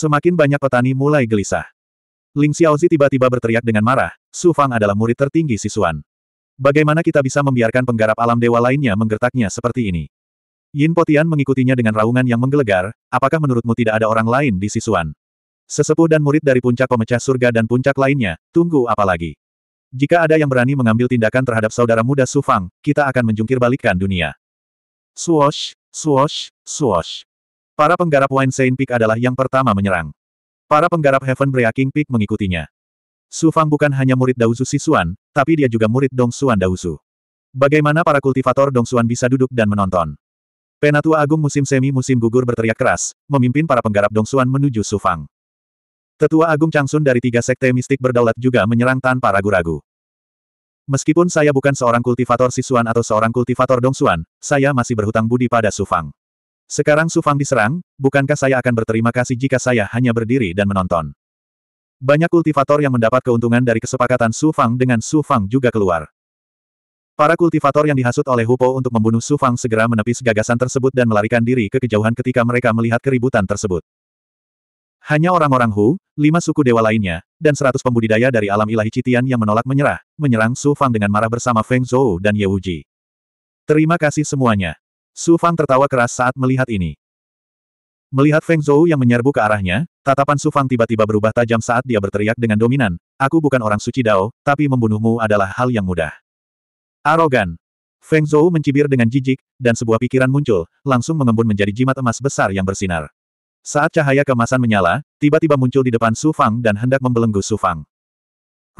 Semakin banyak petani mulai gelisah. Ling Xiaozi tiba-tiba berteriak dengan marah, Su Fang adalah murid tertinggi Sisuan. Bagaimana kita bisa membiarkan penggarap alam dewa lainnya menggertaknya seperti ini? Yin Potian mengikutinya dengan raungan yang menggelegar, apakah menurutmu tidak ada orang lain di Sisuan? Sesepuh dan murid dari puncak pemecah surga dan puncak lainnya, tunggu apa lagi? Jika ada yang berani mengambil tindakan terhadap saudara muda Su Fang, kita akan menjungkir balikan dunia. Swoosh, swoosh, swoosh. Para penggarap Wine Saint Peak adalah yang pertama menyerang. Para penggarap Heaven Breaking Peak mengikutinya. Su Fang bukan hanya murid Daosu Sisuan, tapi dia juga murid Dong Suan Daosu. Bagaimana para kultivator Dong Suan bisa duduk dan menonton? Penatua Agung musim semi musim gugur berteriak keras, memimpin para penggarap Dong Suan menuju Su Fang. Tetua Agung Changsun dari tiga sekte mistik berdaulat juga menyerang tanpa ragu-ragu. Meskipun saya bukan seorang kultivator Sisuan atau seorang kultivator Dong Suan, saya masih berhutang budi pada Su Fang. Sekarang Sufang diserang, bukankah saya akan berterima kasih jika saya hanya berdiri dan menonton? Banyak kultivator yang mendapat keuntungan dari kesepakatan Sufang dengan Sufang juga keluar. Para kultivator yang dihasut oleh Hupo untuk membunuh Sufang segera menepis gagasan tersebut dan melarikan diri ke kejauhan ketika mereka melihat keributan tersebut. Hanya orang-orang Hu, lima suku dewa lainnya, dan seratus pembudidaya dari alam ilahi Citian yang menolak menyerah, menyerang Sufang dengan marah bersama Feng Zhou dan Ye Wuji. Terima kasih semuanya. Su Fang tertawa keras saat melihat ini. Melihat Feng Zhou yang menyerbu ke arahnya, tatapan Su Fang tiba-tiba berubah tajam saat dia berteriak dengan dominan, aku bukan orang suci Dao, tapi membunuhmu adalah hal yang mudah. Arogan. Feng Zhou mencibir dengan jijik, dan sebuah pikiran muncul, langsung mengembun menjadi jimat emas besar yang bersinar. Saat cahaya kemasan menyala, tiba-tiba muncul di depan Su Fang dan hendak membelenggu Su Fang.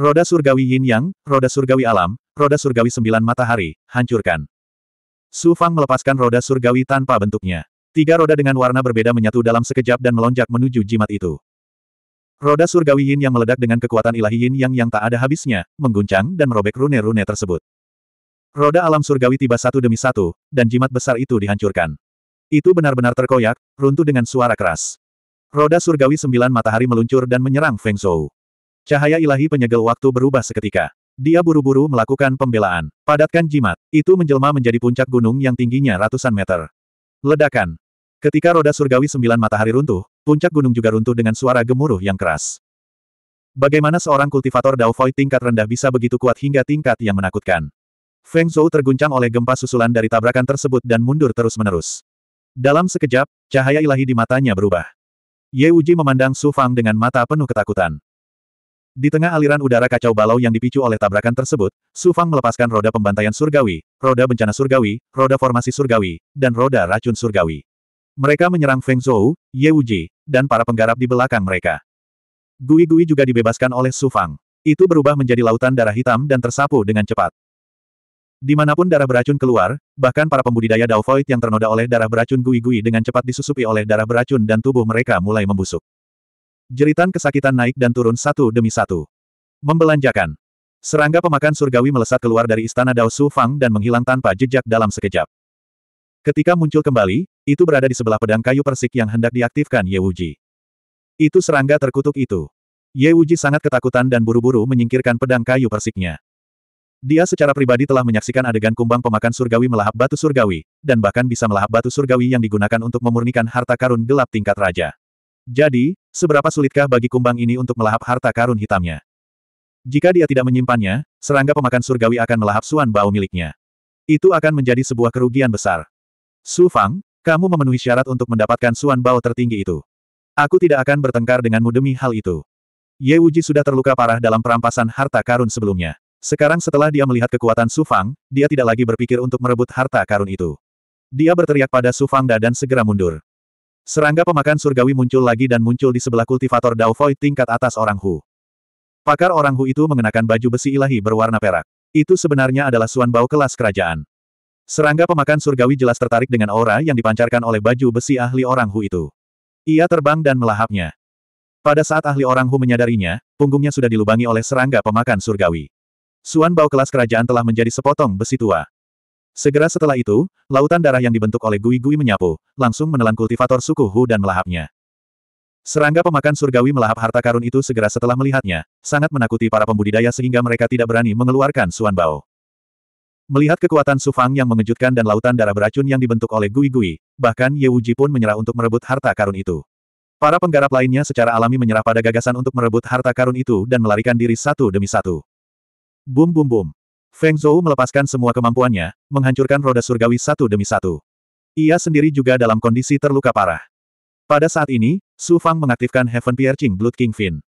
Roda surgawi yin yang, roda surgawi alam, roda surgawi sembilan matahari, hancurkan. Su Fang melepaskan roda surgawi tanpa bentuknya. Tiga roda dengan warna berbeda menyatu dalam sekejap dan melonjak menuju jimat itu. Roda surgawi yin yang meledak dengan kekuatan ilahi yin yang yang tak ada habisnya, mengguncang dan merobek rune-rune tersebut. Roda alam surgawi tiba satu demi satu, dan jimat besar itu dihancurkan. Itu benar-benar terkoyak, runtuh dengan suara keras. Roda surgawi sembilan matahari meluncur dan menyerang Feng Zhou. Cahaya ilahi penyegel waktu berubah seketika. Dia buru-buru melakukan pembelaan. Padatkan jimat. Itu menjelma menjadi puncak gunung yang tingginya ratusan meter. Ledakan. Ketika roda surgawi sembilan matahari runtuh, puncak gunung juga runtuh dengan suara gemuruh yang keras. Bagaimana seorang kultivator Daofoi tingkat rendah bisa begitu kuat hingga tingkat yang menakutkan? Feng Zhou terguncang oleh gempa susulan dari tabrakan tersebut dan mundur terus-menerus. Dalam sekejap, cahaya ilahi di matanya berubah. Ye Uji memandang Su Fang dengan mata penuh ketakutan. Di tengah aliran udara kacau balau yang dipicu oleh tabrakan tersebut, Su Fang melepaskan roda pembantaian surgawi, roda bencana surgawi, roda formasi surgawi, dan roda racun surgawi. Mereka menyerang Feng Zhou, Ye Wuji, dan para penggarap di belakang mereka. Gui Gui juga dibebaskan oleh Su Fang. Itu berubah menjadi lautan darah hitam dan tersapu dengan cepat. Dimanapun darah beracun keluar, bahkan para pembudidaya Dao Void yang ternoda oleh darah beracun Gui Gui dengan cepat disusupi oleh darah beracun dan tubuh mereka mulai membusuk. Jeritan kesakitan naik dan turun satu demi satu. Membelanjakan. Serangga pemakan surgawi melesat keluar dari istana Dao Su Fang dan menghilang tanpa jejak dalam sekejap. Ketika muncul kembali, itu berada di sebelah pedang kayu persik yang hendak diaktifkan Ye Wuji. Itu serangga terkutuk itu. Ye Wuji sangat ketakutan dan buru-buru menyingkirkan pedang kayu persiknya. Dia secara pribadi telah menyaksikan adegan kumbang pemakan surgawi melahap batu surgawi, dan bahkan bisa melahap batu surgawi yang digunakan untuk memurnikan harta karun gelap tingkat raja. Jadi, Seberapa sulitkah bagi kumbang ini untuk melahap harta karun hitamnya? Jika dia tidak menyimpannya, serangga pemakan surgawi akan melahap suan bau miliknya. Itu akan menjadi sebuah kerugian besar. Su Fang, kamu memenuhi syarat untuk mendapatkan suan bau tertinggi itu. Aku tidak akan bertengkar denganmu demi hal itu. Ye Wuji sudah terluka parah dalam perampasan harta karun sebelumnya. Sekarang setelah dia melihat kekuatan Su Fang, dia tidak lagi berpikir untuk merebut harta karun itu. Dia berteriak pada Su Fang dan segera mundur. Serangga pemakan surgawi muncul lagi dan muncul di sebelah kultivator Dao Void tingkat atas orang Hu. Pakar orang Hu itu mengenakan baju besi ilahi berwarna perak. Itu sebenarnya adalah Suan Bao kelas kerajaan. Serangga pemakan surgawi jelas tertarik dengan aura yang dipancarkan oleh baju besi ahli orang Hu itu. Ia terbang dan melahapnya. Pada saat ahli orang Hu menyadarinya, punggungnya sudah dilubangi oleh serangga pemakan surgawi. Suan Bao kelas kerajaan telah menjadi sepotong besi tua. Segera setelah itu, lautan darah yang dibentuk oleh Gui-Gui menyapu, langsung menelan kultivator suku Hu dan melahapnya. Serangga pemakan surgawi melahap harta karun itu segera setelah melihatnya, sangat menakuti para pembudidaya sehingga mereka tidak berani mengeluarkan Suan Bao. Melihat kekuatan Sufang yang mengejutkan dan lautan darah beracun yang dibentuk oleh Gui-Gui, bahkan Ye Wuji pun menyerah untuk merebut harta karun itu. Para penggarap lainnya secara alami menyerah pada gagasan untuk merebut harta karun itu dan melarikan diri satu demi satu. Bum bum bum. Feng Zhou melepaskan semua kemampuannya, menghancurkan roda surgawi satu demi satu. Ia sendiri juga dalam kondisi terluka parah. Pada saat ini, Su Fang mengaktifkan Heaven Piercing Blood King Fin.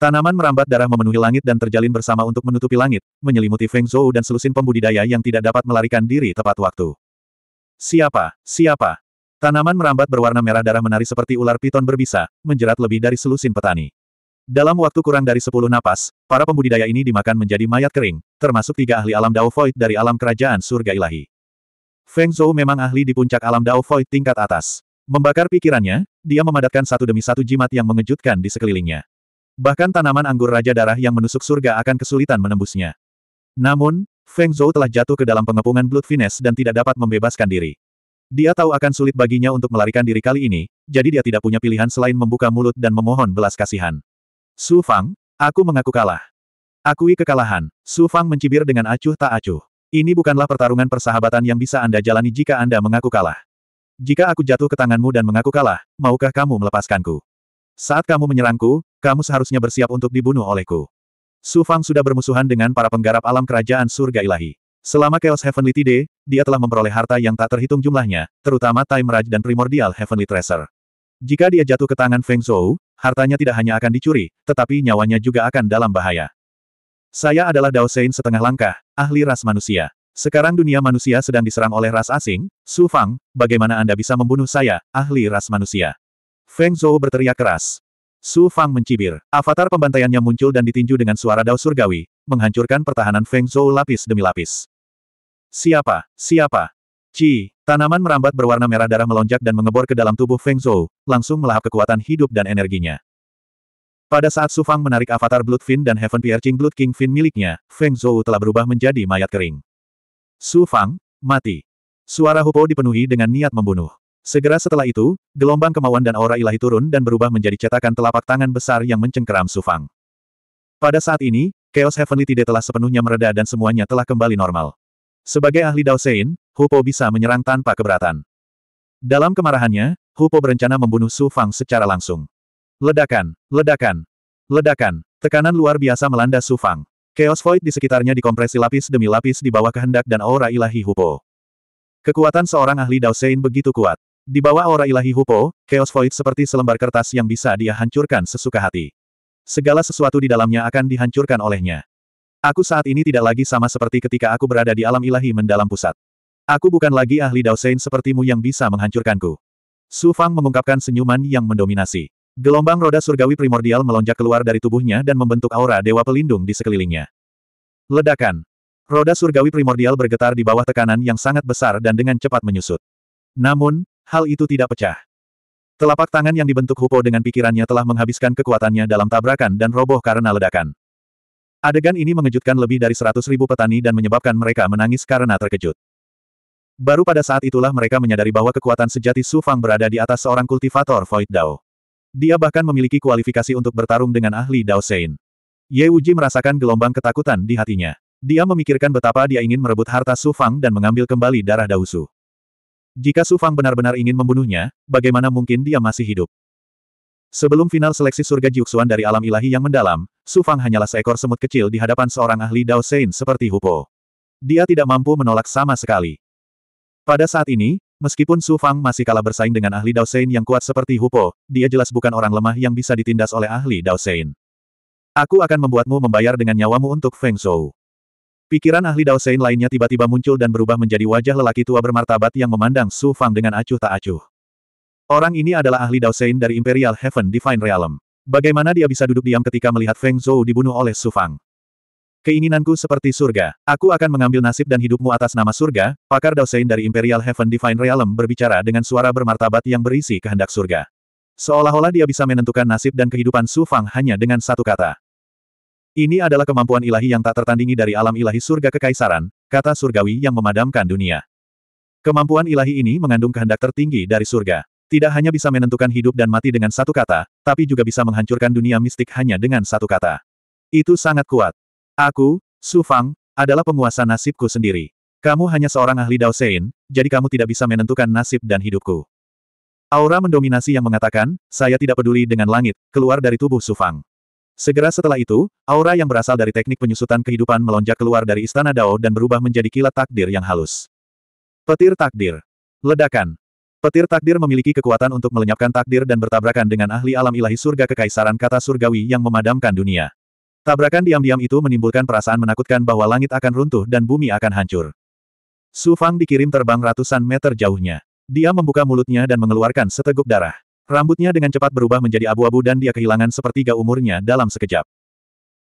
Tanaman merambat darah memenuhi langit dan terjalin bersama untuk menutupi langit, menyelimuti Feng Zhou dan selusin pembudidaya yang tidak dapat melarikan diri tepat waktu. Siapa? Siapa? Tanaman merambat berwarna merah darah menari seperti ular piton berbisa, menjerat lebih dari selusin petani. Dalam waktu kurang dari 10 napas, para pembudidaya ini dimakan menjadi mayat kering, termasuk tiga ahli alam Dao Void dari alam kerajaan surga ilahi. Feng Zhou memang ahli di puncak alam Dao Void tingkat atas. Membakar pikirannya, dia memadatkan satu demi satu jimat yang mengejutkan di sekelilingnya. Bahkan tanaman anggur Raja Darah yang menusuk surga akan kesulitan menembusnya. Namun, Feng Zhou telah jatuh ke dalam pengepungan Blood Finesse dan tidak dapat membebaskan diri. Dia tahu akan sulit baginya untuk melarikan diri kali ini, jadi dia tidak punya pilihan selain membuka mulut dan memohon belas kasihan. Su Fang, aku mengaku kalah. Akui kekalahan, Su Fang mencibir dengan acuh tak acuh. Ini bukanlah pertarungan persahabatan yang bisa Anda jalani jika Anda mengaku kalah. Jika aku jatuh ke tanganmu dan mengaku kalah, maukah kamu melepaskanku? Saat kamu menyerangku, kamu seharusnya bersiap untuk dibunuh olehku. Su Fang sudah bermusuhan dengan para penggarap alam kerajaan surga ilahi. Selama Chaos Heavenly Tide, dia telah memperoleh harta yang tak terhitung jumlahnya, terutama Time Raj dan Primordial Heavenly Treasure. Jika dia jatuh ke tangan Feng Zhou, hartanya tidak hanya akan dicuri, tetapi nyawanya juga akan dalam bahaya. Saya adalah Dao Sein setengah langkah, ahli ras manusia. Sekarang dunia manusia sedang diserang oleh ras asing, Su Fang, bagaimana Anda bisa membunuh saya, ahli ras manusia? Feng Zhou berteriak keras. Su Fang mencibir. Avatar pembantaiannya muncul dan ditinju dengan suara Dao Surgawi, menghancurkan pertahanan Feng Zhou lapis demi lapis. Siapa? Siapa? Ci, tanaman merambat berwarna merah darah melonjak dan mengebor ke dalam tubuh Feng Zhou, langsung melahap kekuatan hidup dan energinya. Pada saat Su Fang menarik avatar Bloodfin dan Heaven Piercing Blood King Fin miliknya, Feng Zhou telah berubah menjadi mayat kering. Su Fang, mati. Suara Hupo dipenuhi dengan niat membunuh. Segera setelah itu, gelombang kemauan dan aura ilahi turun dan berubah menjadi cetakan telapak tangan besar yang mencengkeram Su Fang. Pada saat ini, Chaos Heavenly tidak telah sepenuhnya mereda dan semuanya telah kembali normal. Sebagai ahli Dao Sein, Hupo bisa menyerang tanpa keberatan. Dalam kemarahannya, Hupo berencana membunuh Su Fang secara langsung. Ledakan, ledakan, ledakan, tekanan luar biasa melanda Su Fang. Chaos Void di sekitarnya dikompresi lapis demi lapis di bawah kehendak dan aura ilahi Hupo. Kekuatan seorang ahli Dao Sein begitu kuat. Di bawah aura ilahi Hupo, Chaos Void seperti selembar kertas yang bisa dia hancurkan sesuka hati. Segala sesuatu di dalamnya akan dihancurkan olehnya. Aku saat ini tidak lagi sama seperti ketika aku berada di alam ilahi mendalam pusat. Aku bukan lagi ahli Daosein sepertimu yang bisa menghancurkanku. Su Fang mengungkapkan senyuman yang mendominasi. Gelombang roda surgawi primordial melonjak keluar dari tubuhnya dan membentuk aura dewa pelindung di sekelilingnya. Ledakan. Roda surgawi primordial bergetar di bawah tekanan yang sangat besar dan dengan cepat menyusut. Namun, hal itu tidak pecah. Telapak tangan yang dibentuk Hupo dengan pikirannya telah menghabiskan kekuatannya dalam tabrakan dan roboh karena ledakan. Adegan ini mengejutkan lebih dari seratus ribu petani dan menyebabkan mereka menangis karena terkejut. Baru pada saat itulah mereka menyadari bahwa kekuatan sejati Su Fang berada di atas seorang kultivator Void Dao. Dia bahkan memiliki kualifikasi untuk bertarung dengan ahli Dao Sein. Ye Wuji merasakan gelombang ketakutan di hatinya. Dia memikirkan betapa dia ingin merebut harta Su Fang dan mengambil kembali darah Dausu. Jika Su Fang benar-benar ingin membunuhnya, bagaimana mungkin dia masih hidup? Sebelum final seleksi surga Jiuxuan dari alam ilahi yang mendalam, Su Fang hanyalah seekor semut kecil di hadapan seorang ahli Dao Sein seperti Hupo. Dia tidak mampu menolak sama sekali. Pada saat ini, meskipun Su Fang masih kalah bersaing dengan ahli Daosein yang kuat seperti Hupo, dia jelas bukan orang lemah yang bisa ditindas oleh ahli Daosein. Aku akan membuatmu membayar dengan nyawamu untuk Feng Zhou. Pikiran ahli Daosein lainnya tiba-tiba muncul dan berubah menjadi wajah lelaki tua bermartabat yang memandang Su Fang dengan acuh tak acuh. Orang ini adalah ahli Daosein dari Imperial Heaven Divine Realm. Bagaimana dia bisa duduk diam ketika melihat Feng Zhou dibunuh oleh Su Fang? Keinginanku seperti surga. Aku akan mengambil nasib dan hidupmu atas nama surga, pakar Daosein dari Imperial Heaven Divine Realm berbicara dengan suara bermartabat yang berisi kehendak surga. Seolah-olah dia bisa menentukan nasib dan kehidupan Su Fang hanya dengan satu kata. Ini adalah kemampuan ilahi yang tak tertandingi dari alam ilahi surga kekaisaran, kata surgawi yang memadamkan dunia. Kemampuan ilahi ini mengandung kehendak tertinggi dari surga. Tidak hanya bisa menentukan hidup dan mati dengan satu kata, tapi juga bisa menghancurkan dunia mistik hanya dengan satu kata. Itu sangat kuat. Aku, Su Fang, adalah penguasa nasibku sendiri. Kamu hanya seorang ahli Dao Sein, jadi kamu tidak bisa menentukan nasib dan hidupku. Aura mendominasi yang mengatakan, saya tidak peduli dengan langit, keluar dari tubuh Su Fang. Segera setelah itu, aura yang berasal dari teknik penyusutan kehidupan melonjak keluar dari istana Dao dan berubah menjadi kilat takdir yang halus. Petir takdir. Ledakan. Petir takdir memiliki kekuatan untuk melenyapkan takdir dan bertabrakan dengan ahli alam ilahi surga kekaisaran kata surgawi yang memadamkan dunia. Tabrakan diam-diam itu menimbulkan perasaan menakutkan bahwa langit akan runtuh dan bumi akan hancur. Su Fang dikirim terbang ratusan meter jauhnya. Dia membuka mulutnya dan mengeluarkan seteguk darah. Rambutnya dengan cepat berubah menjadi abu-abu dan dia kehilangan sepertiga umurnya dalam sekejap.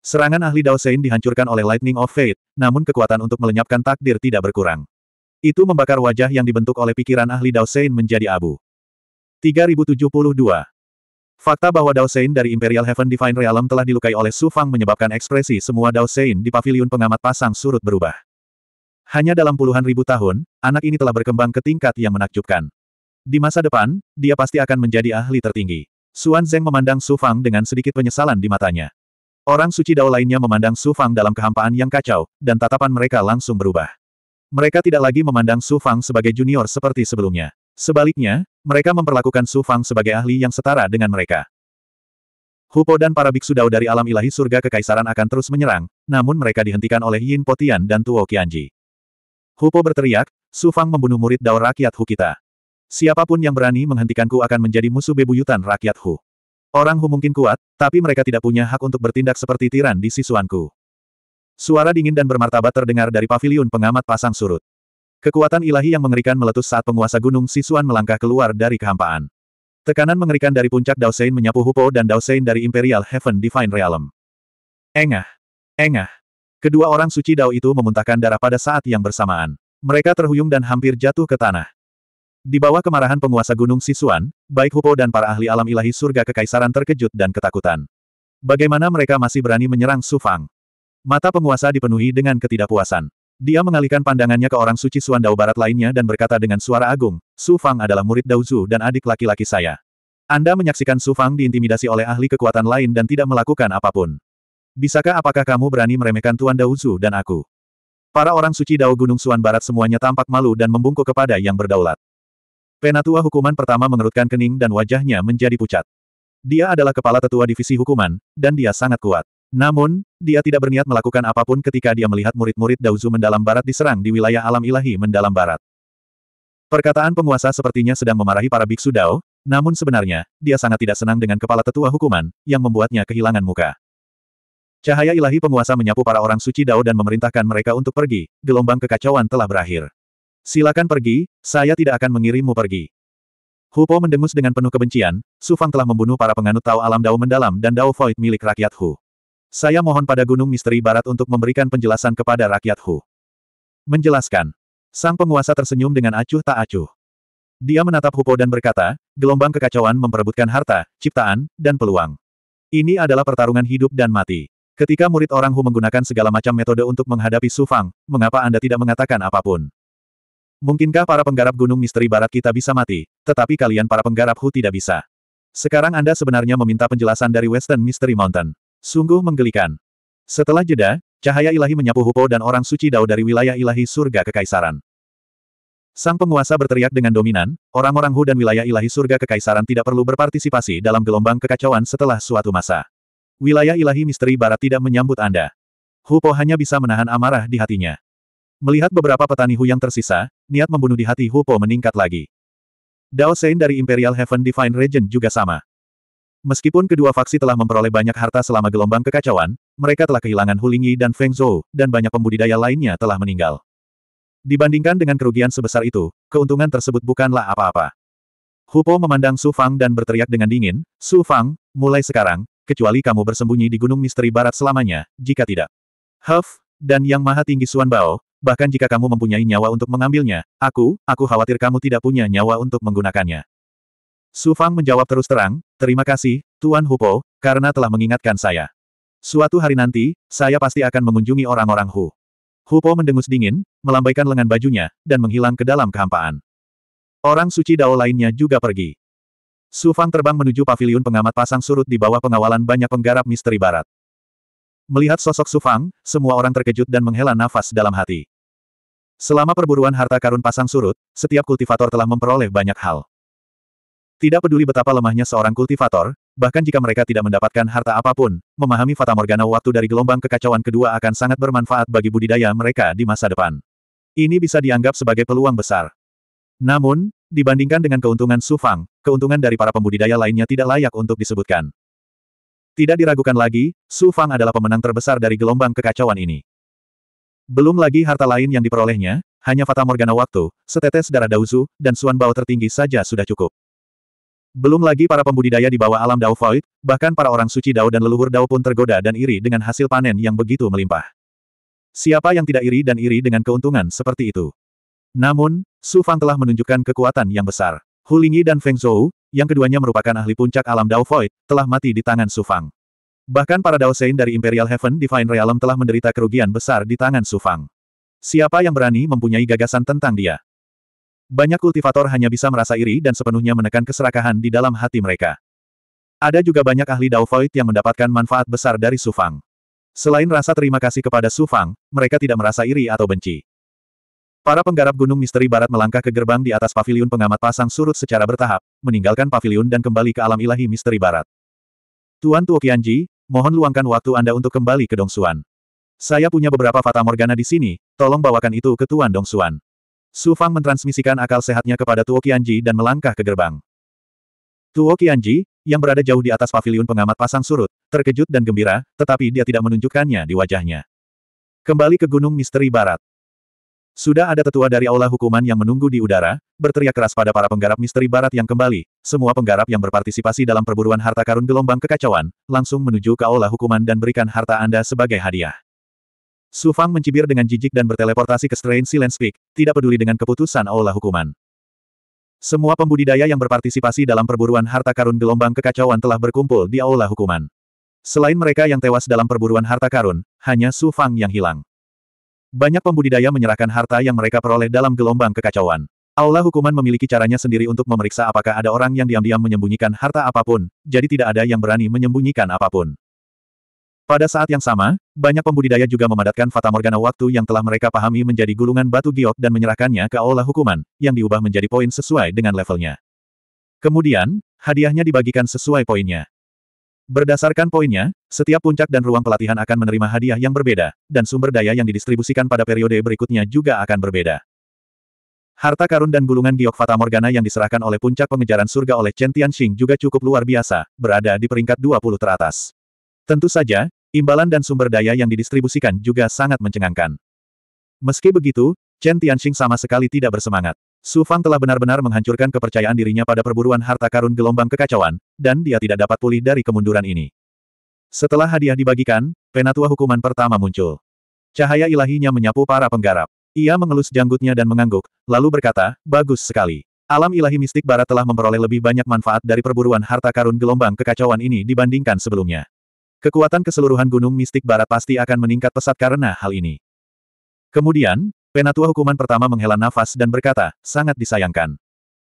Serangan ahli Dao Sein dihancurkan oleh Lightning of Fate, namun kekuatan untuk melenyapkan takdir tidak berkurang. Itu membakar wajah yang dibentuk oleh pikiran ahli Dao Sein menjadi abu. 3072. Fakta bahwa Dao Sein dari Imperial Heaven Divine Realm telah dilukai oleh Su Fang menyebabkan ekspresi semua Dao Sein di Pavilion pengamat pasang surut berubah. Hanya dalam puluhan ribu tahun, anak ini telah berkembang ke tingkat yang menakjubkan. Di masa depan, dia pasti akan menjadi ahli tertinggi. Xuan Zeng memandang Su Fang dengan sedikit penyesalan di matanya. Orang suci Dao lainnya memandang Su Fang dalam kehampaan yang kacau, dan tatapan mereka langsung berubah. Mereka tidak lagi memandang Su Fang sebagai junior seperti sebelumnya. Sebaliknya, mereka memperlakukan Su Fang sebagai ahli yang setara dengan mereka. Hupo dan para biksu dao dari alam ilahi surga kekaisaran akan terus menyerang, namun mereka dihentikan oleh Yin Potian dan Tuo Qianji. Hupo berteriak, Su Fang membunuh murid dao rakyat Hu kita. Siapapun yang berani menghentikanku akan menjadi musuh bebuyutan rakyat Hu. Orang Hu mungkin kuat, tapi mereka tidak punya hak untuk bertindak seperti tiran di sisuanku. Suara dingin dan bermartabat terdengar dari paviliun pengamat pasang surut. Kekuatan ilahi yang mengerikan meletus saat penguasa gunung Sisuan melangkah keluar dari kehampaan. Tekanan mengerikan dari puncak Daosein menyapu Hupo dan Daosein dari Imperial Heaven Divine Realm. Engah! Engah! Kedua orang suci Dao itu memuntahkan darah pada saat yang bersamaan. Mereka terhuyung dan hampir jatuh ke tanah. Di bawah kemarahan penguasa gunung Sisuan, baik Hupo dan para ahli alam ilahi surga kekaisaran terkejut dan ketakutan. Bagaimana mereka masih berani menyerang Sufang? Mata penguasa dipenuhi dengan ketidakpuasan. Dia mengalihkan pandangannya ke orang suci Suan Dao Barat lainnya dan berkata dengan suara agung, Su Fang adalah murid Daozu dan adik laki-laki saya. Anda menyaksikan Su Fang diintimidasi oleh ahli kekuatan lain dan tidak melakukan apapun. Bisakah apakah kamu berani meremehkan Tuan Daozu dan aku? Para orang suci Dao Gunung Suan Barat semuanya tampak malu dan membungkuk kepada yang berdaulat. Penatua hukuman pertama mengerutkan kening dan wajahnya menjadi pucat. Dia adalah kepala tetua divisi hukuman, dan dia sangat kuat. Namun, dia tidak berniat melakukan apapun ketika dia melihat murid-murid Daozu mendalam barat diserang di wilayah alam ilahi mendalam barat. Perkataan penguasa sepertinya sedang memarahi para biksu Dao, namun sebenarnya, dia sangat tidak senang dengan kepala tetua hukuman, yang membuatnya kehilangan muka. Cahaya ilahi penguasa menyapu para orang suci Dao dan memerintahkan mereka untuk pergi, gelombang kekacauan telah berakhir. Silakan pergi, saya tidak akan mengirimmu pergi. Hupo mendengus dengan penuh kebencian, Sufang telah membunuh para penganut Tao Alam Dao Mendalam dan Dao Void milik rakyat Hu. Saya mohon pada Gunung Misteri Barat untuk memberikan penjelasan kepada rakyat Hu. Menjelaskan. Sang penguasa tersenyum dengan acuh tak acuh. Dia menatap Hupo dan berkata, gelombang kekacauan memperebutkan harta, ciptaan, dan peluang. Ini adalah pertarungan hidup dan mati. Ketika murid orang Hu menggunakan segala macam metode untuk menghadapi Su Fang, mengapa Anda tidak mengatakan apapun? Mungkinkah para penggarap gunung misteri barat kita bisa mati, tetapi kalian para penggarap Hu tidak bisa. Sekarang Anda sebenarnya meminta penjelasan dari Western Mystery Mountain. Sungguh menggelikan. Setelah jeda, cahaya ilahi menyapu Hupo dan orang suci Dao dari wilayah ilahi surga kekaisaran. Sang penguasa berteriak dengan dominan, orang-orang Hu dan wilayah ilahi surga kekaisaran tidak perlu berpartisipasi dalam gelombang kekacauan setelah suatu masa. Wilayah ilahi misteri barat tidak menyambut Anda. Hu Po hanya bisa menahan amarah di hatinya. Melihat beberapa petani Hu yang tersisa, niat membunuh di hati Hu Po meningkat lagi. Dao Sein dari Imperial Heaven Divine Regent juga sama. Meskipun kedua faksi telah memperoleh banyak harta selama gelombang kekacauan, mereka telah kehilangan Hulingi dan Feng Zhou, dan banyak pembudidaya lainnya telah meninggal. Dibandingkan dengan kerugian sebesar itu, keuntungan tersebut bukanlah apa-apa. Hu Po memandang Su Fang dan berteriak dengan dingin, Su Fang, mulai sekarang, kecuali kamu bersembunyi di Gunung Misteri Barat selamanya, jika tidak. Huff, dan Yang Maha Tinggi Suan Bao, bahkan jika kamu mempunyai nyawa untuk mengambilnya, aku, aku khawatir kamu tidak punya nyawa untuk menggunakannya. Su Fang menjawab terus terang, terima kasih, Tuan Hupo, karena telah mengingatkan saya. Suatu hari nanti, saya pasti akan mengunjungi orang-orang Hu. Hupo mendengus dingin, melambaikan lengan bajunya, dan menghilang ke dalam kehampaan. Orang suci Dao lainnya juga pergi. Su Fang terbang menuju paviliun pengamat pasang surut di bawah pengawalan banyak penggarap misteri barat. Melihat sosok Su Fang, semua orang terkejut dan menghela nafas dalam hati. Selama perburuan harta karun pasang surut, setiap kultivator telah memperoleh banyak hal. Tidak peduli betapa lemahnya seorang kultivator, bahkan jika mereka tidak mendapatkan harta apapun, memahami Fata Morgana waktu dari gelombang kekacauan kedua akan sangat bermanfaat bagi budidaya mereka di masa depan. Ini bisa dianggap sebagai peluang besar. Namun, dibandingkan dengan keuntungan Sufang, keuntungan dari para pembudidaya lainnya tidak layak untuk disebutkan. Tidak diragukan lagi, Sufang adalah pemenang terbesar dari gelombang kekacauan ini. Belum lagi harta lain yang diperolehnya, hanya Fata Morgana waktu, setetes darah Dauzu, dan Suan Bao tertinggi saja sudah cukup. Belum lagi para pembudidaya di bawah alam Dao Void, bahkan para orang suci Dao dan leluhur Dao pun tergoda dan iri dengan hasil panen yang begitu melimpah. Siapa yang tidak iri dan iri dengan keuntungan seperti itu? Namun, Su Fang telah menunjukkan kekuatan yang besar. Hu Lingyi dan Feng Zhou, yang keduanya merupakan ahli puncak alam Dao Void, telah mati di tangan Su Fang. Bahkan para Dao Sein dari Imperial Heaven Divine Realm telah menderita kerugian besar di tangan Su Fang. Siapa yang berani mempunyai gagasan tentang dia? Banyak kultivator hanya bisa merasa iri dan sepenuhnya menekan keserakahan di dalam hati mereka. Ada juga banyak ahli Dao Void yang mendapatkan manfaat besar dari Sufang. Selain rasa terima kasih kepada Sufang, mereka tidak merasa iri atau benci. Para penggarap Gunung Misteri Barat melangkah ke gerbang di atas pavilion pengamat pasang surut secara bertahap, meninggalkan pavilion dan kembali ke alam ilahi Misteri Barat. Tuan Tuo Qianji, mohon luangkan waktu Anda untuk kembali ke Dongsuan. Saya punya beberapa Fata Morgana di sini, tolong bawakan itu ke Tuan Dongsuan. Su Fang mentransmisikan akal sehatnya kepada Tuo Qianji dan melangkah ke gerbang. Tuo Qianji, yang berada jauh di atas pavilion pengamat pasang surut, terkejut dan gembira, tetapi dia tidak menunjukkannya di wajahnya. Kembali ke Gunung Misteri Barat. Sudah ada tetua dari aula hukuman yang menunggu di udara, berteriak keras pada para penggarap misteri barat yang kembali, semua penggarap yang berpartisipasi dalam perburuan harta karun gelombang kekacauan, langsung menuju ke aula hukuman dan berikan harta Anda sebagai hadiah. Su Fang mencibir dengan jijik dan berteleportasi ke strain Silence Peak, tidak peduli dengan keputusan Aula Hukuman. Semua pembudidaya yang berpartisipasi dalam perburuan harta karun gelombang kekacauan telah berkumpul di Aula Hukuman. Selain mereka yang tewas dalam perburuan harta karun, hanya Su Fang yang hilang. Banyak pembudidaya menyerahkan harta yang mereka peroleh dalam gelombang kekacauan. Aula hukuman memiliki caranya sendiri untuk memeriksa apakah ada orang yang diam-diam menyembunyikan harta apapun, jadi tidak ada yang berani menyembunyikan apapun. Pada saat yang sama, banyak pembudidaya juga memadatkan Fata Morgana waktu yang telah mereka pahami menjadi gulungan batu giok dan menyerahkannya ke aula hukuman, yang diubah menjadi poin sesuai dengan levelnya. Kemudian, hadiahnya dibagikan sesuai poinnya. Berdasarkan poinnya, setiap puncak dan ruang pelatihan akan menerima hadiah yang berbeda, dan sumber daya yang didistribusikan pada periode berikutnya juga akan berbeda. Harta karun dan gulungan giok Fata Morgana yang diserahkan oleh puncak pengejaran surga oleh Chen Tianxing juga cukup luar biasa, berada di peringkat 20 teratas. Tentu saja, imbalan dan sumber daya yang didistribusikan juga sangat mencengangkan. Meski begitu, Chen Tianxing sama sekali tidak bersemangat. Su Fang telah benar-benar menghancurkan kepercayaan dirinya pada perburuan harta karun gelombang kekacauan, dan dia tidak dapat pulih dari kemunduran ini. Setelah hadiah dibagikan, penatua hukuman pertama muncul. Cahaya ilahinya menyapu para penggarap. Ia mengelus janggutnya dan mengangguk, lalu berkata, bagus sekali. Alam ilahi mistik barat telah memperoleh lebih banyak manfaat dari perburuan harta karun gelombang kekacauan ini dibandingkan sebelumnya. Kekuatan keseluruhan Gunung Mistik Barat pasti akan meningkat pesat karena hal ini. Kemudian, Penatua Hukuman pertama menghela nafas dan berkata, sangat disayangkan.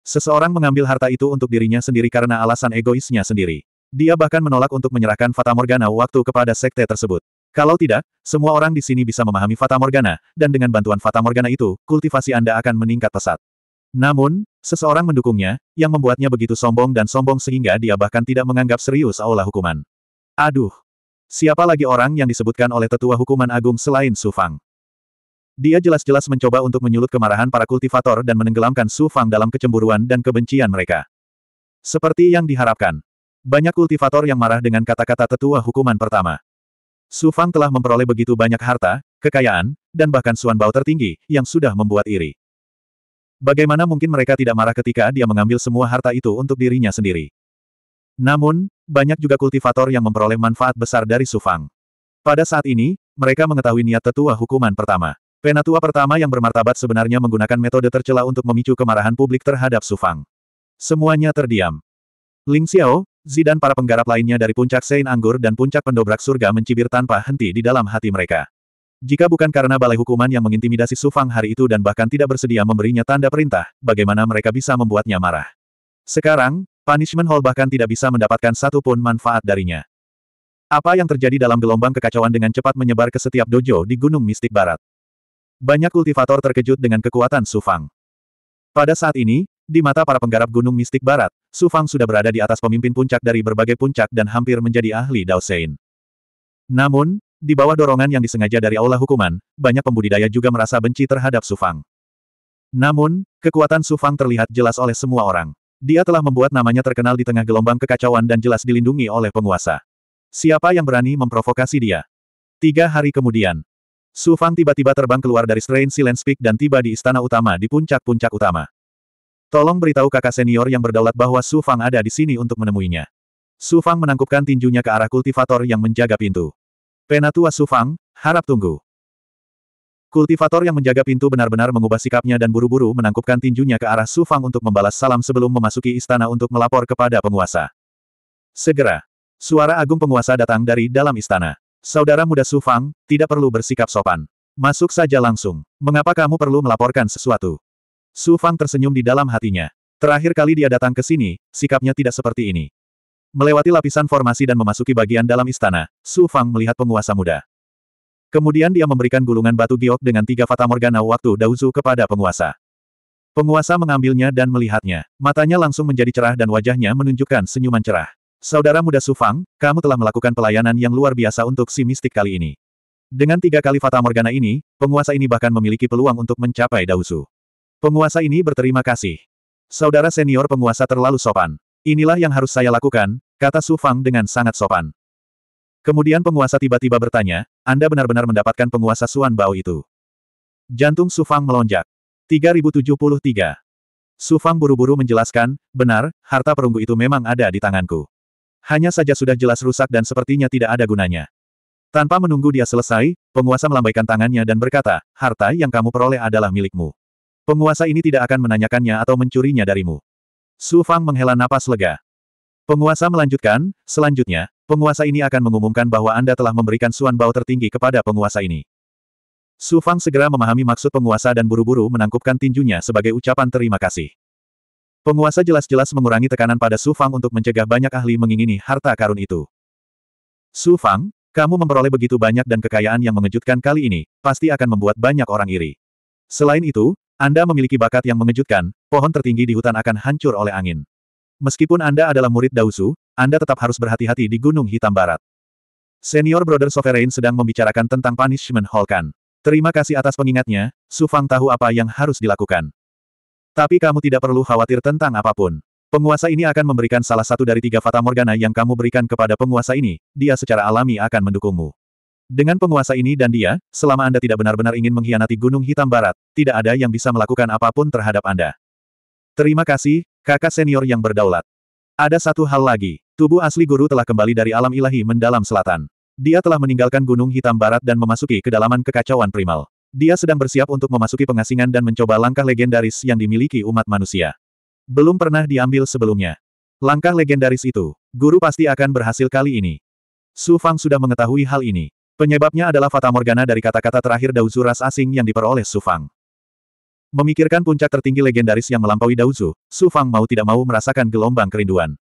Seseorang mengambil harta itu untuk dirinya sendiri karena alasan egoisnya sendiri. Dia bahkan menolak untuk menyerahkan Fata Morgana waktu kepada sekte tersebut. Kalau tidak, semua orang di sini bisa memahami Fata Morgana, dan dengan bantuan Fata Morgana itu, kultivasi Anda akan meningkat pesat. Namun, seseorang mendukungnya, yang membuatnya begitu sombong dan sombong sehingga dia bahkan tidak menganggap serius aula hukuman. Aduh, Siapa lagi orang yang disebutkan oleh tetua hukuman agung selain Su Fang? Dia jelas-jelas mencoba untuk menyulut kemarahan para kultivator dan menenggelamkan Su Fang dalam kecemburuan dan kebencian mereka. Seperti yang diharapkan. Banyak kultivator yang marah dengan kata-kata tetua hukuman pertama. Su Fang telah memperoleh begitu banyak harta, kekayaan, dan bahkan suan bau tertinggi, yang sudah membuat iri. Bagaimana mungkin mereka tidak marah ketika dia mengambil semua harta itu untuk dirinya sendiri? Namun, banyak juga kultivator yang memperoleh manfaat besar dari Sufang. Pada saat ini, mereka mengetahui niat tetua hukuman pertama. Penatua pertama yang bermartabat sebenarnya menggunakan metode tercela untuk memicu kemarahan publik terhadap Sufang. Semuanya terdiam. Ling Xiao, Zi dan para penggarap lainnya dari puncak Sein Anggur dan puncak pendobrak surga mencibir tanpa henti di dalam hati mereka. Jika bukan karena balai hukuman yang mengintimidasi Sufang hari itu dan bahkan tidak bersedia memberinya tanda perintah, bagaimana mereka bisa membuatnya marah? Sekarang, Punishment Hall bahkan tidak bisa mendapatkan satu pun manfaat darinya. Apa yang terjadi dalam gelombang kekacauan dengan cepat menyebar ke setiap dojo di Gunung Mistik Barat. Banyak kultivator terkejut dengan kekuatan Sufang. Pada saat ini, di mata para penggarap Gunung Mistik Barat, Sufang sudah berada di atas pemimpin puncak dari berbagai puncak dan hampir menjadi ahli Daosein. Namun, di bawah dorongan yang disengaja dari aula hukuman, banyak pembudidaya juga merasa benci terhadap Sufang. Namun, kekuatan Sufang terlihat jelas oleh semua orang. Dia telah membuat namanya terkenal di tengah gelombang kekacauan dan jelas dilindungi oleh penguasa. Siapa yang berani memprovokasi dia? Tiga hari kemudian, Su Fang tiba-tiba terbang keluar dari strain Silence Peak dan tiba di istana utama di puncak-puncak utama. Tolong beritahu kakak senior yang berdaulat bahwa Su Fang ada di sini untuk menemuinya. Su Fang menangkupkan tinjunya ke arah kultivator yang menjaga pintu. Penatua Su Fang, harap tunggu. Kultivator yang menjaga pintu benar-benar mengubah sikapnya dan buru-buru menangkupkan tinjunya ke arah Su Fang untuk membalas salam sebelum memasuki istana untuk melapor kepada penguasa. Segera, suara agung penguasa datang dari dalam istana. Saudara muda Su Fang, tidak perlu bersikap sopan. Masuk saja langsung. Mengapa kamu perlu melaporkan sesuatu? Su Fang tersenyum di dalam hatinya. Terakhir kali dia datang ke sini, sikapnya tidak seperti ini. Melewati lapisan formasi dan memasuki bagian dalam istana, Su Fang melihat penguasa muda. Kemudian dia memberikan gulungan batu giok dengan tiga fata morgana waktu Dauzu kepada penguasa. Penguasa mengambilnya dan melihatnya. Matanya langsung menjadi cerah dan wajahnya menunjukkan senyuman cerah. Saudara muda Sufang, kamu telah melakukan pelayanan yang luar biasa untuk si mistik kali ini. Dengan tiga kali Fata morgana ini, penguasa ini bahkan memiliki peluang untuk mencapai Dauzu. Penguasa ini berterima kasih. Saudara senior penguasa terlalu sopan. Inilah yang harus saya lakukan, kata Sufang dengan sangat sopan. Kemudian penguasa tiba-tiba bertanya, Anda benar-benar mendapatkan penguasa Suan Bao itu. Jantung Sufang melonjak. 3073. Sufang buru-buru menjelaskan, benar, harta perunggu itu memang ada di tanganku. Hanya saja sudah jelas rusak dan sepertinya tidak ada gunanya. Tanpa menunggu dia selesai, penguasa melambaikan tangannya dan berkata, harta yang kamu peroleh adalah milikmu. Penguasa ini tidak akan menanyakannya atau mencurinya darimu. Sufang menghela napas lega. Penguasa melanjutkan, selanjutnya, penguasa ini akan mengumumkan bahwa Anda telah memberikan Suan Bao tertinggi kepada penguasa ini. Su Fang segera memahami maksud penguasa dan buru-buru menangkupkan tinjunya sebagai ucapan terima kasih. Penguasa jelas-jelas mengurangi tekanan pada Su Fang untuk mencegah banyak ahli mengingini harta karun itu. Su Fang, kamu memperoleh begitu banyak dan kekayaan yang mengejutkan kali ini, pasti akan membuat banyak orang iri. Selain itu, Anda memiliki bakat yang mengejutkan, pohon tertinggi di hutan akan hancur oleh angin. Meskipun Anda adalah murid Dausu, Anda tetap harus berhati-hati di Gunung Hitam Barat. Senior Brother Sovereign sedang membicarakan tentang punishment Holkan. Terima kasih atas pengingatnya, Su Fang tahu apa yang harus dilakukan. Tapi kamu tidak perlu khawatir tentang apapun. Penguasa ini akan memberikan salah satu dari tiga Fata Morgana yang kamu berikan kepada penguasa ini, dia secara alami akan mendukungmu. Dengan penguasa ini dan dia, selama Anda tidak benar-benar ingin mengkhianati Gunung Hitam Barat, tidak ada yang bisa melakukan apapun terhadap Anda. Terima kasih, Kakak senior yang berdaulat. Ada satu hal lagi, tubuh asli guru telah kembali dari alam ilahi mendalam selatan. Dia telah meninggalkan Gunung Hitam Barat dan memasuki kedalaman kekacauan primal. Dia sedang bersiap untuk memasuki pengasingan dan mencoba langkah legendaris yang dimiliki umat manusia. Belum pernah diambil sebelumnya. Langkah legendaris itu, guru pasti akan berhasil kali ini. Su Fang sudah mengetahui hal ini. Penyebabnya adalah Fata Morgana dari kata-kata terakhir Dauzu ras asing yang diperoleh Su Fang. Memikirkan puncak tertinggi legendaris yang melampaui Daozu, Su Fang mau tidak mau merasakan gelombang kerinduan.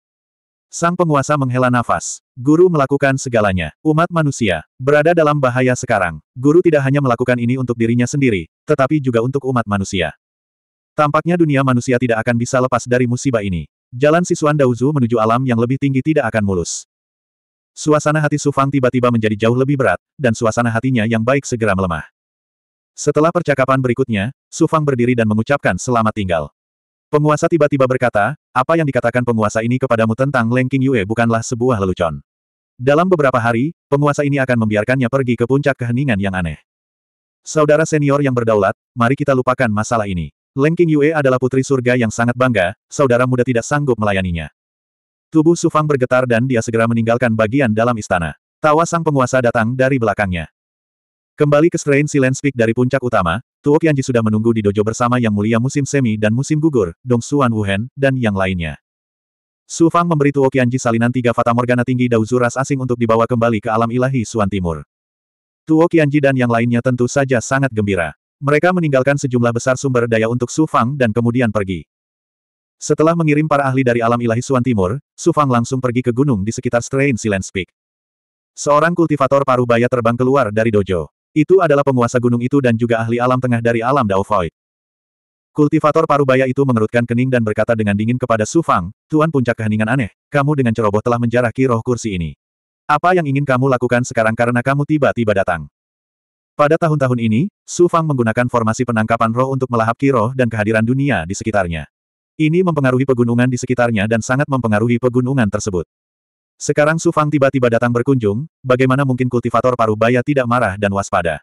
Sang penguasa menghela nafas. Guru melakukan segalanya. Umat manusia, berada dalam bahaya sekarang. Guru tidak hanya melakukan ini untuk dirinya sendiri, tetapi juga untuk umat manusia. Tampaknya dunia manusia tidak akan bisa lepas dari musibah ini. Jalan Sisuan Daozu menuju alam yang lebih tinggi tidak akan mulus. Suasana hati Sufang tiba-tiba menjadi jauh lebih berat, dan suasana hatinya yang baik segera melemah. Setelah percakapan berikutnya, Su Fang berdiri dan mengucapkan selamat tinggal. Penguasa tiba-tiba berkata, apa yang dikatakan penguasa ini kepadamu tentang Leng King Yue bukanlah sebuah lelucon. Dalam beberapa hari, penguasa ini akan membiarkannya pergi ke puncak keheningan yang aneh. Saudara senior yang berdaulat, mari kita lupakan masalah ini. Leng King Yue adalah putri surga yang sangat bangga, saudara muda tidak sanggup melayaninya. Tubuh Sufang bergetar dan dia segera meninggalkan bagian dalam istana. Tawa sang penguasa datang dari belakangnya. Kembali ke Strain Silent Peak dari puncak utama, Tuo Qianji sudah menunggu di dojo bersama Yang Mulia musim semi dan musim gugur, Dong Xuan Wuhan dan yang lainnya. Su Fang memberi Tuo Qianji salinan tiga Fata Morgana tinggi Zuras asing untuk dibawa kembali ke alam ilahi Suan Timur. Tuo Qianji dan yang lainnya tentu saja sangat gembira. Mereka meninggalkan sejumlah besar sumber daya untuk Su Fang dan kemudian pergi. Setelah mengirim para ahli dari alam ilahi Suan Timur, Su Fang langsung pergi ke gunung di sekitar Strain Silent Peak. Seorang kultivator paruh baya terbang keluar dari dojo. Itu adalah penguasa gunung itu dan juga ahli alam tengah dari alam Dao Kultivator parubaya itu mengerutkan kening dan berkata dengan dingin kepada Su Fang, Tuan puncak keheningan aneh, kamu dengan ceroboh telah menjarah roh kursi ini. Apa yang ingin kamu lakukan sekarang karena kamu tiba-tiba datang? Pada tahun-tahun ini, Su Fang menggunakan formasi penangkapan roh untuk melahap kiroh dan kehadiran dunia di sekitarnya. Ini mempengaruhi pegunungan di sekitarnya dan sangat mempengaruhi pegunungan tersebut. Sekarang Su Fang tiba-tiba datang berkunjung, bagaimana mungkin kultivator paruh baya tidak marah dan waspada.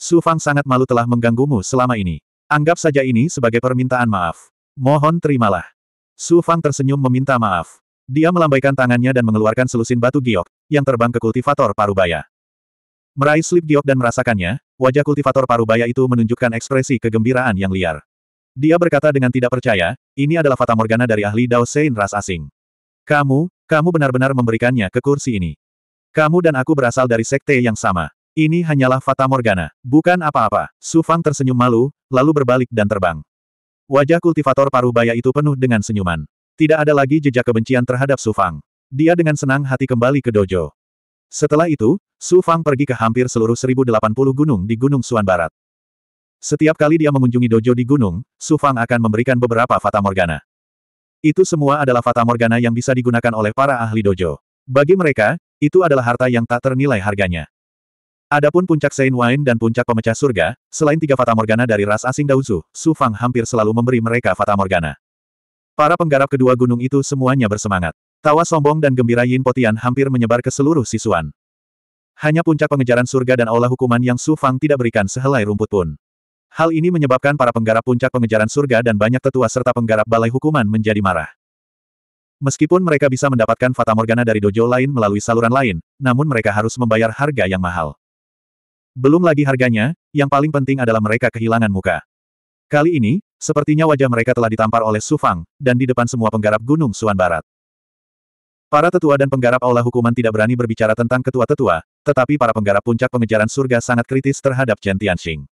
Su Fang sangat malu telah mengganggumu selama ini. Anggap saja ini sebagai permintaan maaf. Mohon terimalah. Su Fang tersenyum meminta maaf. Dia melambaikan tangannya dan mengeluarkan selusin batu giok, yang terbang ke kultivator Baya. Meraih slip giok dan merasakannya, wajah kultivator Baya itu menunjukkan ekspresi kegembiraan yang liar. Dia berkata dengan tidak percaya, ini adalah Fata Morgana dari ahli Dao Sein ras asing. Kamu, kamu benar-benar memberikannya ke kursi ini. Kamu dan aku berasal dari sekte yang sama. Ini hanyalah Fata Morgana. Bukan apa-apa. Su Fang tersenyum malu, lalu berbalik dan terbang. Wajah kultivator paruh baya itu penuh dengan senyuman. Tidak ada lagi jejak kebencian terhadap Su Fang. Dia dengan senang hati kembali ke dojo. Setelah itu, Su Fang pergi ke hampir seluruh 1080 gunung di Gunung Suan Barat. Setiap kali dia mengunjungi dojo di gunung, Su Fang akan memberikan beberapa Fata Morgana. Itu semua adalah fata morgana yang bisa digunakan oleh para ahli dojo. Bagi mereka, itu adalah harta yang tak ternilai harganya. Adapun puncak Saint Wine dan puncak pemecah surga, selain tiga fata morgana dari ras asing Daozu, Su Fang hampir selalu memberi mereka fata morgana. Para penggarap kedua gunung itu semuanya bersemangat. Tawa sombong dan gembira Yin Potian hampir menyebar ke seluruh sisuan. Hanya puncak pengejaran surga dan aula hukuman yang Su Fang tidak berikan sehelai rumput pun. Hal ini menyebabkan para penggarap puncak pengejaran surga dan banyak tetua serta penggarap balai hukuman menjadi marah. Meskipun mereka bisa mendapatkan Fata Morgana dari dojo lain melalui saluran lain, namun mereka harus membayar harga yang mahal. Belum lagi harganya, yang paling penting adalah mereka kehilangan muka. Kali ini, sepertinya wajah mereka telah ditampar oleh Sufang, dan di depan semua penggarap Gunung Suan Barat. Para tetua dan penggarap aula hukuman tidak berani berbicara tentang ketua-tetua, tetapi para penggarap puncak pengejaran surga sangat kritis terhadap Chen Tianxing.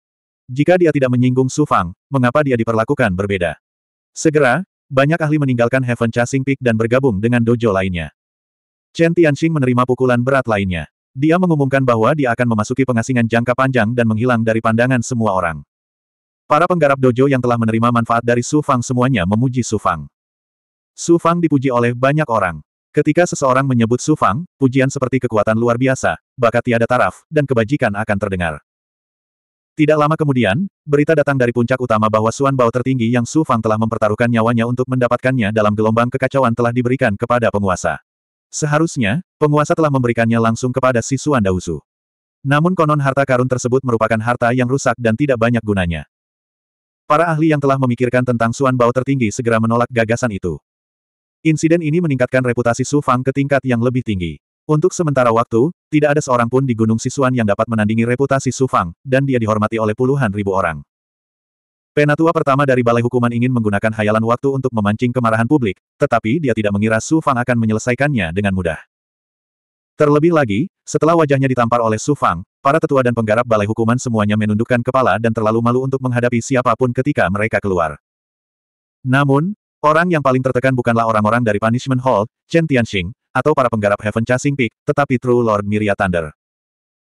Jika dia tidak menyinggung Su Fang, mengapa dia diperlakukan berbeda? Segera, banyak ahli meninggalkan Heaven Chasing Peak dan bergabung dengan dojo lainnya. Chen Tianxing menerima pukulan berat lainnya. Dia mengumumkan bahwa dia akan memasuki pengasingan jangka panjang dan menghilang dari pandangan semua orang. Para penggarap dojo yang telah menerima manfaat dari Su Fang semuanya memuji Su Fang. Su Fang dipuji oleh banyak orang. Ketika seseorang menyebut Su Fang, pujian seperti kekuatan luar biasa, bakat tiada taraf, dan kebajikan akan terdengar. Tidak lama kemudian, berita datang dari puncak utama bahwa Suan Bao tertinggi yang Su Fang telah mempertaruhkan nyawanya untuk mendapatkannya dalam gelombang kekacauan telah diberikan kepada penguasa. Seharusnya, penguasa telah memberikannya langsung kepada si Suan Dausu. Namun konon harta karun tersebut merupakan harta yang rusak dan tidak banyak gunanya. Para ahli yang telah memikirkan tentang Suan Bao tertinggi segera menolak gagasan itu. Insiden ini meningkatkan reputasi Su Fang ke tingkat yang lebih tinggi. Untuk sementara waktu, tidak ada seorang pun di Gunung Sisuan yang dapat menandingi reputasi Su Fang, dan dia dihormati oleh puluhan ribu orang. Penatua pertama dari Balai Hukuman ingin menggunakan hayalan waktu untuk memancing kemarahan publik, tetapi dia tidak mengira Su Fang akan menyelesaikannya dengan mudah. Terlebih lagi, setelah wajahnya ditampar oleh Su Fang, para tetua dan penggarap Balai Hukuman semuanya menundukkan kepala dan terlalu malu untuk menghadapi siapapun ketika mereka keluar. Namun, orang yang paling tertekan bukanlah orang-orang dari Punishment Hall, Chen Tianxing, atau para penggarap Heaven Chasing Peak, tetapi True Lord Miria Thunder.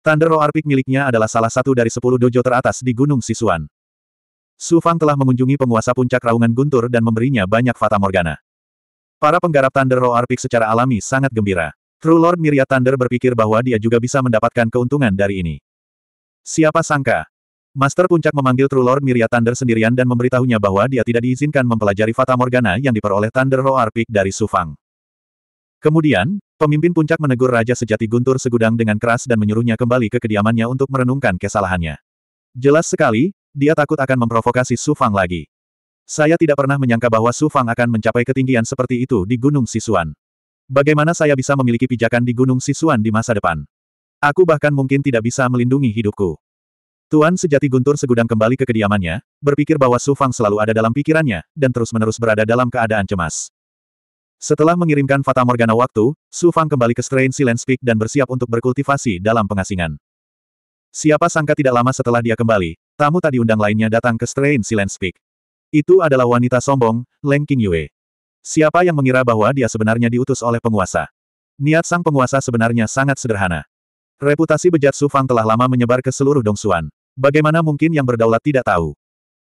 Thunder Roar Peak miliknya adalah salah satu dari sepuluh dojo teratas di Gunung Sisuan. Su Fang telah mengunjungi penguasa puncak raungan Guntur dan memberinya banyak fata morgana. Para penggarap Thunder Roar Peak secara alami sangat gembira. True Lord Miria Thunder berpikir bahwa dia juga bisa mendapatkan keuntungan dari ini. Siapa sangka? Master Puncak memanggil True Lord Miria Thunder sendirian dan memberitahunya bahwa dia tidak diizinkan mempelajari Fata Morgana yang diperoleh Thunder Roar Peak dari Su Fang. Kemudian, pemimpin puncak menegur Raja Sejati Guntur Segudang dengan keras dan menyuruhnya kembali ke kediamannya untuk merenungkan kesalahannya. Jelas sekali, dia takut akan memprovokasi Su Fang lagi. Saya tidak pernah menyangka bahwa Su Fang akan mencapai ketinggian seperti itu di Gunung Sisuan. Bagaimana saya bisa memiliki pijakan di Gunung Sisuan di masa depan? Aku bahkan mungkin tidak bisa melindungi hidupku. Tuan Sejati Guntur segudang kembali ke kediamannya, berpikir bahwa Su Fang selalu ada dalam pikirannya, dan terus-menerus berada dalam keadaan cemas. Setelah mengirimkan Fata Morgana waktu, Su Fang kembali ke strain Silence Peak dan bersiap untuk berkultivasi dalam pengasingan. Siapa sangka tidak lama setelah dia kembali, tamu tadi undang lainnya datang ke strain Silence Peak. Itu adalah wanita sombong, Leng Yue. Siapa yang mengira bahwa dia sebenarnya diutus oleh penguasa? Niat sang penguasa sebenarnya sangat sederhana. Reputasi bejat Su Fang telah lama menyebar ke seluruh Dong Dongsuan. Bagaimana mungkin yang berdaulat tidak tahu?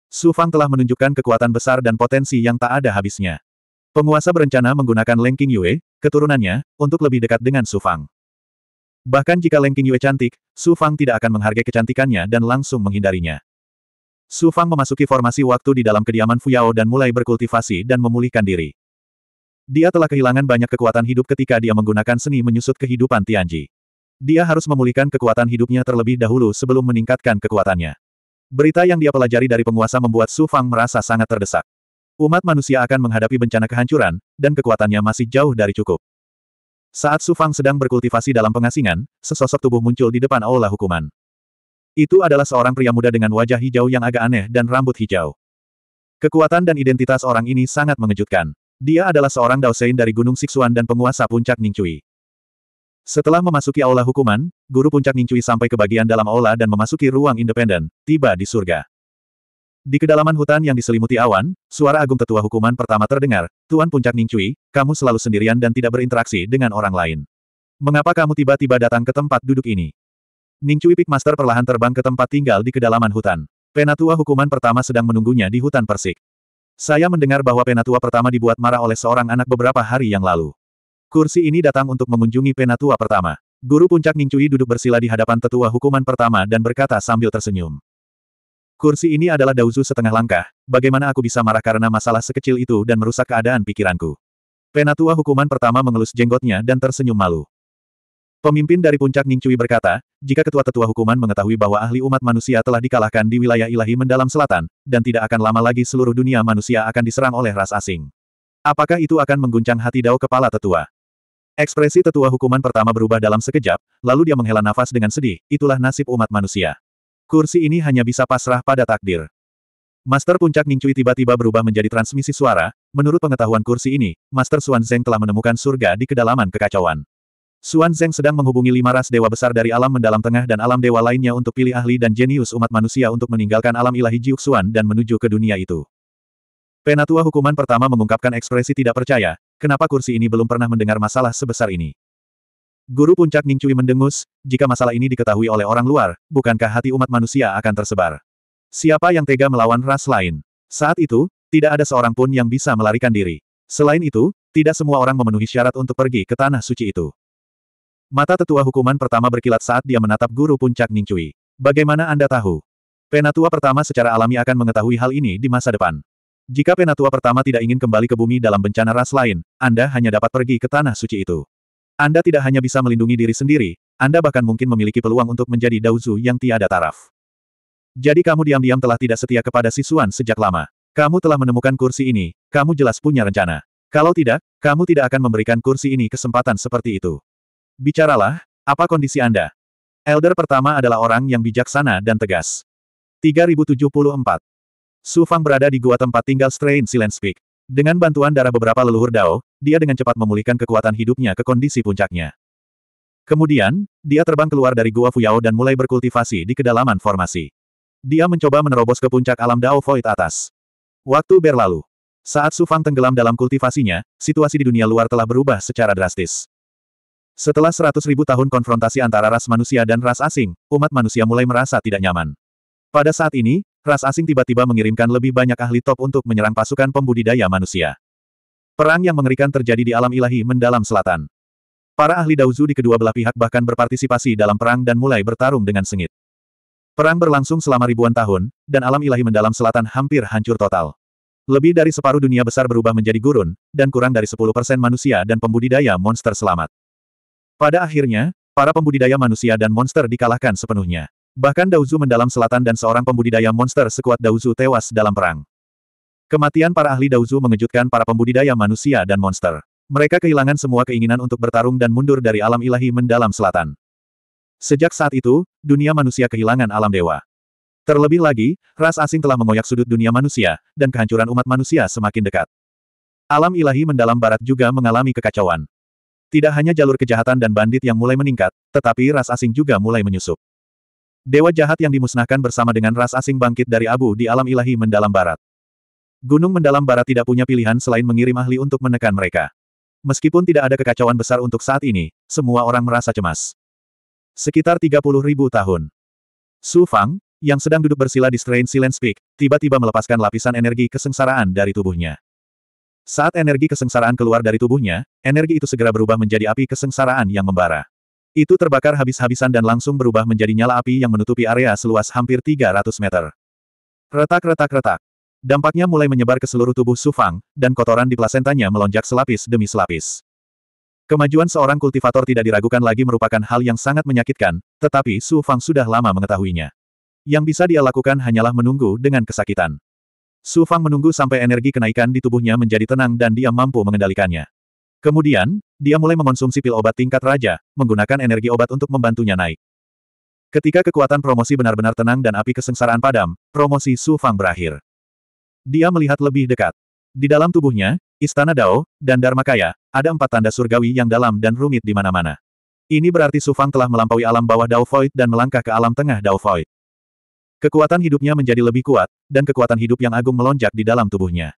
Su Fang telah menunjukkan kekuatan besar dan potensi yang tak ada habisnya. Penguasa berencana menggunakan Leng King Yue, keturunannya, untuk lebih dekat dengan Su Fang. Bahkan jika Leng King Yue cantik, Su Fang tidak akan menghargai kecantikannya dan langsung menghindarinya. Su Fang memasuki formasi waktu di dalam kediaman Fuyao dan mulai berkultivasi dan memulihkan diri. Dia telah kehilangan banyak kekuatan hidup ketika dia menggunakan seni menyusut kehidupan Tianji. Dia harus memulihkan kekuatan hidupnya terlebih dahulu sebelum meningkatkan kekuatannya. Berita yang dia pelajari dari penguasa membuat Su Fang merasa sangat terdesak. Umat manusia akan menghadapi bencana kehancuran, dan kekuatannya masih jauh dari cukup. Saat Sufang sedang berkultivasi dalam pengasingan, sesosok tubuh muncul di depan aula hukuman. Itu adalah seorang pria muda dengan wajah hijau yang agak aneh dan rambut hijau. Kekuatan dan identitas orang ini sangat mengejutkan. Dia adalah seorang Daosein dari Gunung Siksuan dan penguasa puncak Ningcui. Setelah memasuki aula hukuman, guru puncak Ningcui sampai ke bagian dalam aula dan memasuki ruang independen, tiba di surga. Di kedalaman hutan yang diselimuti awan, suara agung tetua hukuman pertama terdengar, Tuan Puncak Ningcui, kamu selalu sendirian dan tidak berinteraksi dengan orang lain. Mengapa kamu tiba-tiba datang ke tempat duduk ini? Ningcui Pickmaster perlahan terbang ke tempat tinggal di kedalaman hutan. Penatua hukuman pertama sedang menunggunya di hutan persik. Saya mendengar bahwa penatua pertama dibuat marah oleh seorang anak beberapa hari yang lalu. Kursi ini datang untuk mengunjungi penatua pertama. Guru puncak Ningcui duduk bersila di hadapan tetua hukuman pertama dan berkata sambil tersenyum. Kursi ini adalah dauzu setengah langkah, bagaimana aku bisa marah karena masalah sekecil itu dan merusak keadaan pikiranku. Penatua hukuman pertama mengelus jenggotnya dan tersenyum malu. Pemimpin dari puncak Ningcui berkata, jika ketua tetua hukuman mengetahui bahwa ahli umat manusia telah dikalahkan di wilayah ilahi mendalam selatan, dan tidak akan lama lagi seluruh dunia manusia akan diserang oleh ras asing. Apakah itu akan mengguncang hati dao kepala tetua? Ekspresi tetua hukuman pertama berubah dalam sekejap, lalu dia menghela nafas dengan sedih, itulah nasib umat manusia. Kursi ini hanya bisa pasrah pada takdir. Master Puncak Ningcui tiba-tiba berubah menjadi transmisi suara, menurut pengetahuan kursi ini, Master Xuan Zeng telah menemukan surga di kedalaman kekacauan. Xuan Zeng sedang menghubungi lima ras dewa besar dari alam mendalam tengah dan alam dewa lainnya untuk pilih ahli dan jenius umat manusia untuk meninggalkan alam ilahi Jiuxuan dan menuju ke dunia itu. Penatua hukuman pertama mengungkapkan ekspresi tidak percaya, kenapa kursi ini belum pernah mendengar masalah sebesar ini. Guru puncak Ning Cui mendengus, jika masalah ini diketahui oleh orang luar, bukankah hati umat manusia akan tersebar? Siapa yang tega melawan ras lain? Saat itu, tidak ada seorang pun yang bisa melarikan diri. Selain itu, tidak semua orang memenuhi syarat untuk pergi ke tanah suci itu. Mata tetua hukuman pertama berkilat saat dia menatap guru puncak Ning Cui. Bagaimana Anda tahu? Penatua pertama secara alami akan mengetahui hal ini di masa depan. Jika penatua pertama tidak ingin kembali ke bumi dalam bencana ras lain, Anda hanya dapat pergi ke tanah suci itu. Anda tidak hanya bisa melindungi diri sendiri, Anda bahkan mungkin memiliki peluang untuk menjadi Daozu yang tiada taraf. Jadi kamu diam-diam telah tidak setia kepada Sisuan sejak lama. Kamu telah menemukan kursi ini, kamu jelas punya rencana. Kalau tidak, kamu tidak akan memberikan kursi ini kesempatan seperti itu. Bicaralah, apa kondisi Anda? Elder pertama adalah orang yang bijaksana dan tegas. 3074. Su Fang berada di gua tempat tinggal Strain Silent Peak. Dengan bantuan darah beberapa leluhur Dao, dia dengan cepat memulihkan kekuatan hidupnya ke kondisi puncaknya. Kemudian, dia terbang keluar dari gua Fuyao dan mulai berkultivasi di kedalaman formasi. Dia mencoba menerobos ke puncak alam Dao Void atas. Waktu berlalu. Saat Su Fang tenggelam dalam kultivasinya, situasi di dunia luar telah berubah secara drastis. Setelah seratus ribu tahun konfrontasi antara ras manusia dan ras asing, umat manusia mulai merasa tidak nyaman. Pada saat ini, ras asing tiba-tiba mengirimkan lebih banyak ahli top untuk menyerang pasukan pembudidaya manusia. Perang yang mengerikan terjadi di alam ilahi mendalam selatan. Para ahli Dauzu di kedua belah pihak bahkan berpartisipasi dalam perang dan mulai bertarung dengan sengit. Perang berlangsung selama ribuan tahun, dan alam ilahi mendalam selatan hampir hancur total. Lebih dari separuh dunia besar berubah menjadi gurun, dan kurang dari 10% manusia dan pembudidaya monster selamat. Pada akhirnya, para pembudidaya manusia dan monster dikalahkan sepenuhnya. Bahkan Dauzu mendalam selatan dan seorang pembudidaya monster sekuat Dauzu tewas dalam perang. Kematian para ahli Dauzu mengejutkan para pembudidaya manusia dan monster. Mereka kehilangan semua keinginan untuk bertarung dan mundur dari alam ilahi mendalam selatan. Sejak saat itu, dunia manusia kehilangan alam dewa. Terlebih lagi, ras asing telah mengoyak sudut dunia manusia, dan kehancuran umat manusia semakin dekat. Alam ilahi mendalam barat juga mengalami kekacauan. Tidak hanya jalur kejahatan dan bandit yang mulai meningkat, tetapi ras asing juga mulai menyusup. Dewa jahat yang dimusnahkan bersama dengan ras asing bangkit dari abu di alam ilahi mendalam barat. Gunung mendalam barat tidak punya pilihan selain mengirim ahli untuk menekan mereka. Meskipun tidak ada kekacauan besar untuk saat ini, semua orang merasa cemas. Sekitar 30 ribu tahun. Su Fang, yang sedang duduk bersila di Strain Silence Peak, tiba-tiba melepaskan lapisan energi kesengsaraan dari tubuhnya. Saat energi kesengsaraan keluar dari tubuhnya, energi itu segera berubah menjadi api kesengsaraan yang membara. Itu terbakar habis-habisan dan langsung berubah menjadi nyala api yang menutupi area seluas hampir 300 meter. Retak-retak-retak. Dampaknya mulai menyebar ke seluruh tubuh Sufang, dan kotoran di plasentanya melonjak selapis demi selapis. Kemajuan seorang kultivator tidak diragukan lagi merupakan hal yang sangat menyakitkan, tetapi Su Fang sudah lama mengetahuinya. Yang bisa dia lakukan hanyalah menunggu dengan kesakitan. Su Fang menunggu sampai energi kenaikan di tubuhnya menjadi tenang dan dia mampu mengendalikannya. Kemudian, dia mulai mengonsumsi pil obat tingkat raja, menggunakan energi obat untuk membantunya naik. Ketika kekuatan promosi benar-benar tenang dan api kesengsaraan padam, promosi Su Fang berakhir. Dia melihat lebih dekat. Di dalam tubuhnya, Istana Dao, dan Dharmakaya, ada empat tanda surgawi yang dalam dan rumit di mana-mana. Ini berarti Sufang telah melampaui alam bawah Dao Void dan melangkah ke alam tengah Dao Void. Kekuatan hidupnya menjadi lebih kuat, dan kekuatan hidup yang agung melonjak di dalam tubuhnya.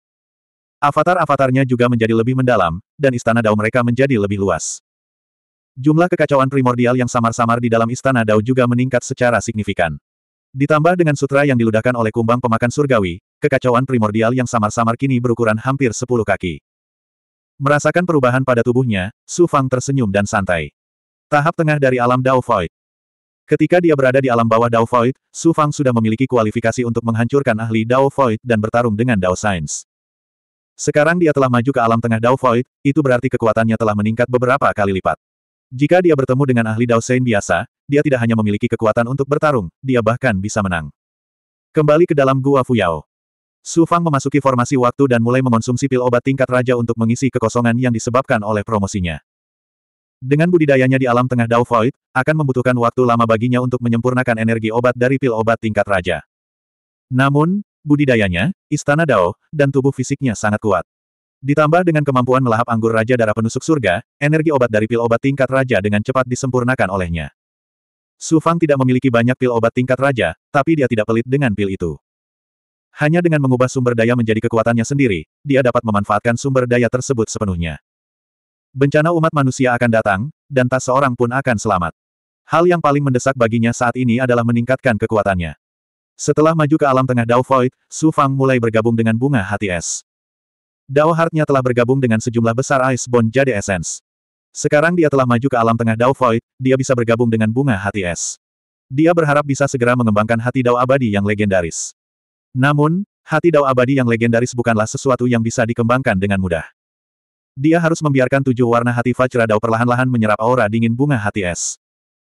Avatar-avatarnya juga menjadi lebih mendalam, dan istana Dao mereka menjadi lebih luas. Jumlah kekacauan primordial yang samar-samar di dalam istana Dao juga meningkat secara signifikan. Ditambah dengan sutra yang diludahkan oleh kumbang pemakan surgawi, kekacauan primordial yang samar-samar kini berukuran hampir sepuluh kaki. Merasakan perubahan pada tubuhnya, Su Fang tersenyum dan santai. Tahap tengah dari alam Dao Void. Ketika dia berada di alam bawah Dao Void, Su Fang sudah memiliki kualifikasi untuk menghancurkan ahli Dao Void dan bertarung dengan Dao Science. Sekarang dia telah maju ke alam tengah Dao Void, itu berarti kekuatannya telah meningkat beberapa kali lipat. Jika dia bertemu dengan ahli Dao Sein biasa, dia tidak hanya memiliki kekuatan untuk bertarung, dia bahkan bisa menang. Kembali ke dalam gua Fuyao. Su Fang memasuki formasi waktu dan mulai mengonsumsi pil obat tingkat raja untuk mengisi kekosongan yang disebabkan oleh promosinya. Dengan budidayanya di alam tengah Dao Void, akan membutuhkan waktu lama baginya untuk menyempurnakan energi obat dari pil obat tingkat raja. Namun, budidayanya, istana Dao, dan tubuh fisiknya sangat kuat. Ditambah dengan kemampuan melahap anggur raja darah penusuk surga, energi obat dari pil obat tingkat raja dengan cepat disempurnakan olehnya. Su Fang tidak memiliki banyak pil obat tingkat raja, tapi dia tidak pelit dengan pil itu. Hanya dengan mengubah sumber daya menjadi kekuatannya sendiri, dia dapat memanfaatkan sumber daya tersebut sepenuhnya. Bencana umat manusia akan datang, dan tak seorang pun akan selamat. Hal yang paling mendesak baginya saat ini adalah meningkatkan kekuatannya. Setelah maju ke alam tengah Dao Void, Su Fang mulai bergabung dengan bunga hati es. Dao Heart-nya telah bergabung dengan sejumlah besar Ice Bond Jade Essence. Sekarang dia telah maju ke alam tengah Dao Void, dia bisa bergabung dengan bunga hati es. Dia berharap bisa segera mengembangkan hati Dao abadi yang legendaris. Namun, hati Dao abadi yang legendaris bukanlah sesuatu yang bisa dikembangkan dengan mudah. Dia harus membiarkan tujuh warna hati Fajra Dao perlahan-lahan menyerap aura dingin bunga hati es.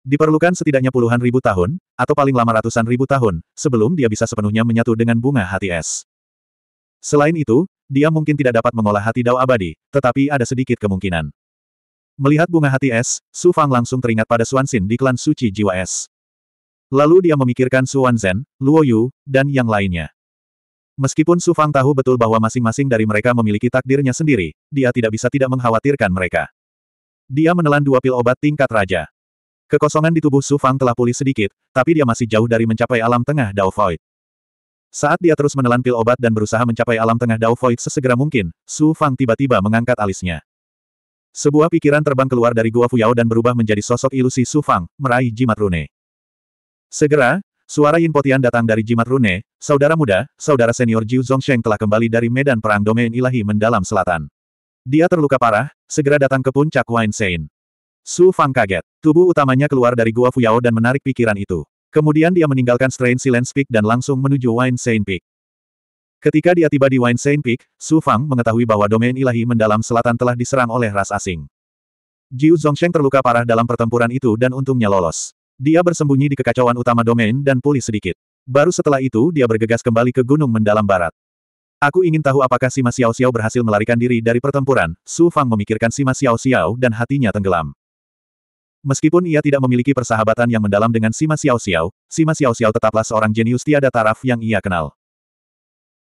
Diperlukan setidaknya puluhan ribu tahun, atau paling lama ratusan ribu tahun, sebelum dia bisa sepenuhnya menyatu dengan bunga hati es. Selain itu, dia mungkin tidak dapat mengolah hati Dao abadi, tetapi ada sedikit kemungkinan. Melihat bunga hati es, Su Fang langsung teringat pada Xin di klan suci jiwa es. Lalu dia memikirkan Xuanzhen, Luo Yu, dan yang lainnya. Meskipun Su Fang tahu betul bahwa masing-masing dari mereka memiliki takdirnya sendiri, dia tidak bisa tidak mengkhawatirkan mereka. Dia menelan dua pil obat tingkat raja. Kekosongan di tubuh Su Fang telah pulih sedikit, tapi dia masih jauh dari mencapai alam tengah Dao Void. Saat dia terus menelan pil obat dan berusaha mencapai alam tengah Dao Void sesegera mungkin, Su Fang tiba-tiba mengangkat alisnya. Sebuah pikiran terbang keluar dari Gua Fuyao dan berubah menjadi sosok ilusi Su Fang, meraih jimat rune. Segera, Suara Yin Potian datang dari jimat rune, saudara muda, saudara senior Jiu Zongsheng telah kembali dari medan perang domain ilahi mendalam selatan. Dia terluka parah, segera datang ke puncak Wine Sein. Su Fang kaget. Tubuh utamanya keluar dari gua Fuyao dan menarik pikiran itu. Kemudian dia meninggalkan Strain Silence Peak dan langsung menuju Wine Sein Peak. Ketika dia tiba di Wine Sein Peak, Su Fang mengetahui bahwa domain ilahi mendalam selatan telah diserang oleh ras asing. Jiu Zongsheng terluka parah dalam pertempuran itu dan untungnya lolos. Dia bersembunyi di kekacauan utama domain dan pulih sedikit. Baru setelah itu dia bergegas kembali ke gunung mendalam barat. Aku ingin tahu apakah Sima Xiao Xiao berhasil melarikan diri dari pertempuran, Su Fang memikirkan Sima Xiao Xiao dan hatinya tenggelam. Meskipun ia tidak memiliki persahabatan yang mendalam dengan Sima Xiao Xiao, Sima Xiao Xiao tetaplah seorang jenius tiada taraf yang ia kenal.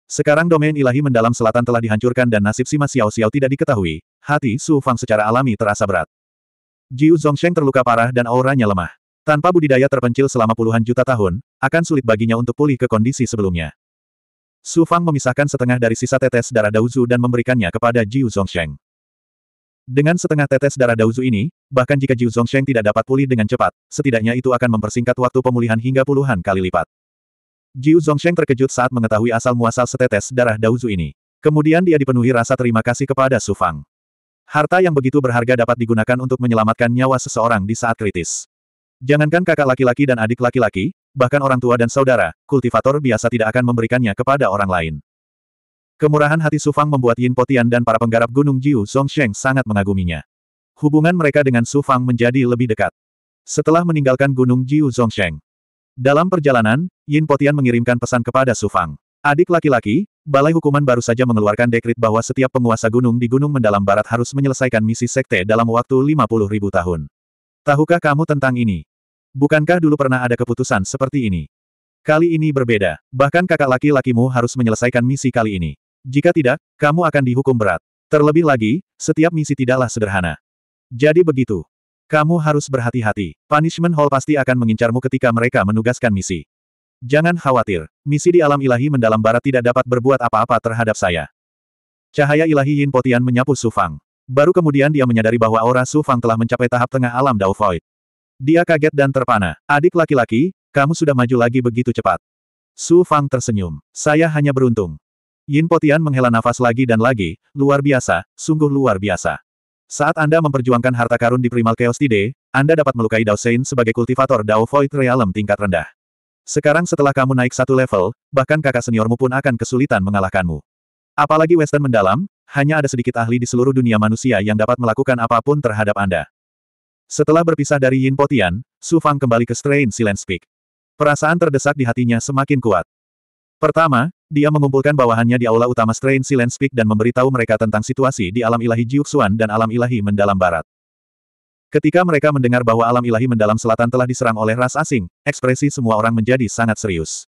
Sekarang domain ilahi mendalam selatan telah dihancurkan dan nasib Sima Xiao Xiao tidak diketahui, hati Su Fang secara alami terasa berat. Jiu Zhongsheng terluka parah dan auranya lemah. Tanpa budidaya terpencil selama puluhan juta tahun, akan sulit baginya untuk pulih ke kondisi sebelumnya. Su Fang memisahkan setengah dari sisa tetes darah Dauzu dan memberikannya kepada Jiu Zhongsheng. Dengan setengah tetes darah Dauzu ini, bahkan jika Jiu Zhongsheng tidak dapat pulih dengan cepat, setidaknya itu akan mempersingkat waktu pemulihan hingga puluhan kali lipat. Jiu Zhongsheng terkejut saat mengetahui asal-muasal setetes darah Dauzu ini. Kemudian dia dipenuhi rasa terima kasih kepada Su Fang. Harta yang begitu berharga dapat digunakan untuk menyelamatkan nyawa seseorang di saat kritis. Jangankan kakak laki-laki dan adik laki-laki, bahkan orang tua dan saudara, kultivator biasa tidak akan memberikannya kepada orang lain. Kemurahan hati Sufang membuat Yin Potian dan para penggarap Gunung Jiu Zongsheng sangat mengaguminya. Hubungan mereka dengan Sufang menjadi lebih dekat. Setelah meninggalkan Gunung Jiu Zongsheng, dalam perjalanan, Yin Potian mengirimkan pesan kepada Sufang. Adik laki-laki, Balai Hukuman baru saja mengeluarkan dekrit bahwa setiap penguasa gunung di Gunung Mendalam Barat harus menyelesaikan misi sekte dalam waktu 50 ribu tahun. Tahukah kamu tentang ini? Bukankah dulu pernah ada keputusan seperti ini? Kali ini berbeda, bahkan kakak laki-lakimu harus menyelesaikan misi kali ini. Jika tidak, kamu akan dihukum berat. Terlebih lagi, setiap misi tidaklah sederhana. Jadi begitu. Kamu harus berhati-hati. Punishment Hall pasti akan mengincarmu ketika mereka menugaskan misi. Jangan khawatir, misi di alam ilahi mendalam barat tidak dapat berbuat apa-apa terhadap saya. Cahaya ilahi Yin Potian menyapu Su Fang. Baru kemudian dia menyadari bahwa aura Su Fang telah mencapai tahap tengah alam Dao Void. Dia kaget dan terpana. Adik laki-laki, kamu sudah maju lagi begitu cepat. Su Fang tersenyum. Saya hanya beruntung. Yin Potian menghela nafas lagi dan lagi, luar biasa, sungguh luar biasa. Saat Anda memperjuangkan harta karun di Primal Chaos Tide, Anda dapat melukai Dao Sein sebagai kultivator Dao Void Realm tingkat rendah. Sekarang setelah kamu naik satu level, bahkan kakak seniormu pun akan kesulitan mengalahkanmu. Apalagi Western mendalam, hanya ada sedikit ahli di seluruh dunia manusia yang dapat melakukan apapun terhadap Anda. Setelah berpisah dari Yin Potian, Su Fang kembali ke Strain Silence Peak. Perasaan terdesak di hatinya semakin kuat. Pertama, dia mengumpulkan bawahannya di aula utama Strain Silence Peak dan memberitahu mereka tentang situasi di alam ilahi Jiuxuan dan alam ilahi mendalam barat. Ketika mereka mendengar bahwa alam ilahi mendalam selatan telah diserang oleh ras asing, ekspresi semua orang menjadi sangat serius.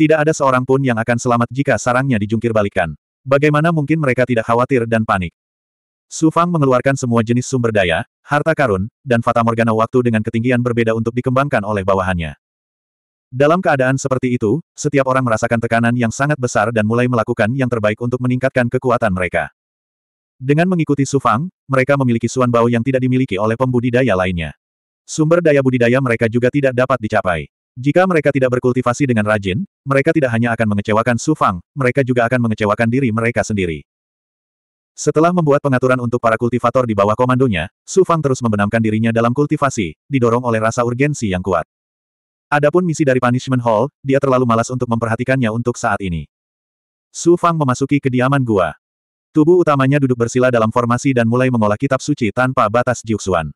Tidak ada seorang pun yang akan selamat jika sarangnya dijungkir balikan. Bagaimana mungkin mereka tidak khawatir dan panik? Su Fang mengeluarkan semua jenis sumber daya, harta karun, dan fata morgana waktu dengan ketinggian berbeda untuk dikembangkan oleh bawahannya. Dalam keadaan seperti itu, setiap orang merasakan tekanan yang sangat besar dan mulai melakukan yang terbaik untuk meningkatkan kekuatan mereka. Dengan mengikuti Su Fang, mereka memiliki suan bau yang tidak dimiliki oleh pembudidaya lainnya. Sumber daya budidaya mereka juga tidak dapat dicapai. Jika mereka tidak berkultivasi dengan rajin, mereka tidak hanya akan mengecewakan Su Fang, mereka juga akan mengecewakan diri mereka sendiri. Setelah membuat pengaturan untuk para kultivator di bawah komandonya, Su Fang terus membenamkan dirinya dalam kultivasi, didorong oleh rasa urgensi yang kuat. Adapun misi dari Punishment Hall, dia terlalu malas untuk memperhatikannya untuk saat ini. Su Fang memasuki kediaman gua. Tubuh utamanya duduk bersila dalam formasi dan mulai mengolah kitab suci tanpa batas Jiuxuan.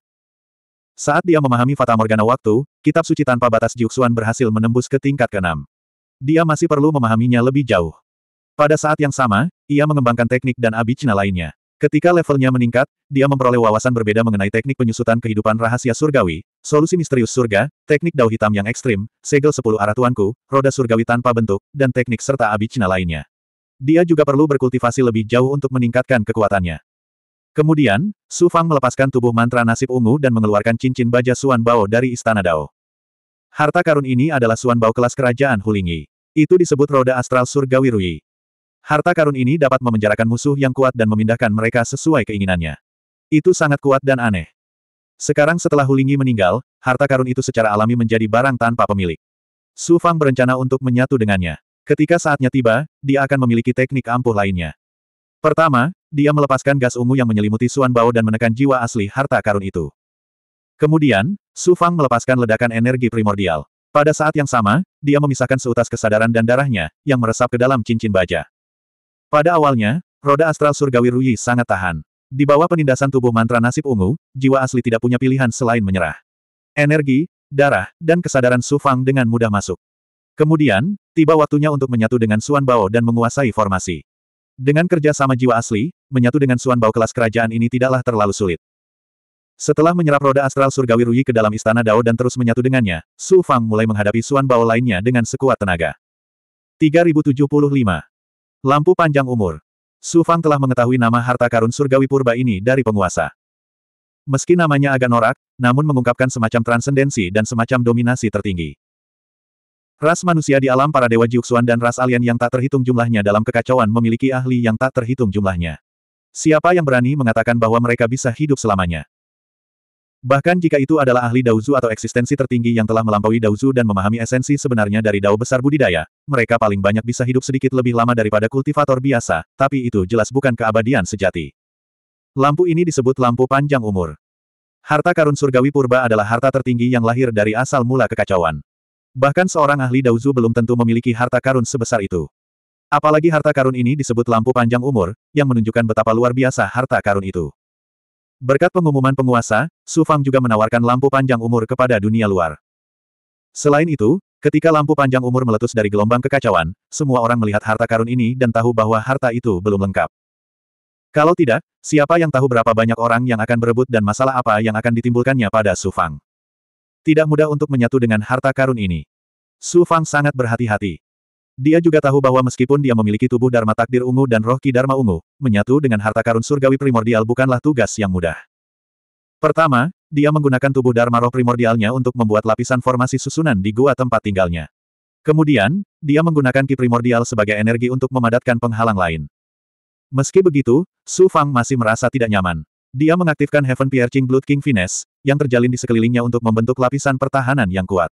Saat dia memahami Fata Morgana waktu, kitab suci tanpa batas Jiuxuan berhasil menembus ke tingkat keenam. Dia masih perlu memahaminya lebih jauh. Pada saat yang sama, ia mengembangkan teknik dan abicina lainnya. Ketika levelnya meningkat, dia memperoleh wawasan berbeda mengenai teknik penyusutan kehidupan rahasia surgawi, solusi misterius surga, teknik dao hitam yang ekstrim, segel sepuluh arah tuanku, roda surgawi tanpa bentuk, dan teknik serta abicina lainnya. Dia juga perlu berkultivasi lebih jauh untuk meningkatkan kekuatannya. Kemudian, Su Fang melepaskan tubuh mantra nasib ungu dan mengeluarkan cincin baja Suan Bao dari Istana Dao. Harta karun ini adalah Suan Bao kelas kerajaan Hulingi. Itu disebut roda astral surgawi Rui. Harta karun ini dapat memenjarakan musuh yang kuat dan memindahkan mereka sesuai keinginannya. Itu sangat kuat dan aneh. Sekarang setelah Hulingi meninggal, harta karun itu secara alami menjadi barang tanpa pemilik. Su Fang berencana untuk menyatu dengannya. Ketika saatnya tiba, dia akan memiliki teknik ampuh lainnya. Pertama, dia melepaskan gas ungu yang menyelimuti Suan Bao dan menekan jiwa asli harta karun itu. Kemudian, Su Fang melepaskan ledakan energi primordial. Pada saat yang sama, dia memisahkan seutas kesadaran dan darahnya, yang meresap ke dalam cincin baja. Pada awalnya, roda astral surgawi Ruyi sangat tahan. Di bawah penindasan tubuh mantra nasib ungu, jiwa asli tidak punya pilihan selain menyerah. Energi, darah, dan kesadaran Sufang dengan mudah masuk. Kemudian, tiba waktunya untuk menyatu dengan Suan Bao dan menguasai formasi. Dengan kerja sama jiwa asli, menyatu dengan Suan Bao kelas kerajaan ini tidaklah terlalu sulit. Setelah menyerap roda astral surgawi Ruyi ke dalam istana Dao dan terus menyatu dengannya, Su Fang mulai menghadapi Suan Bao lainnya dengan sekuat tenaga. 3075 Lampu panjang umur. Su Fang telah mengetahui nama harta karun surgawi purba ini dari penguasa. Meski namanya agak norak, namun mengungkapkan semacam transendensi dan semacam dominasi tertinggi. Ras manusia di alam para dewa Jiuxuan dan ras alien yang tak terhitung jumlahnya dalam kekacauan memiliki ahli yang tak terhitung jumlahnya. Siapa yang berani mengatakan bahwa mereka bisa hidup selamanya? Bahkan jika itu adalah ahli Daozu atau eksistensi tertinggi yang telah melampaui Daozu dan memahami esensi sebenarnya dari Dao besar budidaya, mereka paling banyak bisa hidup sedikit lebih lama daripada kultivator biasa, tapi itu jelas bukan keabadian sejati. Lampu ini disebut lampu panjang umur. Harta karun surgawi purba adalah harta tertinggi yang lahir dari asal mula kekacauan. Bahkan seorang ahli Daozu belum tentu memiliki harta karun sebesar itu. Apalagi harta karun ini disebut lampu panjang umur, yang menunjukkan betapa luar biasa harta karun itu. Berkat pengumuman penguasa, Su Fang juga menawarkan lampu panjang umur kepada dunia luar. Selain itu, ketika lampu panjang umur meletus dari gelombang kekacauan, semua orang melihat harta karun ini dan tahu bahwa harta itu belum lengkap. Kalau tidak, siapa yang tahu berapa banyak orang yang akan berebut dan masalah apa yang akan ditimbulkannya pada Su Fang. Tidak mudah untuk menyatu dengan harta karun ini. Su Fang sangat berhati-hati. Dia juga tahu bahwa meskipun dia memiliki tubuh Dharma Takdir Ungu dan roh Ki Dharma Ungu, menyatu dengan harta karun surgawi primordial bukanlah tugas yang mudah. Pertama, dia menggunakan tubuh Dharma roh primordialnya untuk membuat lapisan formasi susunan di gua tempat tinggalnya. Kemudian, dia menggunakan ki primordial sebagai energi untuk memadatkan penghalang lain. Meski begitu, Su Fang masih merasa tidak nyaman. Dia mengaktifkan Heaven Piercing Blood King Finesse, yang terjalin di sekelilingnya untuk membentuk lapisan pertahanan yang kuat.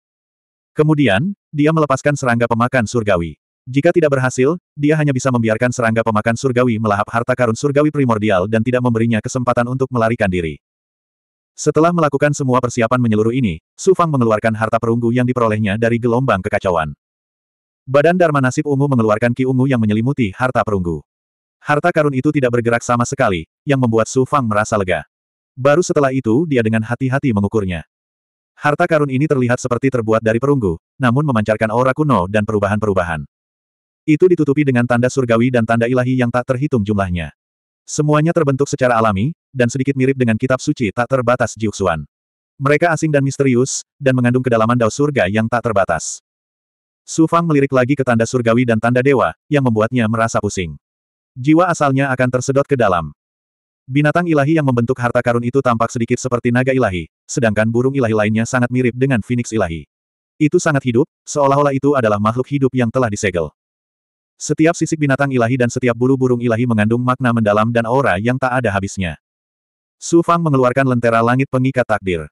Kemudian, dia melepaskan serangga pemakan surgawi. Jika tidak berhasil, dia hanya bisa membiarkan serangga pemakan surgawi melahap harta karun surgawi primordial dan tidak memberinya kesempatan untuk melarikan diri. Setelah melakukan semua persiapan menyeluruh ini, Su Fang mengeluarkan harta perunggu yang diperolehnya dari gelombang kekacauan. Badan Dharma Nasib Ungu mengeluarkan ki ungu yang menyelimuti harta perunggu. Harta karun itu tidak bergerak sama sekali, yang membuat Su Fang merasa lega. Baru setelah itu dia dengan hati-hati mengukurnya. Harta karun ini terlihat seperti terbuat dari perunggu, namun memancarkan aura kuno dan perubahan-perubahan. Itu ditutupi dengan tanda surgawi dan tanda ilahi yang tak terhitung jumlahnya. Semuanya terbentuk secara alami, dan sedikit mirip dengan kitab suci tak terbatas Jiuxuan. Mereka asing dan misterius, dan mengandung kedalaman dao surga yang tak terbatas. Su Fang melirik lagi ke tanda surgawi dan tanda dewa, yang membuatnya merasa pusing. Jiwa asalnya akan tersedot ke dalam. Binatang ilahi yang membentuk harta karun itu tampak sedikit seperti naga ilahi, sedangkan burung ilahi lainnya sangat mirip dengan Phoenix ilahi. Itu sangat hidup, seolah-olah itu adalah makhluk hidup yang telah disegel. Setiap sisik binatang ilahi dan setiap bulu burung ilahi mengandung makna mendalam dan aura yang tak ada habisnya. Su Fang mengeluarkan lentera langit pengikat takdir.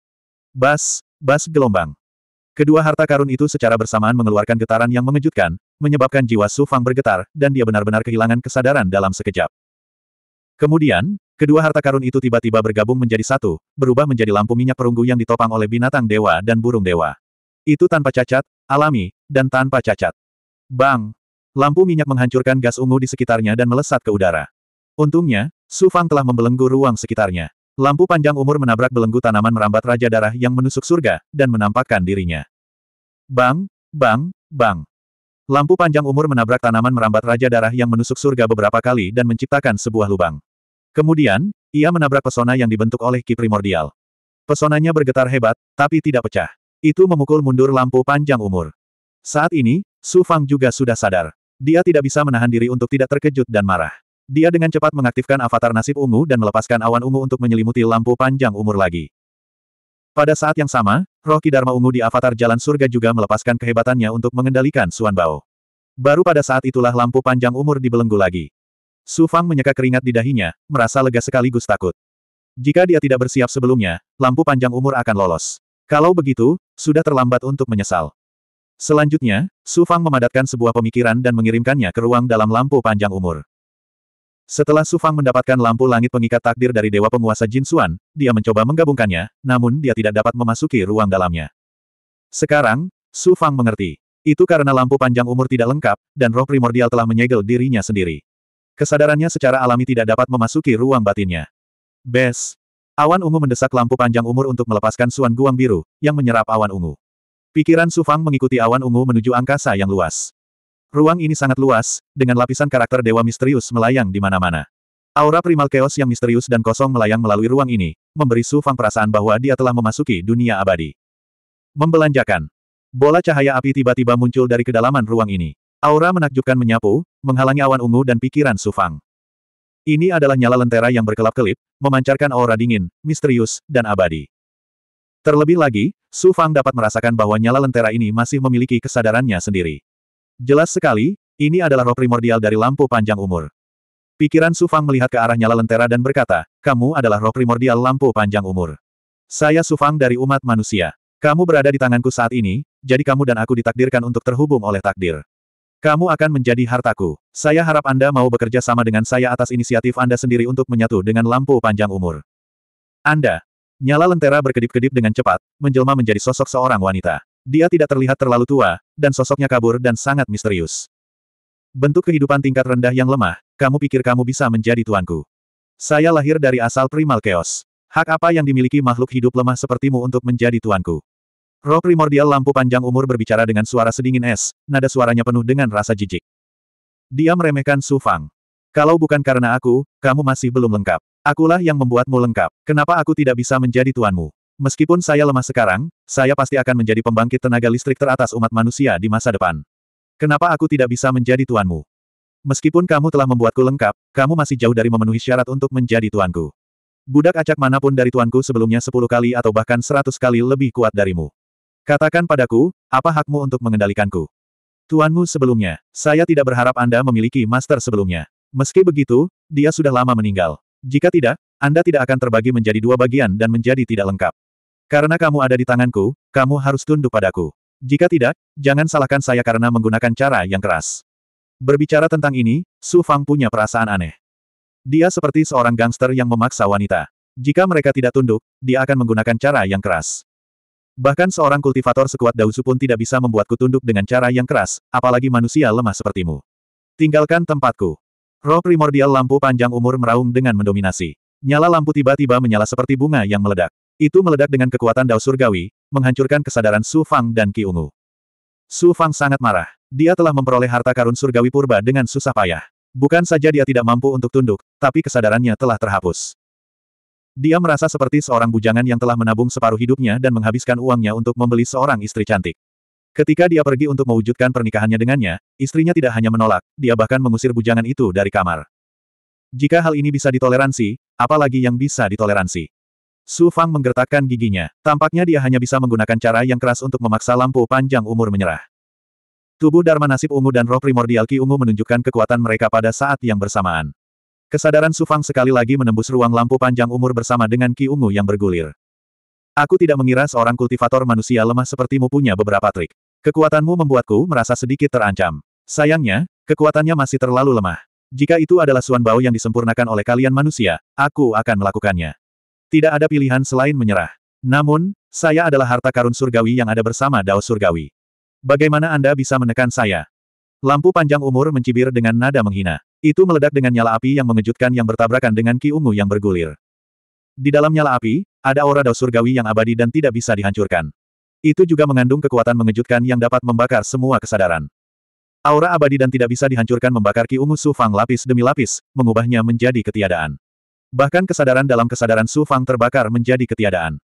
Bas, bas gelombang. Kedua harta karun itu secara bersamaan mengeluarkan getaran yang mengejutkan, menyebabkan jiwa Su Fang bergetar, dan dia benar-benar kehilangan kesadaran dalam sekejap. Kemudian, Kedua harta karun itu tiba-tiba bergabung menjadi satu, berubah menjadi lampu minyak perunggu yang ditopang oleh binatang dewa dan burung dewa. Itu tanpa cacat, alami, dan tanpa cacat. Bang! Lampu minyak menghancurkan gas ungu di sekitarnya dan melesat ke udara. Untungnya, Su Fang telah membelenggu ruang sekitarnya. Lampu panjang umur menabrak belenggu tanaman merambat Raja Darah yang menusuk surga, dan menampakkan dirinya. Bang! Bang! Bang! Lampu panjang umur menabrak tanaman merambat Raja Darah yang menusuk surga beberapa kali dan menciptakan sebuah lubang. Kemudian, ia menabrak pesona yang dibentuk oleh ki primordial. Pesonanya bergetar hebat, tapi tidak pecah. Itu memukul mundur lampu panjang umur. Saat ini, Su Fang juga sudah sadar. Dia tidak bisa menahan diri untuk tidak terkejut dan marah. Dia dengan cepat mengaktifkan avatar nasib ungu dan melepaskan awan ungu untuk menyelimuti lampu panjang umur lagi. Pada saat yang sama, roh kidarma ungu di avatar jalan surga juga melepaskan kehebatannya untuk mengendalikan Suan Bao. Baru pada saat itulah lampu panjang umur dibelenggu lagi. Su Fang menyeka keringat di dahinya, merasa lega sekaligus takut. Jika dia tidak bersiap sebelumnya, lampu panjang umur akan lolos. Kalau begitu, sudah terlambat untuk menyesal. Selanjutnya, Su Fang memadatkan sebuah pemikiran dan mengirimkannya ke ruang dalam lampu panjang umur. Setelah Su Fang mendapatkan lampu langit pengikat takdir dari Dewa Penguasa Jin Suan, dia mencoba menggabungkannya, namun dia tidak dapat memasuki ruang dalamnya. Sekarang, Su Fang mengerti. Itu karena lampu panjang umur tidak lengkap, dan roh primordial telah menyegel dirinya sendiri. Kesadarannya secara alami tidak dapat memasuki ruang batinnya. Bes. Awan ungu mendesak lampu panjang umur untuk melepaskan suan guang biru, yang menyerap awan ungu. Pikiran Sufang mengikuti awan ungu menuju angkasa yang luas. Ruang ini sangat luas, dengan lapisan karakter dewa misterius melayang di mana-mana. Aura primal chaos yang misterius dan kosong melayang melalui ruang ini, memberi Sufang perasaan bahwa dia telah memasuki dunia abadi. Membelanjakan. Bola cahaya api tiba-tiba muncul dari kedalaman ruang ini. Aura menakjubkan menyapu, menghalangi awan ungu dan pikiran Sufang. Ini adalah nyala lentera yang berkelap-kelip, memancarkan aura dingin, misterius, dan abadi. Terlebih lagi, Su Fang dapat merasakan bahwa nyala lentera ini masih memiliki kesadarannya sendiri. Jelas sekali, ini adalah roh primordial dari lampu panjang umur. Pikiran Su Fang melihat ke arah nyala lentera dan berkata, kamu adalah roh primordial lampu panjang umur. Saya Su Fang dari umat manusia. Kamu berada di tanganku saat ini, jadi kamu dan aku ditakdirkan untuk terhubung oleh takdir. Kamu akan menjadi hartaku. Saya harap Anda mau bekerja sama dengan saya atas inisiatif Anda sendiri untuk menyatu dengan lampu panjang umur. Anda. Nyala lentera berkedip-kedip dengan cepat, menjelma menjadi sosok seorang wanita. Dia tidak terlihat terlalu tua, dan sosoknya kabur dan sangat misterius. Bentuk kehidupan tingkat rendah yang lemah, kamu pikir kamu bisa menjadi tuanku. Saya lahir dari asal primal chaos. Hak apa yang dimiliki makhluk hidup lemah sepertimu untuk menjadi tuanku? Roh primordial lampu panjang umur berbicara dengan suara sedingin es, nada suaranya penuh dengan rasa jijik. Dia meremehkan Su Fang. Kalau bukan karena aku, kamu masih belum lengkap. Akulah yang membuatmu lengkap. Kenapa aku tidak bisa menjadi tuanmu? Meskipun saya lemah sekarang, saya pasti akan menjadi pembangkit tenaga listrik teratas umat manusia di masa depan. Kenapa aku tidak bisa menjadi tuanmu? Meskipun kamu telah membuatku lengkap, kamu masih jauh dari memenuhi syarat untuk menjadi tuanku. Budak acak manapun dari tuanku sebelumnya sepuluh kali atau bahkan seratus kali lebih kuat darimu. Katakan padaku, apa hakmu untuk mengendalikanku? Tuanmu sebelumnya, saya tidak berharap Anda memiliki master sebelumnya. Meski begitu, dia sudah lama meninggal. Jika tidak, Anda tidak akan terbagi menjadi dua bagian dan menjadi tidak lengkap. Karena kamu ada di tanganku, kamu harus tunduk padaku. Jika tidak, jangan salahkan saya karena menggunakan cara yang keras. Berbicara tentang ini, Su Fang punya perasaan aneh. Dia seperti seorang gangster yang memaksa wanita. Jika mereka tidak tunduk, dia akan menggunakan cara yang keras. Bahkan seorang kultivator sekuat Dausu pun tidak bisa membuatku tunduk dengan cara yang keras, apalagi manusia lemah sepertimu. Tinggalkan tempatku. Roh primordial lampu panjang umur meraung dengan mendominasi. Nyala lampu tiba-tiba menyala seperti bunga yang meledak. Itu meledak dengan kekuatan Dao Surgawi, menghancurkan kesadaran Su Fang dan Ki Ungu. Su Fang sangat marah. Dia telah memperoleh harta karun surgawi purba dengan susah payah. Bukan saja dia tidak mampu untuk tunduk, tapi kesadarannya telah terhapus. Dia merasa seperti seorang bujangan yang telah menabung separuh hidupnya dan menghabiskan uangnya untuk membeli seorang istri cantik. Ketika dia pergi untuk mewujudkan pernikahannya dengannya, istrinya tidak hanya menolak, dia bahkan mengusir bujangan itu dari kamar. Jika hal ini bisa ditoleransi, apalagi yang bisa ditoleransi? Su Fang menggertakkan giginya. Tampaknya dia hanya bisa menggunakan cara yang keras untuk memaksa lampu panjang umur menyerah. Tubuh Dharma Nasib Ungu dan roh primordial Ki Ungu menunjukkan kekuatan mereka pada saat yang bersamaan. Kesadaran Sufang sekali lagi menembus ruang lampu panjang umur bersama dengan Ki Ungu yang bergulir. Aku tidak mengira seorang kultivator manusia lemah sepertimu punya beberapa trik. Kekuatanmu membuatku merasa sedikit terancam. Sayangnya, kekuatannya masih terlalu lemah. Jika itu adalah Suan bau yang disempurnakan oleh kalian manusia, aku akan melakukannya. Tidak ada pilihan selain menyerah. Namun, saya adalah harta karun surgawi yang ada bersama Dao Surgawi. Bagaimana Anda bisa menekan saya? Lampu panjang umur mencibir dengan nada menghina. Itu meledak dengan nyala api yang mengejutkan yang bertabrakan dengan ki ungu yang bergulir. Di dalam nyala api, ada aura dao surgawi yang abadi dan tidak bisa dihancurkan. Itu juga mengandung kekuatan mengejutkan yang dapat membakar semua kesadaran. Aura abadi dan tidak bisa dihancurkan membakar Ki Ungu sufang lapis demi lapis, mengubahnya menjadi ketiadaan. Bahkan kesadaran dalam kesadaran sufang terbakar menjadi ketiadaan.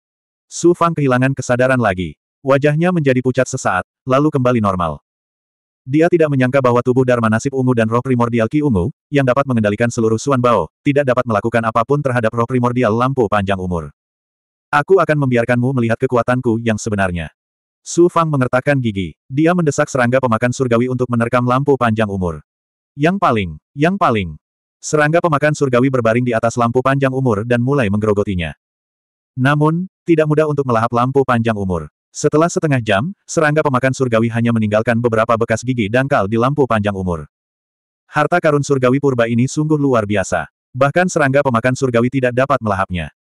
Sufang kehilangan kesadaran lagi. Wajahnya menjadi pucat sesaat, lalu kembali normal. Dia tidak menyangka bahwa tubuh Dharma Nasib Ungu dan roh primordial Ki Ungu, yang dapat mengendalikan seluruh Suan Bao, tidak dapat melakukan apapun terhadap roh primordial lampu panjang umur. Aku akan membiarkanmu melihat kekuatanku yang sebenarnya. Su Fang mengertakkan gigi. Dia mendesak serangga pemakan surgawi untuk menerkam lampu panjang umur. Yang paling, yang paling. Serangga pemakan surgawi berbaring di atas lampu panjang umur dan mulai menggerogotinya. Namun, tidak mudah untuk melahap lampu panjang umur. Setelah setengah jam, serangga pemakan surgawi hanya meninggalkan beberapa bekas gigi dangkal di lampu panjang umur. Harta karun surgawi purba ini sungguh luar biasa. Bahkan serangga pemakan surgawi tidak dapat melahapnya.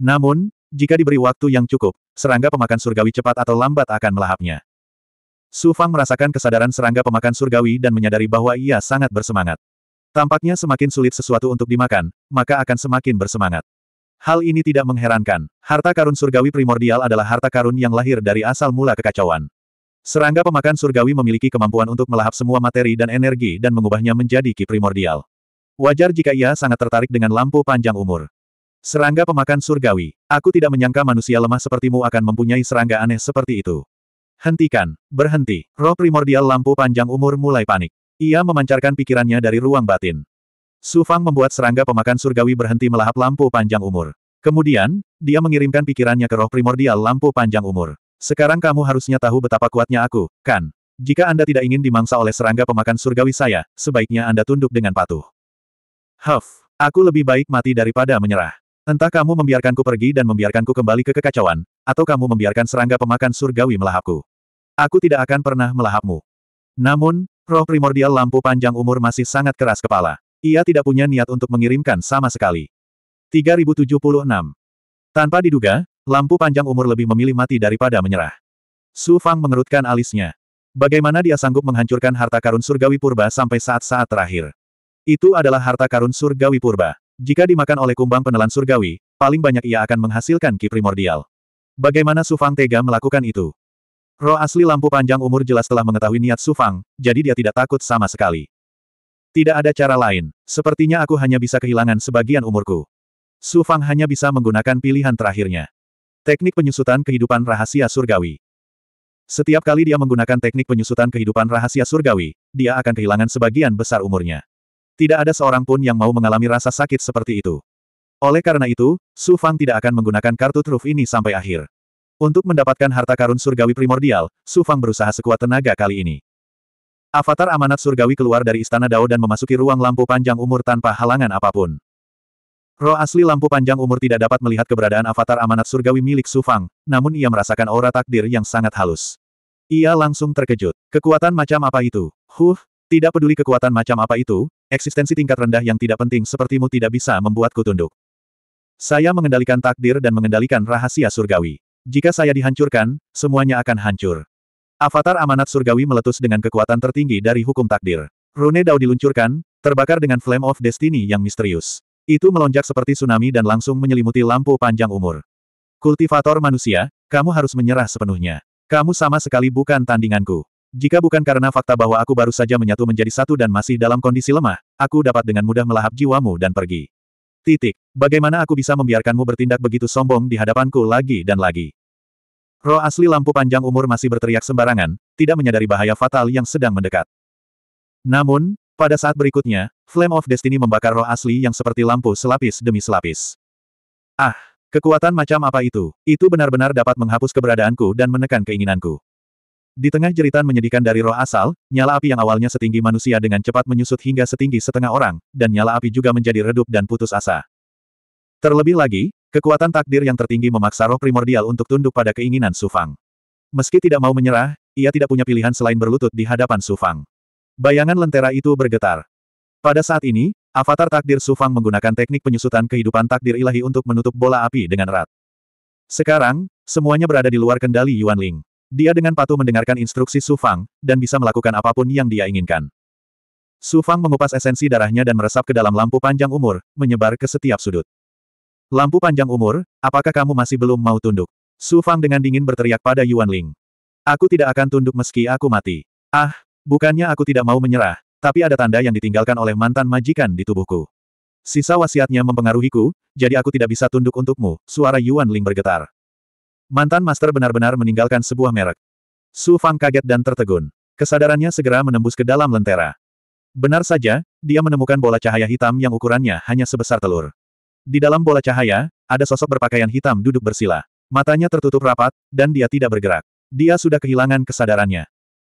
Namun, jika diberi waktu yang cukup, serangga pemakan surgawi cepat atau lambat akan melahapnya. Su Fang merasakan kesadaran serangga pemakan surgawi dan menyadari bahwa ia sangat bersemangat. Tampaknya semakin sulit sesuatu untuk dimakan, maka akan semakin bersemangat. Hal ini tidak mengherankan. Harta karun surgawi primordial adalah harta karun yang lahir dari asal mula kekacauan. Serangga pemakan surgawi memiliki kemampuan untuk melahap semua materi dan energi dan mengubahnya menjadi ki primordial. Wajar jika ia sangat tertarik dengan lampu panjang umur. Serangga pemakan surgawi, aku tidak menyangka manusia lemah sepertimu akan mempunyai serangga aneh seperti itu. Hentikan, berhenti. Roh primordial lampu panjang umur mulai panik. Ia memancarkan pikirannya dari ruang batin. Su Fang membuat serangga pemakan surgawi berhenti melahap lampu panjang umur. Kemudian, dia mengirimkan pikirannya ke roh primordial lampu panjang umur. Sekarang kamu harusnya tahu betapa kuatnya aku, kan? Jika Anda tidak ingin dimangsa oleh serangga pemakan surgawi saya, sebaiknya Anda tunduk dengan patuh. Huff, aku lebih baik mati daripada menyerah. Entah kamu membiarkanku pergi dan membiarkanku kembali ke kekacauan, atau kamu membiarkan serangga pemakan surgawi melahapku. Aku tidak akan pernah melahapmu. Namun, roh primordial lampu panjang umur masih sangat keras kepala. Ia tidak punya niat untuk mengirimkan sama sekali. 3076. Tanpa diduga, lampu panjang umur lebih memilih mati daripada menyerah. Su Fang mengerutkan alisnya. Bagaimana dia sanggup menghancurkan harta karun surgawi purba sampai saat-saat terakhir? Itu adalah harta karun surgawi purba. Jika dimakan oleh kumbang penelan surgawi, paling banyak ia akan menghasilkan ki primordial. Bagaimana Su Fang tega melakukan itu? Roh asli lampu panjang umur jelas telah mengetahui niat Su Fang, jadi dia tidak takut sama sekali. Tidak ada cara lain, sepertinya aku hanya bisa kehilangan sebagian umurku. Su Fang hanya bisa menggunakan pilihan terakhirnya. Teknik penyusutan kehidupan rahasia surgawi. Setiap kali dia menggunakan teknik penyusutan kehidupan rahasia surgawi, dia akan kehilangan sebagian besar umurnya. Tidak ada seorang pun yang mau mengalami rasa sakit seperti itu. Oleh karena itu, Su Fang tidak akan menggunakan kartu truf ini sampai akhir. Untuk mendapatkan harta karun surgawi primordial, Su Fang berusaha sekuat tenaga kali ini. Avatar amanat surgawi keluar dari istana Dao dan memasuki ruang lampu panjang umur tanpa halangan apapun. Roh asli lampu panjang umur tidak dapat melihat keberadaan avatar amanat surgawi milik Su Fang, namun ia merasakan aura takdir yang sangat halus. Ia langsung terkejut. Kekuatan macam apa itu? Huh, tidak peduli kekuatan macam apa itu, eksistensi tingkat rendah yang tidak penting sepertimu tidak bisa membuatku tunduk. Saya mengendalikan takdir dan mengendalikan rahasia surgawi. Jika saya dihancurkan, semuanya akan hancur. Avatar amanat surgawi meletus dengan kekuatan tertinggi dari hukum takdir. Rune Dao diluncurkan, terbakar dengan Flame of Destiny yang misterius. Itu melonjak seperti tsunami dan langsung menyelimuti lampu panjang umur. Kultivator manusia, kamu harus menyerah sepenuhnya. Kamu sama sekali bukan tandinganku. Jika bukan karena fakta bahwa aku baru saja menyatu menjadi satu dan masih dalam kondisi lemah, aku dapat dengan mudah melahap jiwamu dan pergi. Titik. Bagaimana aku bisa membiarkanmu bertindak begitu sombong di hadapanku lagi dan lagi? Roh asli lampu panjang umur masih berteriak sembarangan, tidak menyadari bahaya fatal yang sedang mendekat. Namun, pada saat berikutnya, Flame of Destiny membakar roh asli yang seperti lampu selapis demi selapis. Ah, kekuatan macam apa itu? Itu benar-benar dapat menghapus keberadaanku dan menekan keinginanku. Di tengah jeritan menyedihkan dari roh asal, nyala api yang awalnya setinggi manusia dengan cepat menyusut hingga setinggi setengah orang, dan nyala api juga menjadi redup dan putus asa. Terlebih lagi, Kekuatan takdir yang tertinggi memaksa roh primordial untuk tunduk pada keinginan Sufang. Meski tidak mau menyerah, ia tidak punya pilihan selain berlutut di hadapan Sufang. Bayangan lentera itu bergetar. Pada saat ini, avatar takdir Sufang menggunakan teknik penyusutan kehidupan takdir ilahi untuk menutup bola api dengan erat. Sekarang, semuanya berada di luar kendali Yuan Ling. Dia dengan patuh mendengarkan instruksi Sufang, dan bisa melakukan apapun yang dia inginkan. Sufang mengupas esensi darahnya dan meresap ke dalam lampu panjang umur, menyebar ke setiap sudut. Lampu panjang umur, apakah kamu masih belum mau tunduk? Su Fang dengan dingin berteriak pada Yuan Ling. Aku tidak akan tunduk meski aku mati. Ah, bukannya aku tidak mau menyerah, tapi ada tanda yang ditinggalkan oleh mantan majikan di tubuhku. Sisa wasiatnya mempengaruhiku, jadi aku tidak bisa tunduk untukmu, suara Yuan Ling bergetar. Mantan master benar-benar meninggalkan sebuah merek. Su Fang kaget dan tertegun. Kesadarannya segera menembus ke dalam lentera. Benar saja, dia menemukan bola cahaya hitam yang ukurannya hanya sebesar telur. Di dalam bola cahaya, ada sosok berpakaian hitam duduk bersila. Matanya tertutup rapat, dan dia tidak bergerak. Dia sudah kehilangan kesadarannya.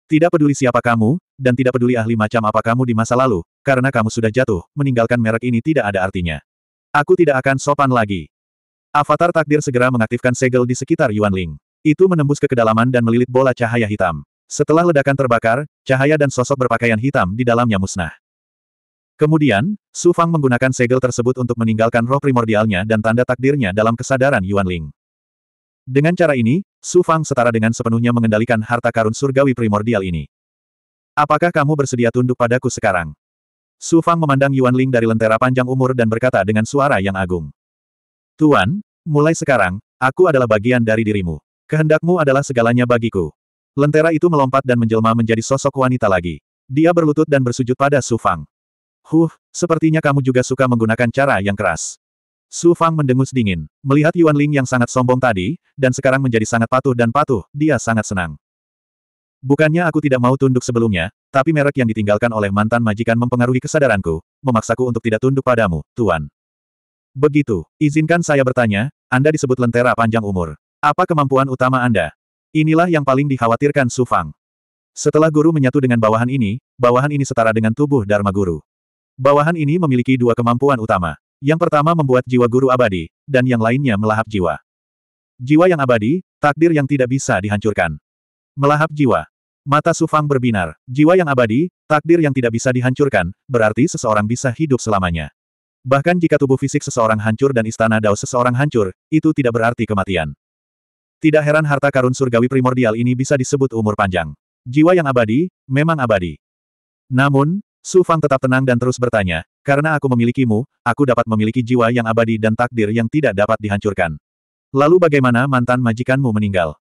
Tidak peduli siapa kamu, dan tidak peduli ahli macam apa kamu di masa lalu, karena kamu sudah jatuh, meninggalkan merek ini tidak ada artinya. Aku tidak akan sopan lagi. Avatar takdir segera mengaktifkan segel di sekitar Yuan Ling. Itu menembus ke kedalaman dan melilit bola cahaya hitam. Setelah ledakan terbakar, cahaya dan sosok berpakaian hitam di dalamnya musnah. Kemudian, Su Fang menggunakan segel tersebut untuk meninggalkan roh primordialnya dan tanda takdirnya dalam kesadaran Yuan Ling. Dengan cara ini, Su Fang setara dengan sepenuhnya mengendalikan harta karun surgawi primordial ini. Apakah kamu bersedia tunduk padaku sekarang? Su Fang memandang Yuan Ling dari lentera panjang umur dan berkata dengan suara yang agung. Tuan, mulai sekarang, aku adalah bagian dari dirimu. Kehendakmu adalah segalanya bagiku. Lentera itu melompat dan menjelma menjadi sosok wanita lagi. Dia berlutut dan bersujud pada Su Fang. Huh, sepertinya kamu juga suka menggunakan cara yang keras. Su Fang mendengus dingin, melihat Yuan Ling yang sangat sombong tadi, dan sekarang menjadi sangat patuh dan patuh, dia sangat senang. Bukannya aku tidak mau tunduk sebelumnya, tapi merek yang ditinggalkan oleh mantan majikan mempengaruhi kesadaranku, memaksaku untuk tidak tunduk padamu, Tuan. Begitu, izinkan saya bertanya, Anda disebut lentera panjang umur. Apa kemampuan utama Anda? Inilah yang paling dikhawatirkan Su Fang. Setelah guru menyatu dengan bawahan ini, bawahan ini setara dengan tubuh Dharma Guru. Bawahan ini memiliki dua kemampuan utama. Yang pertama membuat jiwa guru abadi, dan yang lainnya melahap jiwa. Jiwa yang abadi, takdir yang tidak bisa dihancurkan. Melahap jiwa. Mata Sufang berbinar. Jiwa yang abadi, takdir yang tidak bisa dihancurkan, berarti seseorang bisa hidup selamanya. Bahkan jika tubuh fisik seseorang hancur dan istana Dao seseorang hancur, itu tidak berarti kematian. Tidak heran harta karun surgawi primordial ini bisa disebut umur panjang. Jiwa yang abadi, memang abadi. Namun, Su Fang tetap tenang dan terus bertanya, karena aku memilikimu, aku dapat memiliki jiwa yang abadi dan takdir yang tidak dapat dihancurkan. Lalu bagaimana mantan majikanmu meninggal?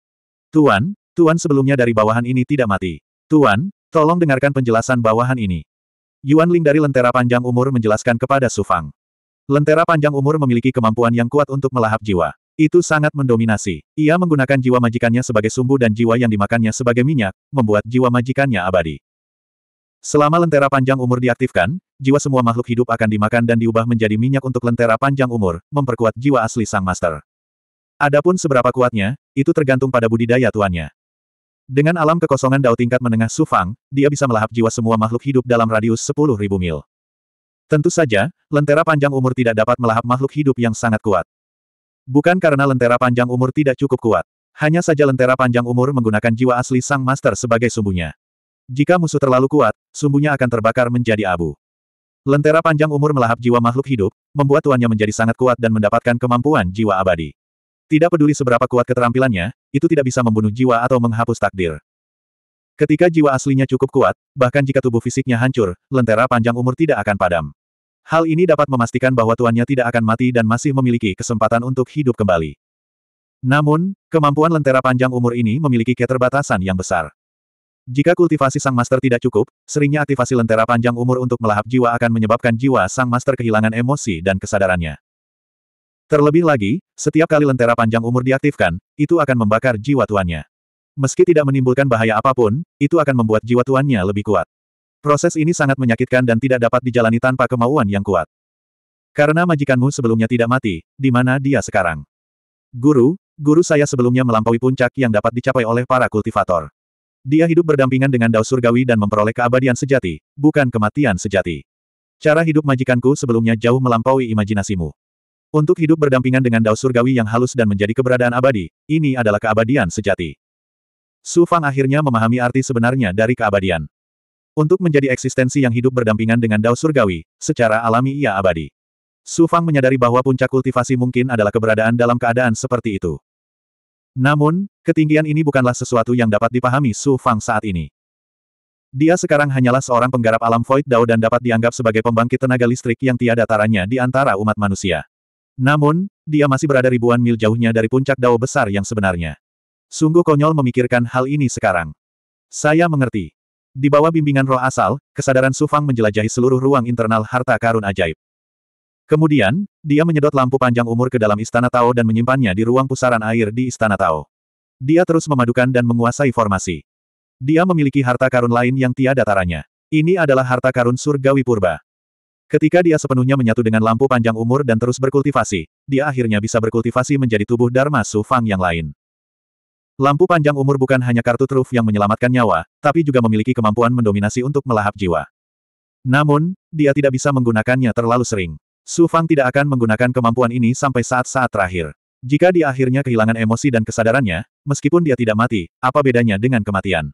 Tuan, Tuan sebelumnya dari bawahan ini tidak mati. Tuan, tolong dengarkan penjelasan bawahan ini. Yuan Ling dari Lentera Panjang Umur menjelaskan kepada Su Fang. Lentera Panjang Umur memiliki kemampuan yang kuat untuk melahap jiwa. Itu sangat mendominasi. Ia menggunakan jiwa majikannya sebagai sumbu dan jiwa yang dimakannya sebagai minyak, membuat jiwa majikannya abadi. Selama lentera panjang umur diaktifkan, jiwa semua makhluk hidup akan dimakan dan diubah menjadi minyak untuk lentera panjang umur, memperkuat jiwa asli sang master. Adapun seberapa kuatnya, itu tergantung pada budidaya tuannya. Dengan alam kekosongan dao tingkat menengah Sufang, dia bisa melahap jiwa semua makhluk hidup dalam radius 10.000 mil. Tentu saja, lentera panjang umur tidak dapat melahap makhluk hidup yang sangat kuat. Bukan karena lentera panjang umur tidak cukup kuat. Hanya saja lentera panjang umur menggunakan jiwa asli sang master sebagai sumbunya. Jika musuh terlalu kuat, sumbunya akan terbakar menjadi abu. Lentera panjang umur melahap jiwa makhluk hidup, membuat tuannya menjadi sangat kuat dan mendapatkan kemampuan jiwa abadi. Tidak peduli seberapa kuat keterampilannya, itu tidak bisa membunuh jiwa atau menghapus takdir. Ketika jiwa aslinya cukup kuat, bahkan jika tubuh fisiknya hancur, lentera panjang umur tidak akan padam. Hal ini dapat memastikan bahwa tuannya tidak akan mati dan masih memiliki kesempatan untuk hidup kembali. Namun, kemampuan lentera panjang umur ini memiliki keterbatasan yang besar. Jika kultivasi Sang Master tidak cukup, seringnya aktivasi lentera panjang umur untuk melahap jiwa akan menyebabkan jiwa Sang Master kehilangan emosi dan kesadarannya. Terlebih lagi, setiap kali lentera panjang umur diaktifkan, itu akan membakar jiwa tuannya. Meski tidak menimbulkan bahaya apapun, itu akan membuat jiwa tuannya lebih kuat. Proses ini sangat menyakitkan dan tidak dapat dijalani tanpa kemauan yang kuat. Karena majikanmu sebelumnya tidak mati, di mana dia sekarang? Guru, guru saya sebelumnya melampaui puncak yang dapat dicapai oleh para kultivator. Dia hidup berdampingan dengan Dao Surgawi dan memperoleh keabadian sejati, bukan kematian sejati. Cara hidup majikanku sebelumnya jauh melampaui imajinasimu. Untuk hidup berdampingan dengan Dao Surgawi yang halus dan menjadi keberadaan abadi, ini adalah keabadian sejati. Su Fang akhirnya memahami arti sebenarnya dari keabadian. Untuk menjadi eksistensi yang hidup berdampingan dengan Dao Surgawi, secara alami ia abadi. Su Fang menyadari bahwa puncak kultivasi mungkin adalah keberadaan dalam keadaan seperti itu. Namun, Ketinggian ini bukanlah sesuatu yang dapat dipahami Su Fang saat ini. Dia sekarang hanyalah seorang penggarap alam Void Dao dan dapat dianggap sebagai pembangkit tenaga listrik yang tiada taranya di antara umat manusia. Namun, dia masih berada ribuan mil jauhnya dari puncak Dao besar yang sebenarnya. Sungguh konyol memikirkan hal ini sekarang. Saya mengerti. Di bawah bimbingan roh asal, kesadaran Su Fang menjelajahi seluruh ruang internal harta karun ajaib. Kemudian, dia menyedot lampu panjang umur ke dalam istana Tao dan menyimpannya di ruang pusaran air di istana Tao. Dia terus memadukan dan menguasai formasi. Dia memiliki harta karun lain yang tiada taranya. Ini adalah harta karun surgawi purba. Ketika dia sepenuhnya menyatu dengan lampu panjang umur dan terus berkultivasi, dia akhirnya bisa berkultivasi menjadi tubuh Dharma Sufang yang lain. Lampu panjang umur bukan hanya kartu truf yang menyelamatkan nyawa, tapi juga memiliki kemampuan mendominasi untuk melahap jiwa. Namun, dia tidak bisa menggunakannya terlalu sering. Su Fang tidak akan menggunakan kemampuan ini sampai saat-saat terakhir. Jika dia akhirnya kehilangan emosi dan kesadarannya, meskipun dia tidak mati, apa bedanya dengan kematian?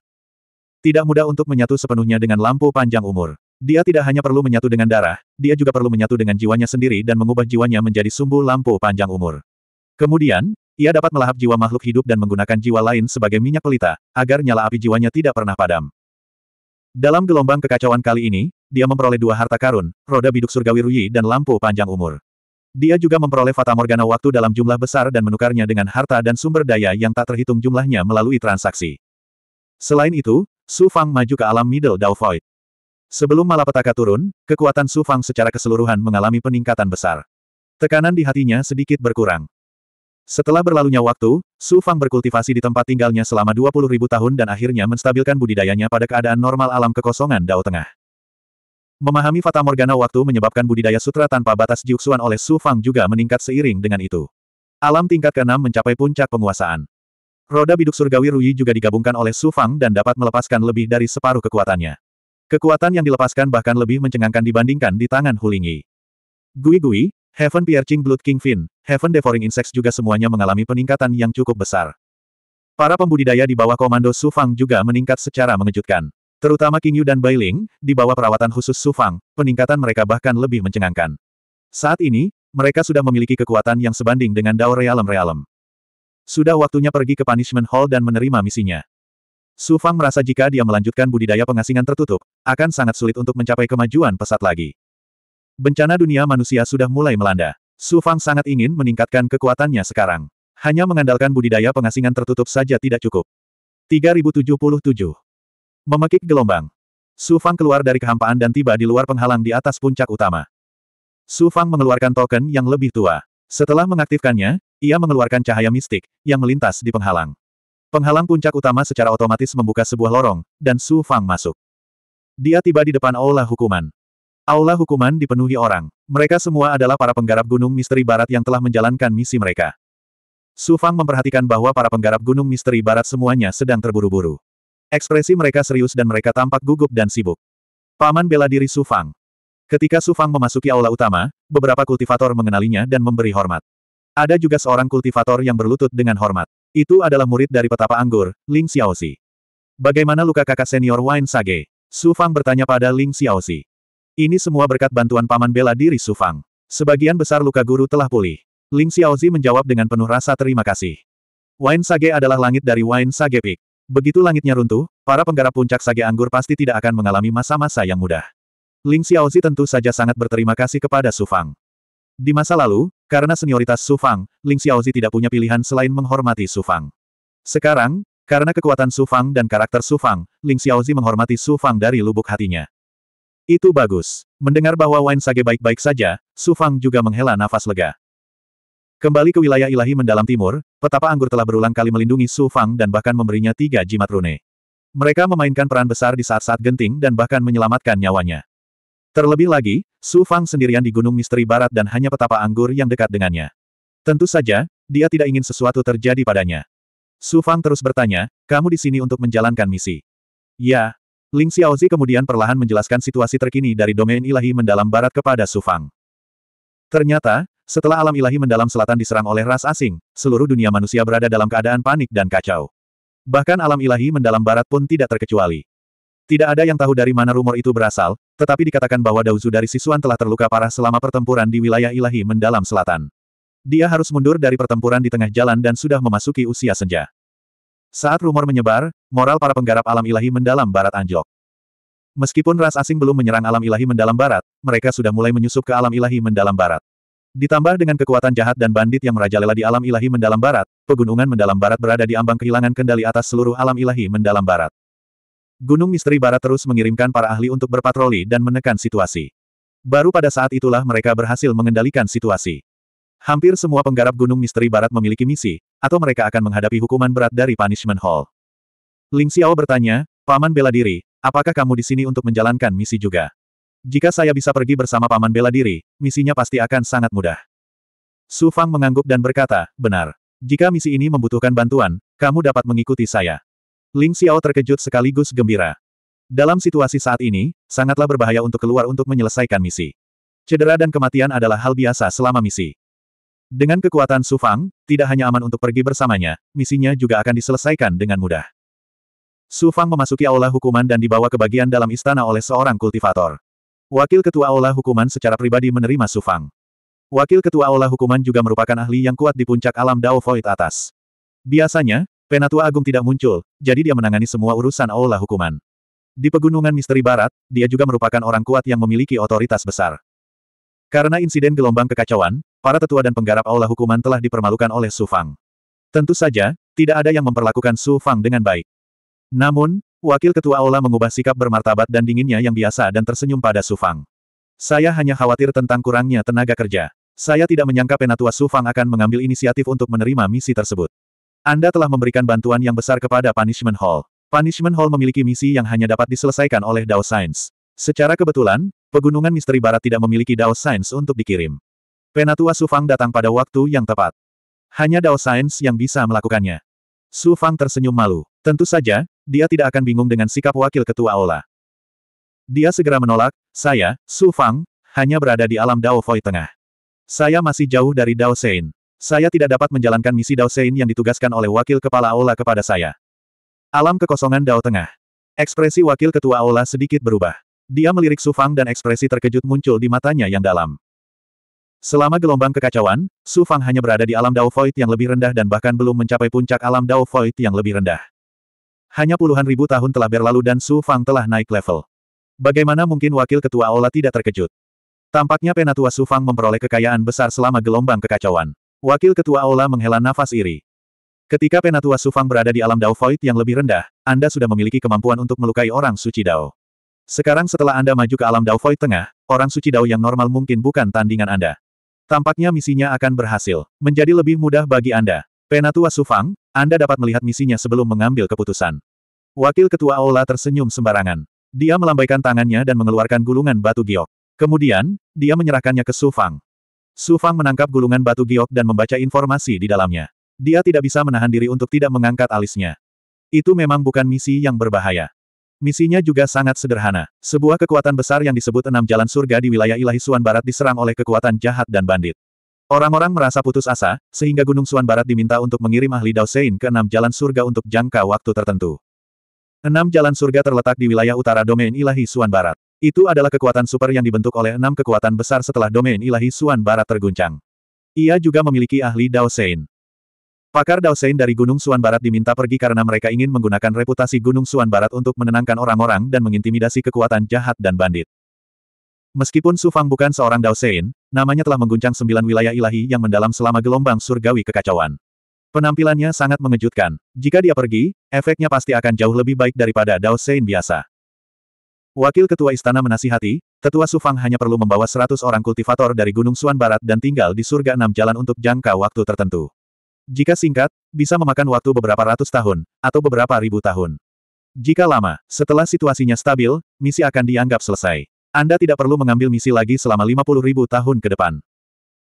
Tidak mudah untuk menyatu sepenuhnya dengan lampu panjang umur. Dia tidak hanya perlu menyatu dengan darah, dia juga perlu menyatu dengan jiwanya sendiri dan mengubah jiwanya menjadi sumbu lampu panjang umur. Kemudian, ia dapat melahap jiwa makhluk hidup dan menggunakan jiwa lain sebagai minyak pelita, agar nyala api jiwanya tidak pernah padam. Dalam gelombang kekacauan kali ini, dia memperoleh dua harta karun, roda biduk surgawi Ruyi dan lampu panjang umur. Dia juga memperoleh Fata Morgana waktu dalam jumlah besar dan menukarnya dengan harta dan sumber daya yang tak terhitung jumlahnya melalui transaksi. Selain itu, Su Fang maju ke alam Middle Dao Void. Sebelum malapetaka turun, kekuatan Su Fang secara keseluruhan mengalami peningkatan besar. Tekanan di hatinya sedikit berkurang. Setelah berlalunya waktu, Su Fang berkultivasi di tempat tinggalnya selama 20.000 tahun dan akhirnya menstabilkan budidayanya pada keadaan normal alam kekosongan Dao Tengah. Memahami Fata Morgana waktu menyebabkan budidaya sutra tanpa batas jiuksuan oleh Su Fang juga meningkat seiring dengan itu. Alam tingkat ke-6 mencapai puncak penguasaan. Roda biduk surgawi Rui juga digabungkan oleh Su Fang dan dapat melepaskan lebih dari separuh kekuatannya. Kekuatan yang dilepaskan bahkan lebih mencengangkan dibandingkan di tangan Hulingi. Gui-gui, Heaven Piercing Blood King Fin, Heaven Devouring Insects juga semuanya mengalami peningkatan yang cukup besar. Para pembudidaya di bawah komando Su Fang juga meningkat secara mengejutkan. Terutama King Yu dan Bai Ling, di bawah perawatan khusus Su Fang, peningkatan mereka bahkan lebih mencengangkan. Saat ini, mereka sudah memiliki kekuatan yang sebanding dengan Dao Realem-Realem. Sudah waktunya pergi ke Punishment Hall dan menerima misinya. Su Fang merasa jika dia melanjutkan budidaya pengasingan tertutup, akan sangat sulit untuk mencapai kemajuan pesat lagi. Bencana dunia manusia sudah mulai melanda. Su Fang sangat ingin meningkatkan kekuatannya sekarang. Hanya mengandalkan budidaya pengasingan tertutup saja tidak cukup. 3077 Memekik gelombang. Su Fang keluar dari kehampaan dan tiba di luar penghalang di atas puncak utama. Su Fang mengeluarkan token yang lebih tua. Setelah mengaktifkannya, ia mengeluarkan cahaya mistik, yang melintas di penghalang. Penghalang puncak utama secara otomatis membuka sebuah lorong, dan Su Fang masuk. Dia tiba di depan aula hukuman. Aula hukuman dipenuhi orang. Mereka semua adalah para penggarap gunung misteri barat yang telah menjalankan misi mereka. Su Fang memperhatikan bahwa para penggarap gunung misteri barat semuanya sedang terburu-buru. Ekspresi mereka serius dan mereka tampak gugup dan sibuk. Paman bela diri Su Fang. Ketika Su Fang memasuki aula utama, beberapa kultivator mengenalinya dan memberi hormat. Ada juga seorang kultivator yang berlutut dengan hormat. Itu adalah murid dari petapa anggur, Ling Xiaoxi. Bagaimana luka kakak senior Wine Sage? Su Fang bertanya pada Ling Xiaoxi. Ini semua berkat bantuan paman bela diri Su Fang. Sebagian besar luka guru telah pulih. Ling Xiaoxi menjawab dengan penuh rasa terima kasih. Wine Sage adalah langit dari Wine Sage Peak. Begitu langitnya runtuh, para penggarap puncak sage anggur pasti tidak akan mengalami masa-masa yang mudah. Ling Xiaozi tentu saja sangat berterima kasih kepada Su Fang. Di masa lalu, karena senioritas Su Fang, Ling Xiaozi tidak punya pilihan selain menghormati Su Fang. Sekarang, karena kekuatan Su Fang dan karakter Su Fang, Ling Xiaozi menghormati Su Fang dari lubuk hatinya. Itu bagus. Mendengar bahwa Wine Sage baik-baik saja, Su Fang juga menghela nafas lega. Kembali ke wilayah ilahi mendalam timur, petapa anggur telah berulang kali melindungi Su Fang dan bahkan memberinya tiga jimat rune. Mereka memainkan peran besar di saat-saat genting dan bahkan menyelamatkan nyawanya. Terlebih lagi, Su Fang sendirian di Gunung Misteri Barat dan hanya petapa anggur yang dekat dengannya. Tentu saja, dia tidak ingin sesuatu terjadi padanya. Su Fang terus bertanya, kamu di sini untuk menjalankan misi. Ya. Ling Xiaozi kemudian perlahan menjelaskan situasi terkini dari domain ilahi mendalam barat kepada Su Fang. Ternyata, setelah alam ilahi mendalam selatan diserang oleh ras asing, seluruh dunia manusia berada dalam keadaan panik dan kacau. Bahkan alam ilahi mendalam barat pun tidak terkecuali. Tidak ada yang tahu dari mana rumor itu berasal, tetapi dikatakan bahwa Dauzu dari Sisuan telah terluka parah selama pertempuran di wilayah ilahi mendalam selatan. Dia harus mundur dari pertempuran di tengah jalan dan sudah memasuki usia senja. Saat rumor menyebar, moral para penggarap alam ilahi mendalam barat anjlok. Meskipun ras asing belum menyerang alam ilahi mendalam barat, mereka sudah mulai menyusup ke alam ilahi mendalam barat. Ditambah dengan kekuatan jahat dan bandit yang merajalela di alam ilahi mendalam barat, pegunungan mendalam barat berada di ambang kehilangan kendali atas seluruh alam ilahi mendalam barat. Gunung Misteri Barat terus mengirimkan para ahli untuk berpatroli dan menekan situasi. Baru pada saat itulah mereka berhasil mengendalikan situasi. Hampir semua penggarap Gunung Misteri Barat memiliki misi, atau mereka akan menghadapi hukuman berat dari Punishment Hall. Ling Xiao bertanya, Paman bela diri, apakah kamu di sini untuk menjalankan misi juga? Jika saya bisa pergi bersama paman bela diri, misinya pasti akan sangat mudah. Su Fang mengangguk dan berkata, benar. Jika misi ini membutuhkan bantuan, kamu dapat mengikuti saya. Ling Xiao terkejut sekaligus gembira. Dalam situasi saat ini, sangatlah berbahaya untuk keluar untuk menyelesaikan misi. Cedera dan kematian adalah hal biasa selama misi. Dengan kekuatan Su Fang, tidak hanya aman untuk pergi bersamanya, misinya juga akan diselesaikan dengan mudah. Su Fang memasuki aula hukuman dan dibawa ke bagian dalam istana oleh seorang kultivator. Wakil Ketua Aula Hukuman secara pribadi menerima Sufang. Wakil Ketua Aula Hukuman juga merupakan ahli yang kuat di puncak alam Dao Void atas. Biasanya, Penatua Agung tidak muncul, jadi dia menangani semua urusan Aula Hukuman. Di Pegunungan Misteri Barat, dia juga merupakan orang kuat yang memiliki otoritas besar. Karena insiden gelombang kekacauan, para tetua dan penggarap Aula Hukuman telah dipermalukan oleh Su Fang. Tentu saja, tidak ada yang memperlakukan Su Fang dengan baik. Namun, Wakil Ketua Aula mengubah sikap bermartabat dan dinginnya yang biasa dan tersenyum pada Sufang. Saya hanya khawatir tentang kurangnya tenaga kerja. Saya tidak menyangka Penatua Sufang akan mengambil inisiatif untuk menerima misi tersebut. Anda telah memberikan bantuan yang besar kepada Punishment Hall. Punishment Hall memiliki misi yang hanya dapat diselesaikan oleh Dao Science. Secara kebetulan, Pegunungan Misteri Barat tidak memiliki Dao Science untuk dikirim. Penatua Sufang datang pada waktu yang tepat. Hanya Dao Science yang bisa melakukannya. Su Fang tersenyum malu. Tentu saja, dia tidak akan bingung dengan sikap wakil ketua Aula. Dia segera menolak, saya, Su Fang, hanya berada di alam Dao Foy Tengah. Saya masih jauh dari Dao Sein. Saya tidak dapat menjalankan misi Dao Sein yang ditugaskan oleh wakil kepala Aula kepada saya. Alam kekosongan Dao Tengah. Ekspresi wakil ketua Aula sedikit berubah. Dia melirik Su Fang dan ekspresi terkejut muncul di matanya yang dalam. Selama gelombang kekacauan, Su Fang hanya berada di alam Dao Void yang lebih rendah dan bahkan belum mencapai puncak alam Dao Void yang lebih rendah. Hanya puluhan ribu tahun telah berlalu dan Su Fang telah naik level. Bagaimana mungkin wakil ketua Aula tidak terkejut? Tampaknya penatua Su Fang memperoleh kekayaan besar selama gelombang kekacauan. Wakil ketua Aula menghela nafas iri. Ketika penatua Su Fang berada di alam Dao Void yang lebih rendah, Anda sudah memiliki kemampuan untuk melukai orang suci Dao. Sekarang setelah Anda maju ke alam Dao Void tengah, orang suci Dao yang normal mungkin bukan tandingan Anda. Tampaknya misinya akan berhasil. Menjadi lebih mudah bagi Anda. Penatua Sufang, Anda dapat melihat misinya sebelum mengambil keputusan. Wakil Ketua Aula tersenyum sembarangan. Dia melambaikan tangannya dan mengeluarkan gulungan batu giok. Kemudian, dia menyerahkannya ke Sufang. Sufang menangkap gulungan batu giok dan membaca informasi di dalamnya. Dia tidak bisa menahan diri untuk tidak mengangkat alisnya. Itu memang bukan misi yang berbahaya. Misinya juga sangat sederhana. Sebuah kekuatan besar yang disebut Enam Jalan Surga di wilayah ilahi Suan Barat diserang oleh kekuatan jahat dan bandit. Orang-orang merasa putus asa, sehingga Gunung Suan Barat diminta untuk mengirim ahli Dao Sein ke Enam Jalan Surga untuk jangka waktu tertentu. Enam Jalan Surga terletak di wilayah utara domain ilahi Suan Barat. Itu adalah kekuatan super yang dibentuk oleh enam kekuatan besar setelah domain ilahi Suan Barat terguncang. Ia juga memiliki ahli Dao Sein. Pakar Dao Daosein dari Gunung Suan Barat diminta pergi karena mereka ingin menggunakan reputasi Gunung Suan Barat untuk menenangkan orang-orang dan mengintimidasi kekuatan jahat dan bandit. Meskipun Su Fang bukan seorang Dao Daosein, namanya telah mengguncang sembilan wilayah ilahi yang mendalam selama gelombang surgawi kekacauan. Penampilannya sangat mengejutkan. Jika dia pergi, efeknya pasti akan jauh lebih baik daripada Dao Daosein biasa. Wakil Ketua Istana menasihati, Tetua Su Fang hanya perlu membawa seratus orang kultivator dari Gunung Suan Barat dan tinggal di surga enam jalan untuk jangka waktu tertentu. Jika singkat, bisa memakan waktu beberapa ratus tahun, atau beberapa ribu tahun. Jika lama, setelah situasinya stabil, misi akan dianggap selesai. Anda tidak perlu mengambil misi lagi selama 50 ribu tahun ke depan.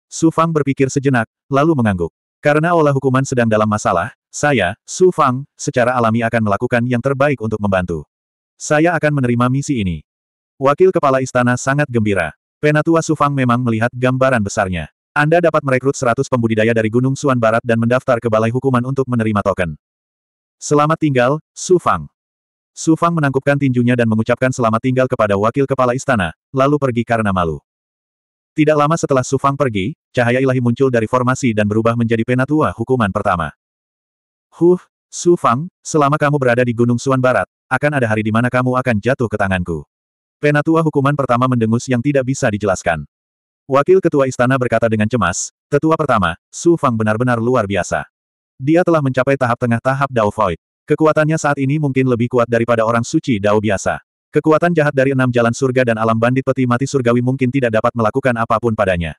Su Fang berpikir sejenak, lalu mengangguk. Karena olah hukuman sedang dalam masalah, saya, Su Fang, secara alami akan melakukan yang terbaik untuk membantu. Saya akan menerima misi ini. Wakil Kepala Istana sangat gembira. Penatua Su Fang memang melihat gambaran besarnya. Anda dapat merekrut 100 pembudidaya dari Gunung Suan Barat dan mendaftar ke Balai Hukuman untuk menerima token. Selamat tinggal, Su Fang. Su Fang menangkupkan tinjunya dan mengucapkan selamat tinggal kepada wakil kepala istana, lalu pergi karena malu. Tidak lama setelah Su Fang pergi, cahaya ilahi muncul dari formasi dan berubah menjadi penatua hukuman pertama. Huh, Su Fang, selama kamu berada di Gunung Suan Barat, akan ada hari di mana kamu akan jatuh ke tanganku. Penatua hukuman pertama mendengus yang tidak bisa dijelaskan. Wakil Ketua Istana berkata dengan cemas, Tetua pertama, Su Fang benar-benar luar biasa. Dia telah mencapai tahap tengah tahap Dao Void. Kekuatannya saat ini mungkin lebih kuat daripada orang suci Dao biasa. Kekuatan jahat dari enam jalan surga dan alam bandit peti mati surgawi mungkin tidak dapat melakukan apapun padanya.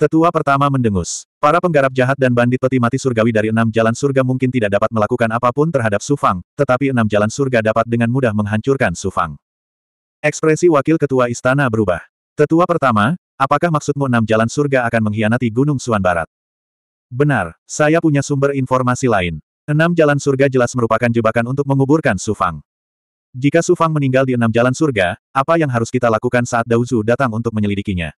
Tetua pertama mendengus. Para penggarap jahat dan bandit peti mati surgawi dari enam jalan surga mungkin tidak dapat melakukan apapun terhadap Su Fang, tetapi enam jalan surga dapat dengan mudah menghancurkan Su Fang. Ekspresi wakil ketua istana berubah. Tetua pertama, Apakah maksudmu enam jalan surga akan mengkhianati Gunung Suan Barat? Benar, saya punya sumber informasi lain. Enam jalan surga jelas merupakan jebakan untuk menguburkan Sufang. Jika Sufang meninggal di enam jalan surga, apa yang harus kita lakukan saat Dauzu datang untuk menyelidikinya?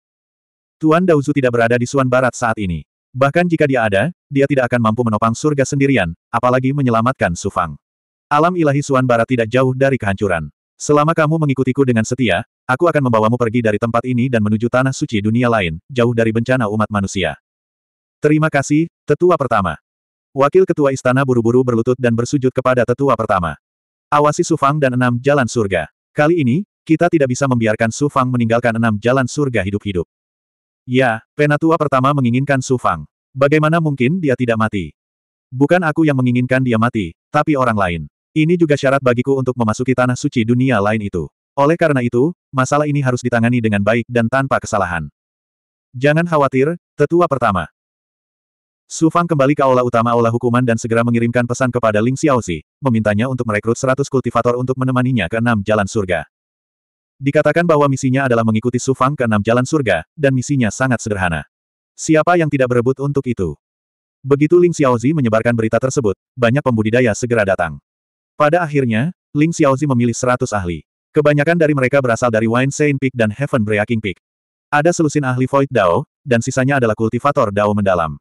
Tuan Dauzu tidak berada di Suan Barat saat ini. Bahkan jika dia ada, dia tidak akan mampu menopang surga sendirian, apalagi menyelamatkan Sufang. Alam ilahi Suan Barat tidak jauh dari kehancuran. Selama kamu mengikutiku dengan setia, aku akan membawamu pergi dari tempat ini dan menuju tanah suci dunia lain, jauh dari bencana umat manusia. Terima kasih, tetua pertama. Wakil ketua istana buru-buru berlutut dan bersujud kepada tetua pertama. Awasi Sufang dan enam jalan surga. Kali ini, kita tidak bisa membiarkan Sufang meninggalkan enam jalan surga hidup-hidup. Ya, penatua pertama menginginkan Sufang. Bagaimana mungkin dia tidak mati? Bukan aku yang menginginkan dia mati, tapi orang lain. Ini juga syarat bagiku untuk memasuki tanah suci dunia lain itu. Oleh karena itu, masalah ini harus ditangani dengan baik dan tanpa kesalahan. Jangan khawatir, tetua pertama. Sufang kembali ke aula utama aula hukuman dan segera mengirimkan pesan kepada Ling Xiaozi, memintanya untuk merekrut 100 kultivator untuk menemaninya ke enam jalan surga. Dikatakan bahwa misinya adalah mengikuti Sufang ke enam jalan surga, dan misinya sangat sederhana. Siapa yang tidak berebut untuk itu? Begitu Ling Xiaozi menyebarkan berita tersebut, banyak pembudidaya segera datang. Pada akhirnya, Ling Xiaozi memilih 100 ahli. Kebanyakan dari mereka berasal dari Wine Saint Peak dan Heaven Breaking Peak. Ada selusin ahli Void Dao, dan sisanya adalah kultivator Dao mendalam.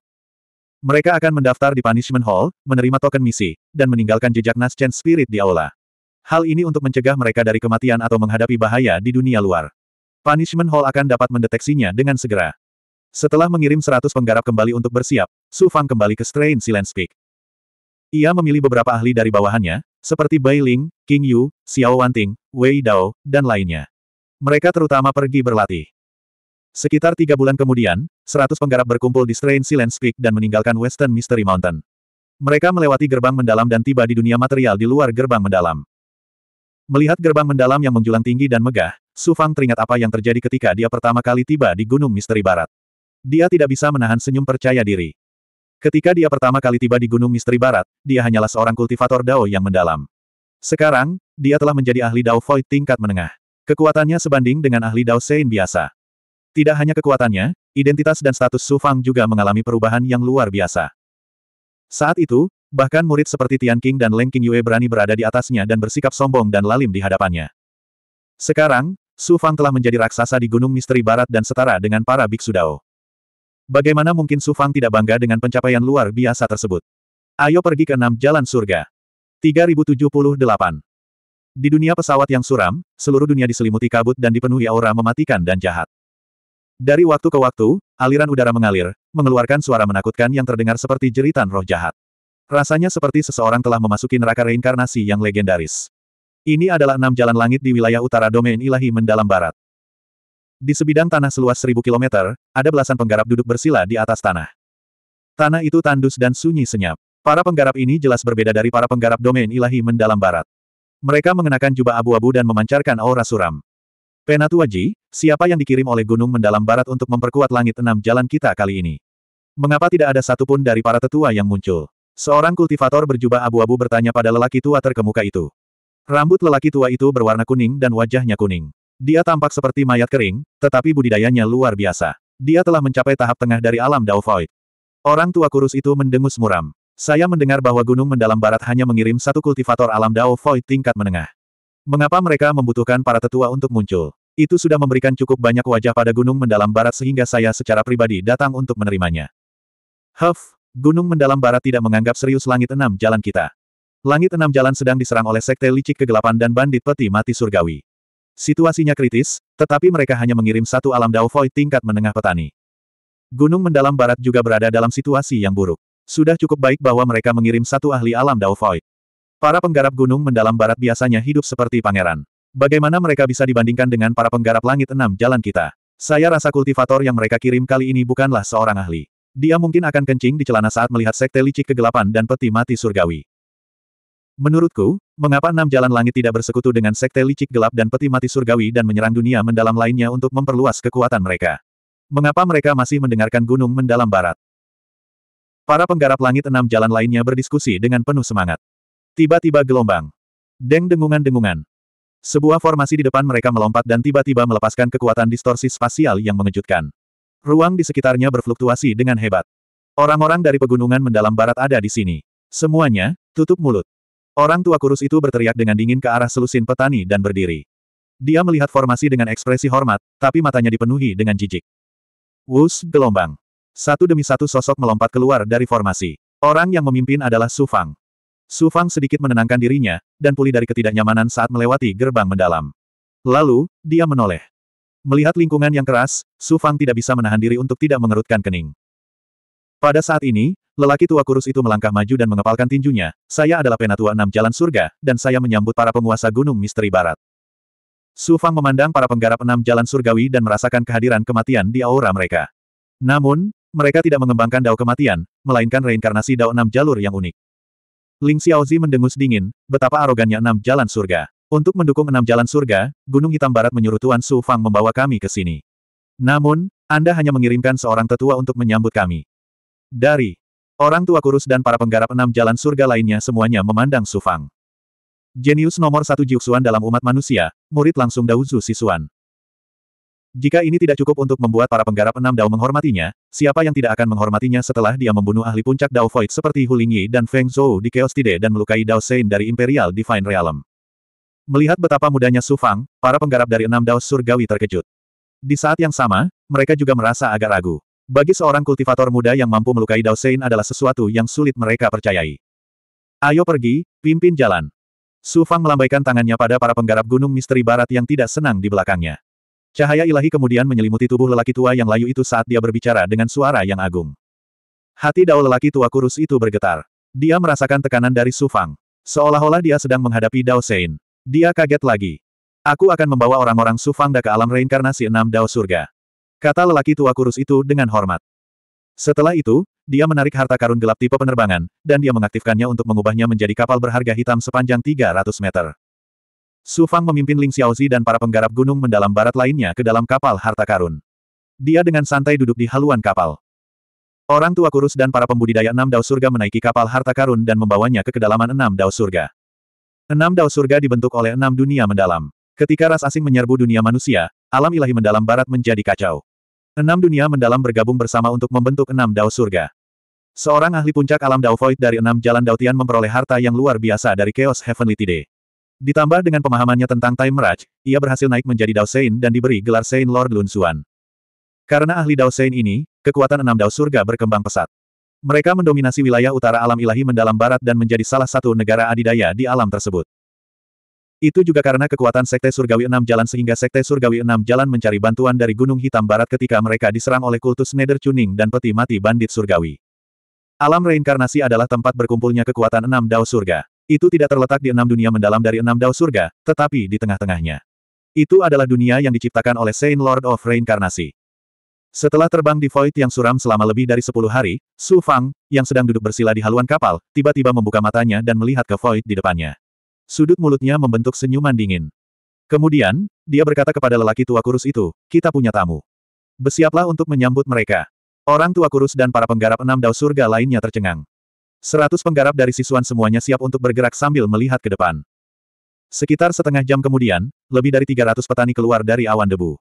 Mereka akan mendaftar di Punishment Hall, menerima token misi, dan meninggalkan jejak Naschen Spirit di aula. Hal ini untuk mencegah mereka dari kematian atau menghadapi bahaya di dunia luar. Punishment Hall akan dapat mendeteksinya dengan segera. Setelah mengirim 100 penggarap kembali untuk bersiap, Su Fang kembali ke Strain Silence Peak. Ia memilih beberapa ahli dari bawahannya, seperti Bai Ling, King Yu, Xiao Wanting, Wei Dao, dan lainnya. Mereka terutama pergi berlatih. Sekitar tiga bulan kemudian, seratus penggarap berkumpul di Strain Silence Peak dan meninggalkan Western Mystery Mountain. Mereka melewati gerbang mendalam dan tiba di dunia material di luar gerbang mendalam. Melihat gerbang mendalam yang menjulang tinggi dan megah, Su Fang teringat apa yang terjadi ketika dia pertama kali tiba di Gunung Misteri Barat. Dia tidak bisa menahan senyum percaya diri. Ketika dia pertama kali tiba di Gunung Misteri Barat, dia hanyalah seorang kultivator Dao yang mendalam. Sekarang, dia telah menjadi ahli Dao Void tingkat menengah. Kekuatannya sebanding dengan ahli Dao Sein biasa. Tidak hanya kekuatannya, identitas dan status Su Fang juga mengalami perubahan yang luar biasa. Saat itu, bahkan murid seperti Tian King dan Leng King Yue berani berada di atasnya dan bersikap sombong dan lalim di hadapannya. Sekarang, Su Fang telah menjadi raksasa di Gunung Misteri Barat dan setara dengan para biksu Dao. Bagaimana mungkin Su Fang tidak bangga dengan pencapaian luar biasa tersebut? Ayo pergi ke enam jalan surga. 3078. Di dunia pesawat yang suram, seluruh dunia diselimuti kabut dan dipenuhi aura mematikan dan jahat. Dari waktu ke waktu, aliran udara mengalir, mengeluarkan suara menakutkan yang terdengar seperti jeritan roh jahat. Rasanya seperti seseorang telah memasuki neraka reinkarnasi yang legendaris. Ini adalah enam jalan langit di wilayah utara domain ilahi mendalam barat. Di sebidang tanah seluas seribu kilometer, ada belasan penggarap duduk bersila di atas tanah. Tanah itu tandus dan sunyi senyap. Para penggarap ini jelas berbeda dari para penggarap domain ilahi mendalam barat. Mereka mengenakan jubah abu-abu dan memancarkan aura suram. Penatuaji, siapa yang dikirim oleh gunung mendalam barat untuk memperkuat langit enam jalan kita kali ini? Mengapa tidak ada satupun dari para tetua yang muncul? Seorang kultivator berjubah abu-abu bertanya pada lelaki tua terkemuka itu. Rambut lelaki tua itu berwarna kuning dan wajahnya kuning. Dia tampak seperti mayat kering, tetapi budidayanya luar biasa. Dia telah mencapai tahap tengah dari alam Dao Void. Orang tua kurus itu mendengus muram. Saya mendengar bahwa gunung mendalam barat hanya mengirim satu kultivator alam Dao Void tingkat menengah. Mengapa mereka membutuhkan para tetua untuk muncul? Itu sudah memberikan cukup banyak wajah pada gunung mendalam barat sehingga saya secara pribadi datang untuk menerimanya. Huff, gunung mendalam barat tidak menganggap serius langit enam jalan kita. Langit enam jalan sedang diserang oleh sekte licik kegelapan dan bandit peti mati surgawi. Situasinya kritis, tetapi mereka hanya mengirim satu alam Dao Void tingkat menengah petani. Gunung mendalam barat juga berada dalam situasi yang buruk. Sudah cukup baik bahwa mereka mengirim satu ahli alam Dao Void. Para penggarap gunung mendalam barat biasanya hidup seperti pangeran. Bagaimana mereka bisa dibandingkan dengan para penggarap langit enam jalan kita? Saya rasa kultivator yang mereka kirim kali ini bukanlah seorang ahli. Dia mungkin akan kencing di celana saat melihat sekte licik kegelapan dan peti mati surgawi. Menurutku, mengapa enam jalan langit tidak bersekutu dengan sekte licik gelap dan peti mati surgawi dan menyerang dunia mendalam lainnya untuk memperluas kekuatan mereka? Mengapa mereka masih mendengarkan gunung mendalam barat? Para penggarap langit enam jalan lainnya berdiskusi dengan penuh semangat. Tiba-tiba gelombang. Deng dengungan-dengungan. Sebuah formasi di depan mereka melompat dan tiba-tiba melepaskan kekuatan distorsi spasial yang mengejutkan. Ruang di sekitarnya berfluktuasi dengan hebat. Orang-orang dari pegunungan mendalam barat ada di sini. Semuanya, tutup mulut. Orang tua kurus itu berteriak dengan dingin ke arah selusin petani dan berdiri. Dia melihat formasi dengan ekspresi hormat, tapi matanya dipenuhi dengan jijik. Wus, gelombang. Satu demi satu sosok melompat keluar dari formasi. Orang yang memimpin adalah Su Fang. Su Fang sedikit menenangkan dirinya, dan pulih dari ketidaknyamanan saat melewati gerbang mendalam. Lalu, dia menoleh. Melihat lingkungan yang keras, Su Fang tidak bisa menahan diri untuk tidak mengerutkan kening. Pada saat ini, lelaki tua kurus itu melangkah maju dan mengepalkan tinjunya, saya adalah penatua enam jalan surga, dan saya menyambut para penguasa gunung misteri barat. Su Fang memandang para penggarap enam jalan surgawi dan merasakan kehadiran kematian di aura mereka. Namun, mereka tidak mengembangkan dao kematian, melainkan reinkarnasi dao enam jalur yang unik. Ling Xiaozi mendengus dingin, betapa arogannya enam jalan surga. Untuk mendukung enam jalan surga, Gunung Hitam Barat menyuruh Tuan Su Fang membawa kami ke sini. Namun, Anda hanya mengirimkan seorang tetua untuk menyambut kami. Dari orang tua kurus dan para penggarap enam jalan surga lainnya semuanya memandang Sufang. Jenius nomor satu Jiuxuan dalam umat manusia, murid langsung Daozu Sisuan. Jika ini tidak cukup untuk membuat para penggarap enam Dao menghormatinya, siapa yang tidak akan menghormatinya setelah dia membunuh ahli puncak Dao Void seperti Lingyi dan Feng Zhou di Chaos Tide dan melukai Dao Sein dari Imperial Divine Realm. Melihat betapa mudanya Sufang, para penggarap dari enam Dao Surgawi terkejut. Di saat yang sama, mereka juga merasa agak ragu. Bagi seorang kultivator muda yang mampu melukai Dao Sein adalah sesuatu yang sulit mereka percayai. Ayo pergi, pimpin jalan. Su Fang melambaikan tangannya pada para penggarap gunung misteri barat yang tidak senang di belakangnya. Cahaya ilahi kemudian menyelimuti tubuh lelaki tua yang layu itu saat dia berbicara dengan suara yang agung. Hati Dao lelaki tua kurus itu bergetar. Dia merasakan tekanan dari Su Fang. Seolah-olah dia sedang menghadapi Dao Sein. Dia kaget lagi. Aku akan membawa orang-orang Su Fang ke alam reinkarnasi enam Dao Surga. Kata lelaki tua kurus itu dengan hormat. Setelah itu, dia menarik harta karun gelap tipe penerbangan, dan dia mengaktifkannya untuk mengubahnya menjadi kapal berharga hitam sepanjang 300 meter. Su Fang memimpin Ling Xiaozi dan para penggarap gunung mendalam barat lainnya ke dalam kapal harta karun. Dia dengan santai duduk di haluan kapal. Orang tua kurus dan para pembudidaya enam dao surga menaiki kapal harta karun dan membawanya ke kedalaman enam dao surga. Enam dao surga dibentuk oleh enam dunia mendalam. Ketika ras asing menyerbu dunia manusia, alam ilahi mendalam barat menjadi kacau. Enam dunia mendalam bergabung bersama untuk membentuk enam Dao Surga. Seorang ahli puncak alam Dao Void dari enam jalan Dao Tian memperoleh harta yang luar biasa dari Chaos Heavenly Tide. Ditambah dengan pemahamannya tentang Time Mirage, ia berhasil naik menjadi Dao Sein dan diberi gelar Sein Lord Lun Xuan. Karena ahli Dao Sein ini, kekuatan enam Dao Surga berkembang pesat. Mereka mendominasi wilayah utara alam ilahi mendalam barat dan menjadi salah satu negara adidaya di alam tersebut. Itu juga karena kekuatan Sekte Surgawi Enam Jalan sehingga Sekte Surgawi Enam Jalan mencari bantuan dari Gunung Hitam Barat ketika mereka diserang oleh kultus Nether Chuning dan peti mati bandit surgawi. Alam reinkarnasi adalah tempat berkumpulnya kekuatan enam dao surga. Itu tidak terletak di enam dunia mendalam dari enam dao surga, tetapi di tengah-tengahnya. Itu adalah dunia yang diciptakan oleh Saint Lord of Reinkarnasi. Setelah terbang di Void yang suram selama lebih dari sepuluh hari, Su Fang, yang sedang duduk bersila di haluan kapal, tiba-tiba membuka matanya dan melihat ke Void di depannya sudut mulutnya membentuk senyuman dingin. Kemudian, dia berkata kepada lelaki tua kurus itu, kita punya tamu. Bersiaplah untuk menyambut mereka. Orang tua kurus dan para penggarap enam dao surga lainnya tercengang. Seratus penggarap dari sisuan semuanya siap untuk bergerak sambil melihat ke depan. Sekitar setengah jam kemudian, lebih dari 300 petani keluar dari awan debu.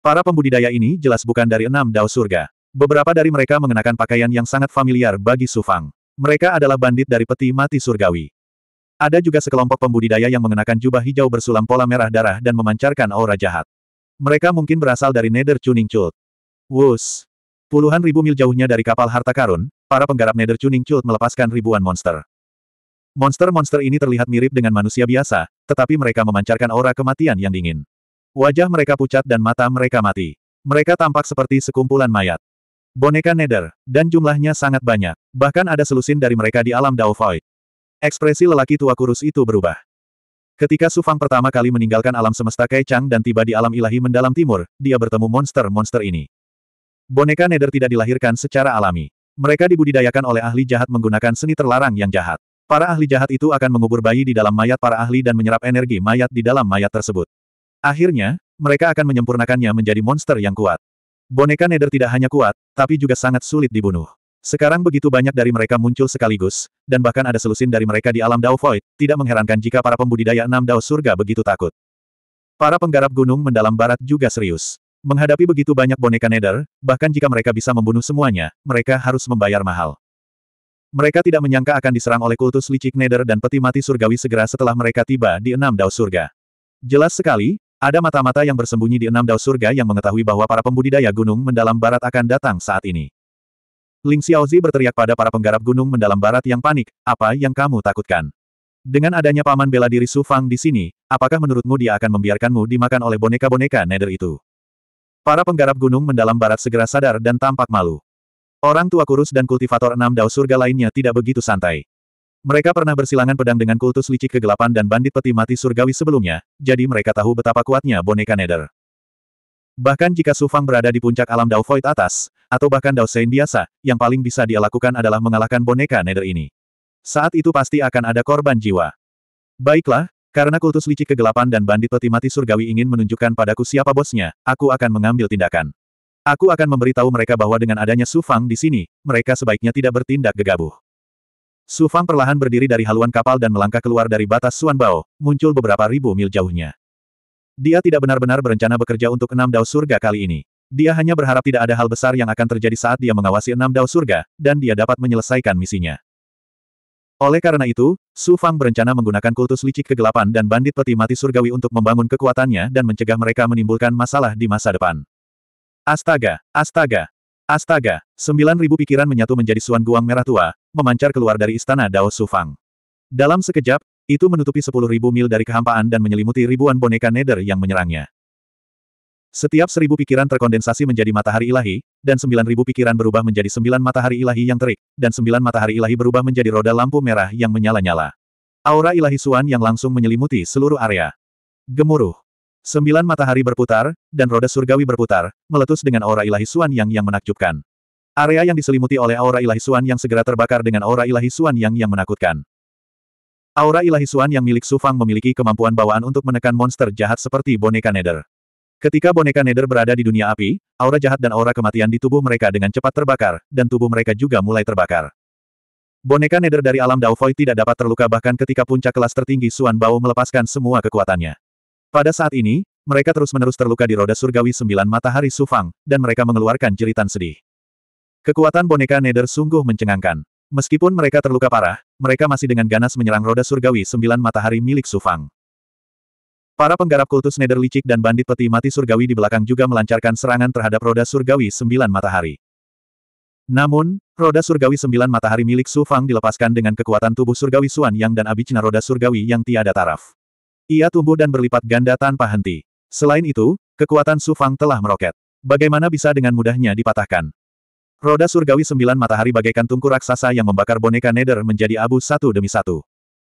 Para pembudidaya ini jelas bukan dari enam dao surga. Beberapa dari mereka mengenakan pakaian yang sangat familiar bagi Sufang. Mereka adalah bandit dari peti mati surgawi. Ada juga sekelompok pembudidaya yang mengenakan jubah hijau bersulam pola merah darah dan memancarkan aura jahat. Mereka mungkin berasal dari Nether Chuning Chult. Wus. Puluhan ribu mil jauhnya dari kapal harta karun, para penggarap Nether Chuning Chult melepaskan ribuan monster. Monster-monster ini terlihat mirip dengan manusia biasa, tetapi mereka memancarkan aura kematian yang dingin. Wajah mereka pucat dan mata mereka mati. Mereka tampak seperti sekumpulan mayat. Boneka Nether, dan jumlahnya sangat banyak. Bahkan ada selusin dari mereka di alam Daovoid. Ekspresi lelaki tua kurus itu berubah. Ketika Sufang pertama kali meninggalkan alam semesta Chang dan tiba di alam ilahi mendalam timur, dia bertemu monster-monster ini. Boneka Neder tidak dilahirkan secara alami. Mereka dibudidayakan oleh ahli jahat menggunakan seni terlarang yang jahat. Para ahli jahat itu akan mengubur bayi di dalam mayat para ahli dan menyerap energi mayat di dalam mayat tersebut. Akhirnya, mereka akan menyempurnakannya menjadi monster yang kuat. Boneka Neder tidak hanya kuat, tapi juga sangat sulit dibunuh. Sekarang begitu banyak dari mereka muncul sekaligus, dan bahkan ada selusin dari mereka di alam Dao Void, tidak mengherankan jika para pembudidaya enam Dao surga begitu takut. Para penggarap gunung mendalam barat juga serius. Menghadapi begitu banyak boneka nether, bahkan jika mereka bisa membunuh semuanya, mereka harus membayar mahal. Mereka tidak menyangka akan diserang oleh kultus licik nether dan peti mati surgawi segera setelah mereka tiba di enam dao surga. Jelas sekali, ada mata-mata yang bersembunyi di enam dao surga yang mengetahui bahwa para pembudidaya gunung mendalam barat akan datang saat ini. Ling Xiaozi berteriak pada para penggarap gunung mendalam barat yang panik, apa yang kamu takutkan? Dengan adanya paman bela diri Su Fang di sini, apakah menurutmu dia akan membiarkanmu dimakan oleh boneka-boneka nether itu? Para penggarap gunung mendalam barat segera sadar dan tampak malu. Orang tua kurus dan kultivator enam dao surga lainnya tidak begitu santai. Mereka pernah bersilangan pedang dengan kultus licik kegelapan dan bandit peti mati surgawi sebelumnya, jadi mereka tahu betapa kuatnya boneka nether. Bahkan jika Su Fang berada di puncak alam Dao Void atas, atau bahkan Daosein biasa, yang paling bisa dia lakukan adalah mengalahkan boneka nether ini. Saat itu pasti akan ada korban jiwa. Baiklah, karena kultus licik kegelapan dan bandit peti mati surgawi ingin menunjukkan padaku siapa bosnya, aku akan mengambil tindakan. Aku akan memberitahu mereka bahwa dengan adanya Sufang di sini, mereka sebaiknya tidak bertindak gegabah. Sufang perlahan berdiri dari haluan kapal dan melangkah keluar dari batas suan bao muncul beberapa ribu mil jauhnya. Dia tidak benar-benar berencana bekerja untuk enam dao surga kali ini. Dia hanya berharap tidak ada hal besar yang akan terjadi saat dia mengawasi enam dao surga, dan dia dapat menyelesaikan misinya. Oleh karena itu, Su Fang berencana menggunakan kultus licik kegelapan dan bandit peti mati surgawi untuk membangun kekuatannya dan mencegah mereka menimbulkan masalah di masa depan. Astaga, astaga, astaga, sembilan ribu pikiran menyatu menjadi suan guang merah tua, memancar keluar dari istana Dao Su Fang. Dalam sekejap, itu menutupi sepuluh ribu mil dari kehampaan dan menyelimuti ribuan boneka nether yang menyerangnya. Setiap seribu pikiran terkondensasi menjadi matahari ilahi, dan sembilan ribu pikiran berubah menjadi sembilan matahari ilahi yang terik, dan sembilan matahari ilahi berubah menjadi roda lampu merah yang menyala-nyala. Aura ilahi Suan yang langsung menyelimuti seluruh area. Gemuruh. Sembilan matahari berputar, dan roda surgawi berputar, meletus dengan aura ilahi Suan yang yang menakjubkan. Area yang diselimuti oleh aura ilahi Suan yang segera terbakar dengan aura ilahi Suan yang yang menakutkan. Aura ilahi Suan yang milik Sufang memiliki kemampuan bawaan untuk menekan monster jahat seperti boneka Nether. Ketika boneka Nether berada di dunia api, aura jahat dan aura kematian di tubuh mereka dengan cepat terbakar, dan tubuh mereka juga mulai terbakar. Boneka Nether dari alam Daofoy tidak dapat terluka bahkan ketika puncak kelas tertinggi Suan Bao melepaskan semua kekuatannya. Pada saat ini, mereka terus-menerus terluka di roda surgawi sembilan matahari Sufang, dan mereka mengeluarkan jeritan sedih. Kekuatan boneka Nether sungguh mencengangkan. Meskipun mereka terluka parah, mereka masih dengan ganas menyerang roda surgawi sembilan matahari milik Sufang. Para penggarap kultus Nether licik dan bandit peti mati surgawi di belakang juga melancarkan serangan terhadap roda surgawi sembilan matahari. Namun, roda surgawi sembilan matahari milik Su Fang dilepaskan dengan kekuatan tubuh surgawi Suan Yang dan Abicina roda surgawi yang tiada taraf. Ia tumbuh dan berlipat ganda tanpa henti. Selain itu, kekuatan Su Fang telah meroket. Bagaimana bisa dengan mudahnya dipatahkan? Roda surgawi sembilan matahari bagaikan tungku raksasa yang membakar boneka Nether menjadi abu satu demi satu.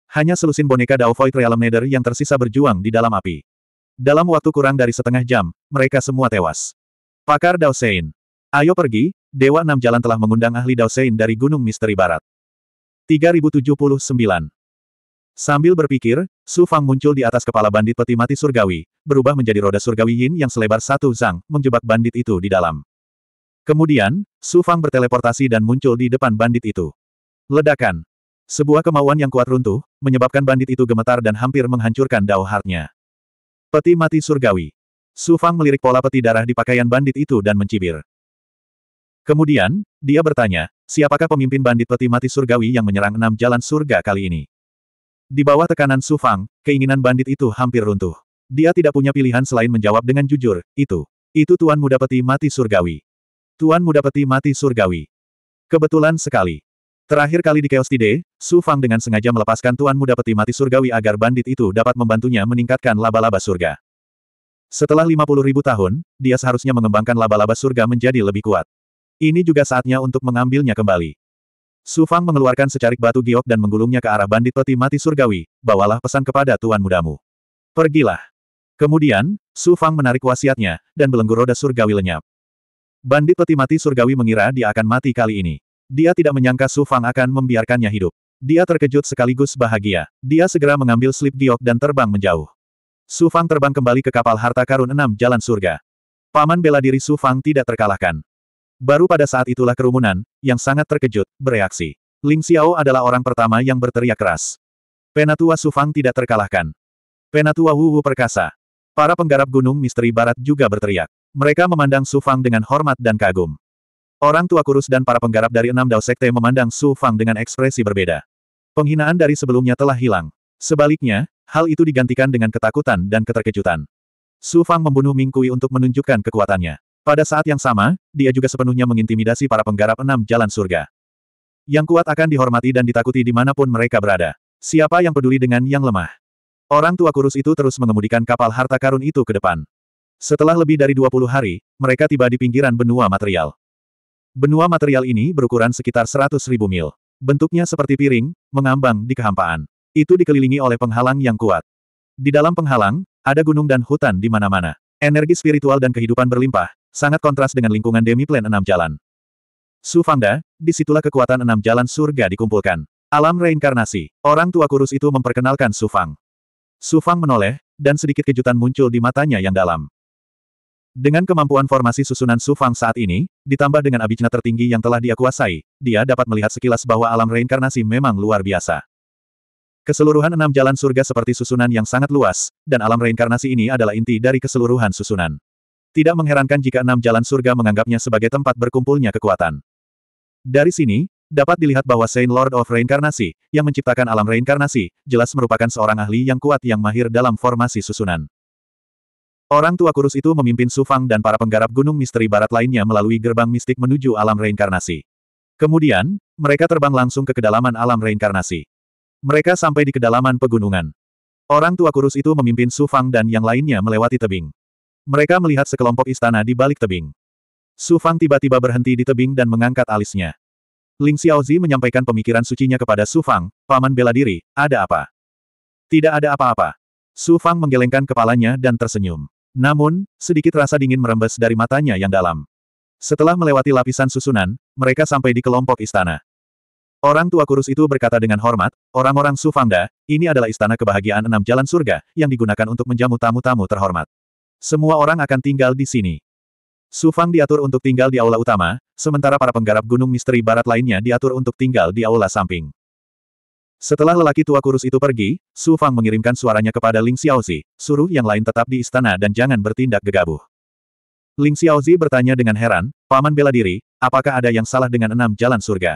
Hanya selusin boneka Daovoid Realm Nether yang tersisa berjuang di dalam api. Dalam waktu kurang dari setengah jam, mereka semua tewas. Pakar Daosein. Ayo pergi, Dewa Enam Jalan telah mengundang ahli Daosein dari Gunung Misteri Barat. 3079 Sambil berpikir, Su Fang muncul di atas kepala bandit peti mati surgawi, berubah menjadi roda surgawi yin yang selebar satu zang, menjebak bandit itu di dalam. Kemudian, Su Fang berteleportasi dan muncul di depan bandit itu. Ledakan. Sebuah kemauan yang kuat runtuh, menyebabkan bandit itu gemetar dan hampir menghancurkan Dao heart Peti mati surgawi. Su Fang melirik pola peti darah di pakaian bandit itu dan mencibir. Kemudian, dia bertanya, siapakah pemimpin bandit peti mati surgawi yang menyerang enam jalan surga kali ini? Di bawah tekanan Su Fang, keinginan bandit itu hampir runtuh. Dia tidak punya pilihan selain menjawab dengan jujur, itu. Itu Tuan Muda Peti Mati Surgawi. Tuan Muda Peti Mati Surgawi. Kebetulan sekali. Terakhir kali di Chaos Tide, Su Fang dengan sengaja melepaskan Tuan Muda Peti Mati Surgawi agar bandit itu dapat membantunya meningkatkan laba-laba surga. Setelah 50 ribu tahun, dia seharusnya mengembangkan laba-laba surga menjadi lebih kuat. Ini juga saatnya untuk mengambilnya kembali. Su Fang mengeluarkan secarik batu giok dan menggulungnya ke arah bandit peti mati surgawi, bawalah pesan kepada tuan mudamu. Pergilah. Kemudian, Su Fang menarik wasiatnya, dan belenggu roda surgawi lenyap. Bandit peti mati surgawi mengira dia akan mati kali ini. Dia tidak menyangka Su Fang akan membiarkannya hidup. Dia terkejut sekaligus bahagia. Dia segera mengambil slip giok dan terbang menjauh. Su Fang terbang kembali ke kapal harta karun enam jalan surga. Paman bela diri Su Fang tidak terkalahkan. Baru pada saat itulah kerumunan, yang sangat terkejut, bereaksi. Ling Xiao adalah orang pertama yang berteriak keras. Penatua Su Fang tidak terkalahkan. Penatua Wu Wu perkasa. Para penggarap gunung misteri barat juga berteriak. Mereka memandang Su Fang dengan hormat dan kagum. Orang tua kurus dan para penggarap dari enam Dao Sekte memandang Su Fang dengan ekspresi berbeda. Penghinaan dari sebelumnya telah hilang. Sebaliknya, hal itu digantikan dengan ketakutan dan keterkejutan. Su Fang membunuh Ming Kui untuk menunjukkan kekuatannya. Pada saat yang sama, dia juga sepenuhnya mengintimidasi para penggarap enam jalan surga. Yang kuat akan dihormati dan ditakuti dimanapun mereka berada. Siapa yang peduli dengan yang lemah? Orang tua kurus itu terus mengemudikan kapal harta karun itu ke depan. Setelah lebih dari 20 hari, mereka tiba di pinggiran benua material. Benua material ini berukuran sekitar 100 ribu mil. Bentuknya seperti piring, mengambang di kehampaan. Itu dikelilingi oleh penghalang yang kuat. Di dalam penghalang, ada gunung dan hutan di mana-mana. Energi spiritual dan kehidupan berlimpah, sangat kontras dengan lingkungan demi plan Enam Jalan. Su Fangda, disitulah kekuatan enam jalan surga dikumpulkan. Alam reinkarnasi, orang tua kurus itu memperkenalkan Su Fang. Su Fang menoleh, dan sedikit kejutan muncul di matanya yang dalam. Dengan kemampuan formasi susunan sufang saat ini, ditambah dengan abijna tertinggi yang telah dia kuasai, dia dapat melihat sekilas bahwa alam reinkarnasi memang luar biasa. Keseluruhan enam jalan surga seperti susunan yang sangat luas, dan alam reinkarnasi ini adalah inti dari keseluruhan susunan. Tidak mengherankan jika enam jalan surga menganggapnya sebagai tempat berkumpulnya kekuatan. Dari sini, dapat dilihat bahwa Saint Lord of Reinkarnasi, yang menciptakan alam reinkarnasi, jelas merupakan seorang ahli yang kuat yang mahir dalam formasi susunan. Orang tua kurus itu memimpin Sufang dan para penggarap gunung misteri barat lainnya melalui gerbang mistik menuju alam reinkarnasi. Kemudian, mereka terbang langsung ke kedalaman alam reinkarnasi. Mereka sampai di kedalaman pegunungan. Orang tua kurus itu memimpin Sufang dan yang lainnya melewati tebing. Mereka melihat sekelompok istana di balik tebing. Sufang tiba-tiba berhenti di tebing dan mengangkat alisnya. Ling Xiaozi menyampaikan pemikiran sucinya kepada Sufang, paman bela diri, ada apa? Tidak ada apa-apa. Sufang menggelengkan kepalanya dan tersenyum. Namun, sedikit rasa dingin merembes dari matanya yang dalam. Setelah melewati lapisan susunan, mereka sampai di kelompok istana. Orang tua kurus itu berkata dengan hormat, orang-orang Sufangda, ini adalah istana kebahagiaan enam jalan surga, yang digunakan untuk menjamu tamu-tamu terhormat. Semua orang akan tinggal di sini. Sufang diatur untuk tinggal di aula utama, sementara para penggarap gunung misteri barat lainnya diatur untuk tinggal di aula samping. Setelah lelaki tua kurus itu pergi, Su Fang mengirimkan suaranya kepada Ling Xiaozi, suruh yang lain tetap di istana dan jangan bertindak gegabah. Ling Xiaozi bertanya dengan heran, Paman bela diri, apakah ada yang salah dengan enam jalan surga?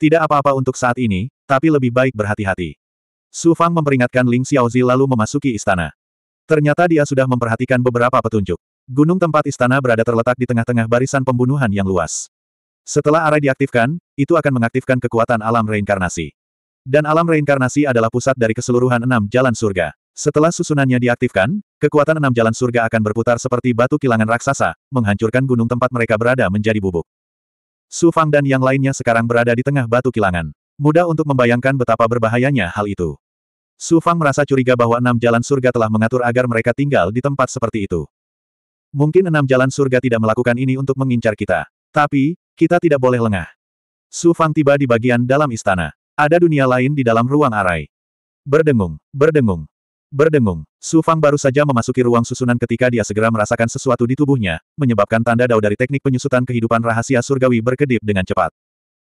Tidak apa-apa untuk saat ini, tapi lebih baik berhati-hati. Su Fang memperingatkan Ling Xiaozi lalu memasuki istana. Ternyata dia sudah memperhatikan beberapa petunjuk. Gunung tempat istana berada terletak di tengah-tengah barisan pembunuhan yang luas. Setelah arai diaktifkan, itu akan mengaktifkan kekuatan alam reinkarnasi. Dan alam reinkarnasi adalah pusat dari keseluruhan enam jalan surga. Setelah susunannya diaktifkan, kekuatan enam jalan surga akan berputar seperti batu kilangan raksasa, menghancurkan gunung tempat mereka berada menjadi bubuk. Su Fang dan yang lainnya sekarang berada di tengah batu kilangan. Mudah untuk membayangkan betapa berbahayanya hal itu. Su Fang merasa curiga bahwa enam jalan surga telah mengatur agar mereka tinggal di tempat seperti itu. Mungkin enam jalan surga tidak melakukan ini untuk mengincar kita. Tapi, kita tidak boleh lengah. Su Fang tiba di bagian dalam istana. Ada dunia lain di dalam ruang arai. Berdengung, berdengung, Berdengung, Su Fang baru saja memasuki ruang susunan ketika dia segera merasakan sesuatu di tubuhnya, menyebabkan tanda dao dari teknik penyusutan kehidupan rahasia surgawi berkedip dengan cepat.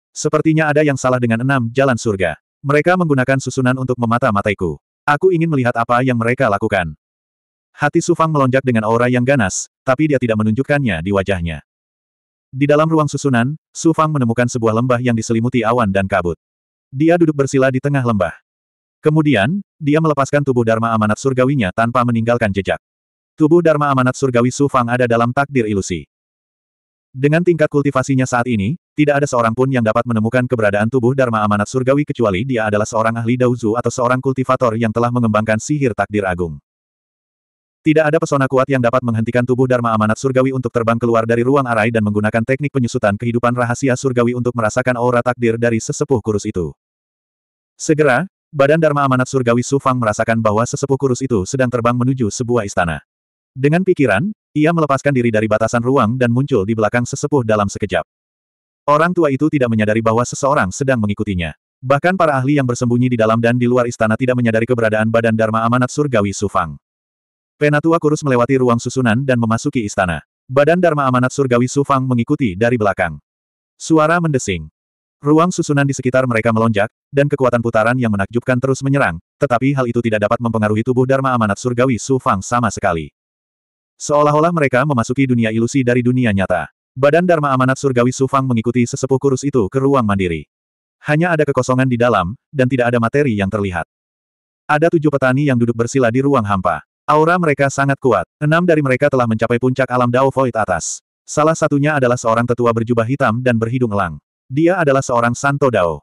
Sepertinya ada yang salah dengan enam jalan surga. Mereka menggunakan susunan untuk memata-mataiku. Aku ingin melihat apa yang mereka lakukan. Hati Su Fang melonjak dengan aura yang ganas, tapi dia tidak menunjukkannya di wajahnya. Di dalam ruang susunan, Su Fang menemukan sebuah lembah yang diselimuti awan dan kabut. Dia duduk bersila di tengah lembah. Kemudian, dia melepaskan tubuh Dharma amanat surgawinya tanpa meninggalkan jejak. Tubuh Dharma amanat surgawi Su Fang ada dalam takdir ilusi. Dengan tingkat kultivasinya saat ini, tidak ada seorang pun yang dapat menemukan keberadaan tubuh Dharma amanat surgawi kecuali dia adalah seorang ahli Daozu atau seorang kultivator yang telah mengembangkan sihir takdir agung. Tidak ada pesona kuat yang dapat menghentikan tubuh Dharma Amanat Surgawi untuk terbang keluar dari ruang arai dan menggunakan teknik penyusutan kehidupan rahasia surgawi untuk merasakan aura takdir dari sesepuh kurus itu. Segera, badan Dharma Amanat Surgawi Sufang merasakan bahwa sesepuh kurus itu sedang terbang menuju sebuah istana. Dengan pikiran, ia melepaskan diri dari batasan ruang dan muncul di belakang sesepuh dalam sekejap. Orang tua itu tidak menyadari bahwa seseorang sedang mengikutinya. Bahkan para ahli yang bersembunyi di dalam dan di luar istana tidak menyadari keberadaan badan Dharma Amanat Surgawi Sufang. Penatua kurus melewati ruang susunan dan memasuki istana. Badan Dharma Amanat Surgawi Sufang mengikuti dari belakang. Suara mendesing. Ruang susunan di sekitar mereka melonjak, dan kekuatan putaran yang menakjubkan terus menyerang, tetapi hal itu tidak dapat mempengaruhi tubuh Dharma Amanat Surgawi Sufang sama sekali. Seolah-olah mereka memasuki dunia ilusi dari dunia nyata. Badan Dharma Amanat Surgawi Sufang mengikuti sesepuh kurus itu ke ruang mandiri. Hanya ada kekosongan di dalam, dan tidak ada materi yang terlihat. Ada tujuh petani yang duduk bersila di ruang hampa. Aura mereka sangat kuat. Enam dari mereka telah mencapai puncak alam Dao Void atas. Salah satunya adalah seorang tetua berjubah hitam dan berhidung elang. Dia adalah seorang Santo Dao.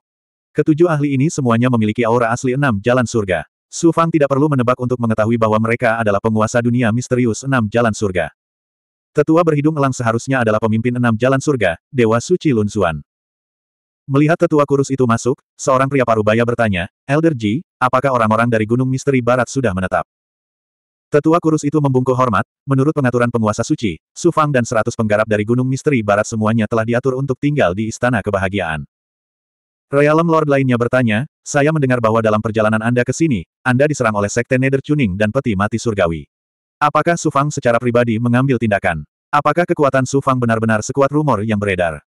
Ketujuh ahli ini semuanya memiliki aura asli enam jalan surga. Su Fang tidak perlu menebak untuk mengetahui bahwa mereka adalah penguasa dunia misterius enam jalan surga. Tetua berhidung elang seharusnya adalah pemimpin enam jalan surga, Dewa Suci Lun Xuan. Melihat tetua kurus itu masuk, seorang pria parubaya bertanya, Elder Ji, apakah orang-orang dari Gunung Misteri Barat sudah menetap? Tetua kurus itu membungkuk hormat, menurut pengaturan penguasa suci, Sufang dan seratus penggarap dari Gunung Misteri Barat semuanya telah diatur untuk tinggal di Istana Kebahagiaan. Realm Lord lainnya bertanya, saya mendengar bahwa dalam perjalanan Anda ke sini, Anda diserang oleh Sekte Nether Chuning dan Peti Mati Surgawi. Apakah Sufang secara pribadi mengambil tindakan? Apakah kekuatan Sufang benar-benar sekuat rumor yang beredar?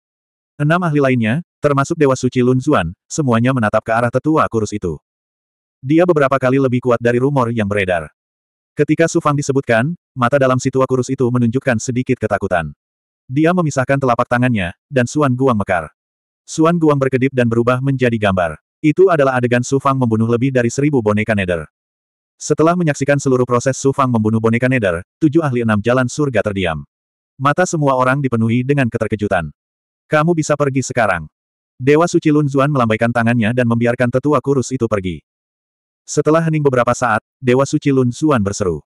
Enam ahli lainnya, termasuk Dewa Suci Lun Zuan, semuanya menatap ke arah tetua kurus itu. Dia beberapa kali lebih kuat dari rumor yang beredar. Ketika Sufang disebutkan, mata dalam si tua kurus itu menunjukkan sedikit ketakutan. Dia memisahkan telapak tangannya, dan Suan Guang mekar. Suan Guang berkedip dan berubah menjadi gambar. Itu adalah adegan Sufang membunuh lebih dari seribu boneka Nether. Setelah menyaksikan seluruh proses Sufang membunuh boneka Nether, tujuh ahli enam jalan surga terdiam. Mata semua orang dipenuhi dengan keterkejutan. Kamu bisa pergi sekarang. Dewa Suci Lun Zuan melambaikan tangannya dan membiarkan tetua kurus itu pergi. Setelah hening beberapa saat, Dewa Suci Lun Xuan berseru.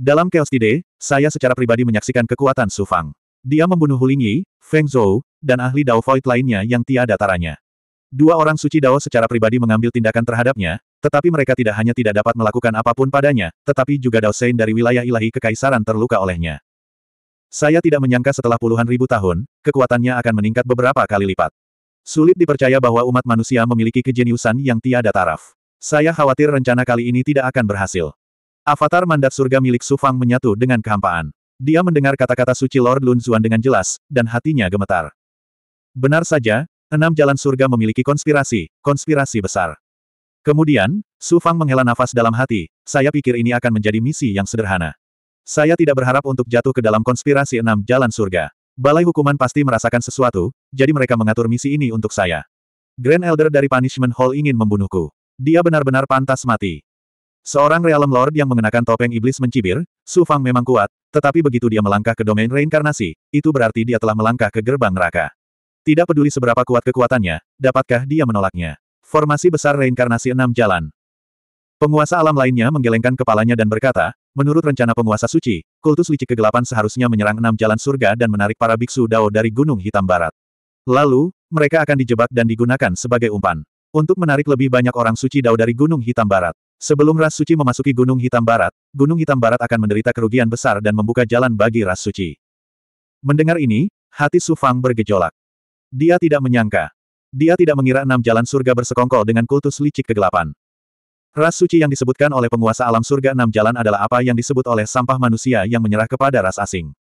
Dalam Chaos Tide, saya secara pribadi menyaksikan kekuatan Su Fang. Dia membunuh Huling Yi, Feng Zhou, dan ahli Dao Void lainnya yang tiada taranya. Dua orang suci Dao secara pribadi mengambil tindakan terhadapnya, tetapi mereka tidak hanya tidak dapat melakukan apapun padanya, tetapi juga Dao Sein dari wilayah ilahi kekaisaran terluka olehnya. Saya tidak menyangka setelah puluhan ribu tahun, kekuatannya akan meningkat beberapa kali lipat. Sulit dipercaya bahwa umat manusia memiliki kejeniusan yang tiada taraf. Saya khawatir rencana kali ini tidak akan berhasil. Avatar mandat surga milik Sufang menyatu dengan kehampaan. Dia mendengar kata-kata suci Lord Lun Zuan dengan jelas, dan hatinya gemetar. Benar saja, enam jalan surga memiliki konspirasi, konspirasi besar. Kemudian, Sufang menghela nafas dalam hati, saya pikir ini akan menjadi misi yang sederhana. Saya tidak berharap untuk jatuh ke dalam konspirasi enam jalan surga. Balai hukuman pasti merasakan sesuatu, jadi mereka mengatur misi ini untuk saya. Grand Elder dari Punishment Hall ingin membunuhku. Dia benar-benar pantas mati. Seorang Realm Lord yang mengenakan topeng iblis mencibir, Su Fang memang kuat, tetapi begitu dia melangkah ke domain reinkarnasi, itu berarti dia telah melangkah ke gerbang neraka. Tidak peduli seberapa kuat kekuatannya, dapatkah dia menolaknya. Formasi besar reinkarnasi enam jalan. Penguasa alam lainnya menggelengkan kepalanya dan berkata, menurut rencana penguasa suci, kultus licik kegelapan seharusnya menyerang enam jalan surga dan menarik para biksu Dao dari Gunung Hitam Barat. Lalu, mereka akan dijebak dan digunakan sebagai umpan. Untuk menarik lebih banyak orang suci Dao dari Gunung Hitam Barat. Sebelum Ras Suci memasuki Gunung Hitam Barat, Gunung Hitam Barat akan menderita kerugian besar dan membuka jalan bagi Ras Suci. Mendengar ini, hati Su Fang bergejolak. Dia tidak menyangka. Dia tidak mengira enam jalan surga bersekongkol dengan kultus licik kegelapan. Ras suci yang disebutkan oleh penguasa alam surga enam jalan adalah apa yang disebut oleh sampah manusia yang menyerah kepada ras asing.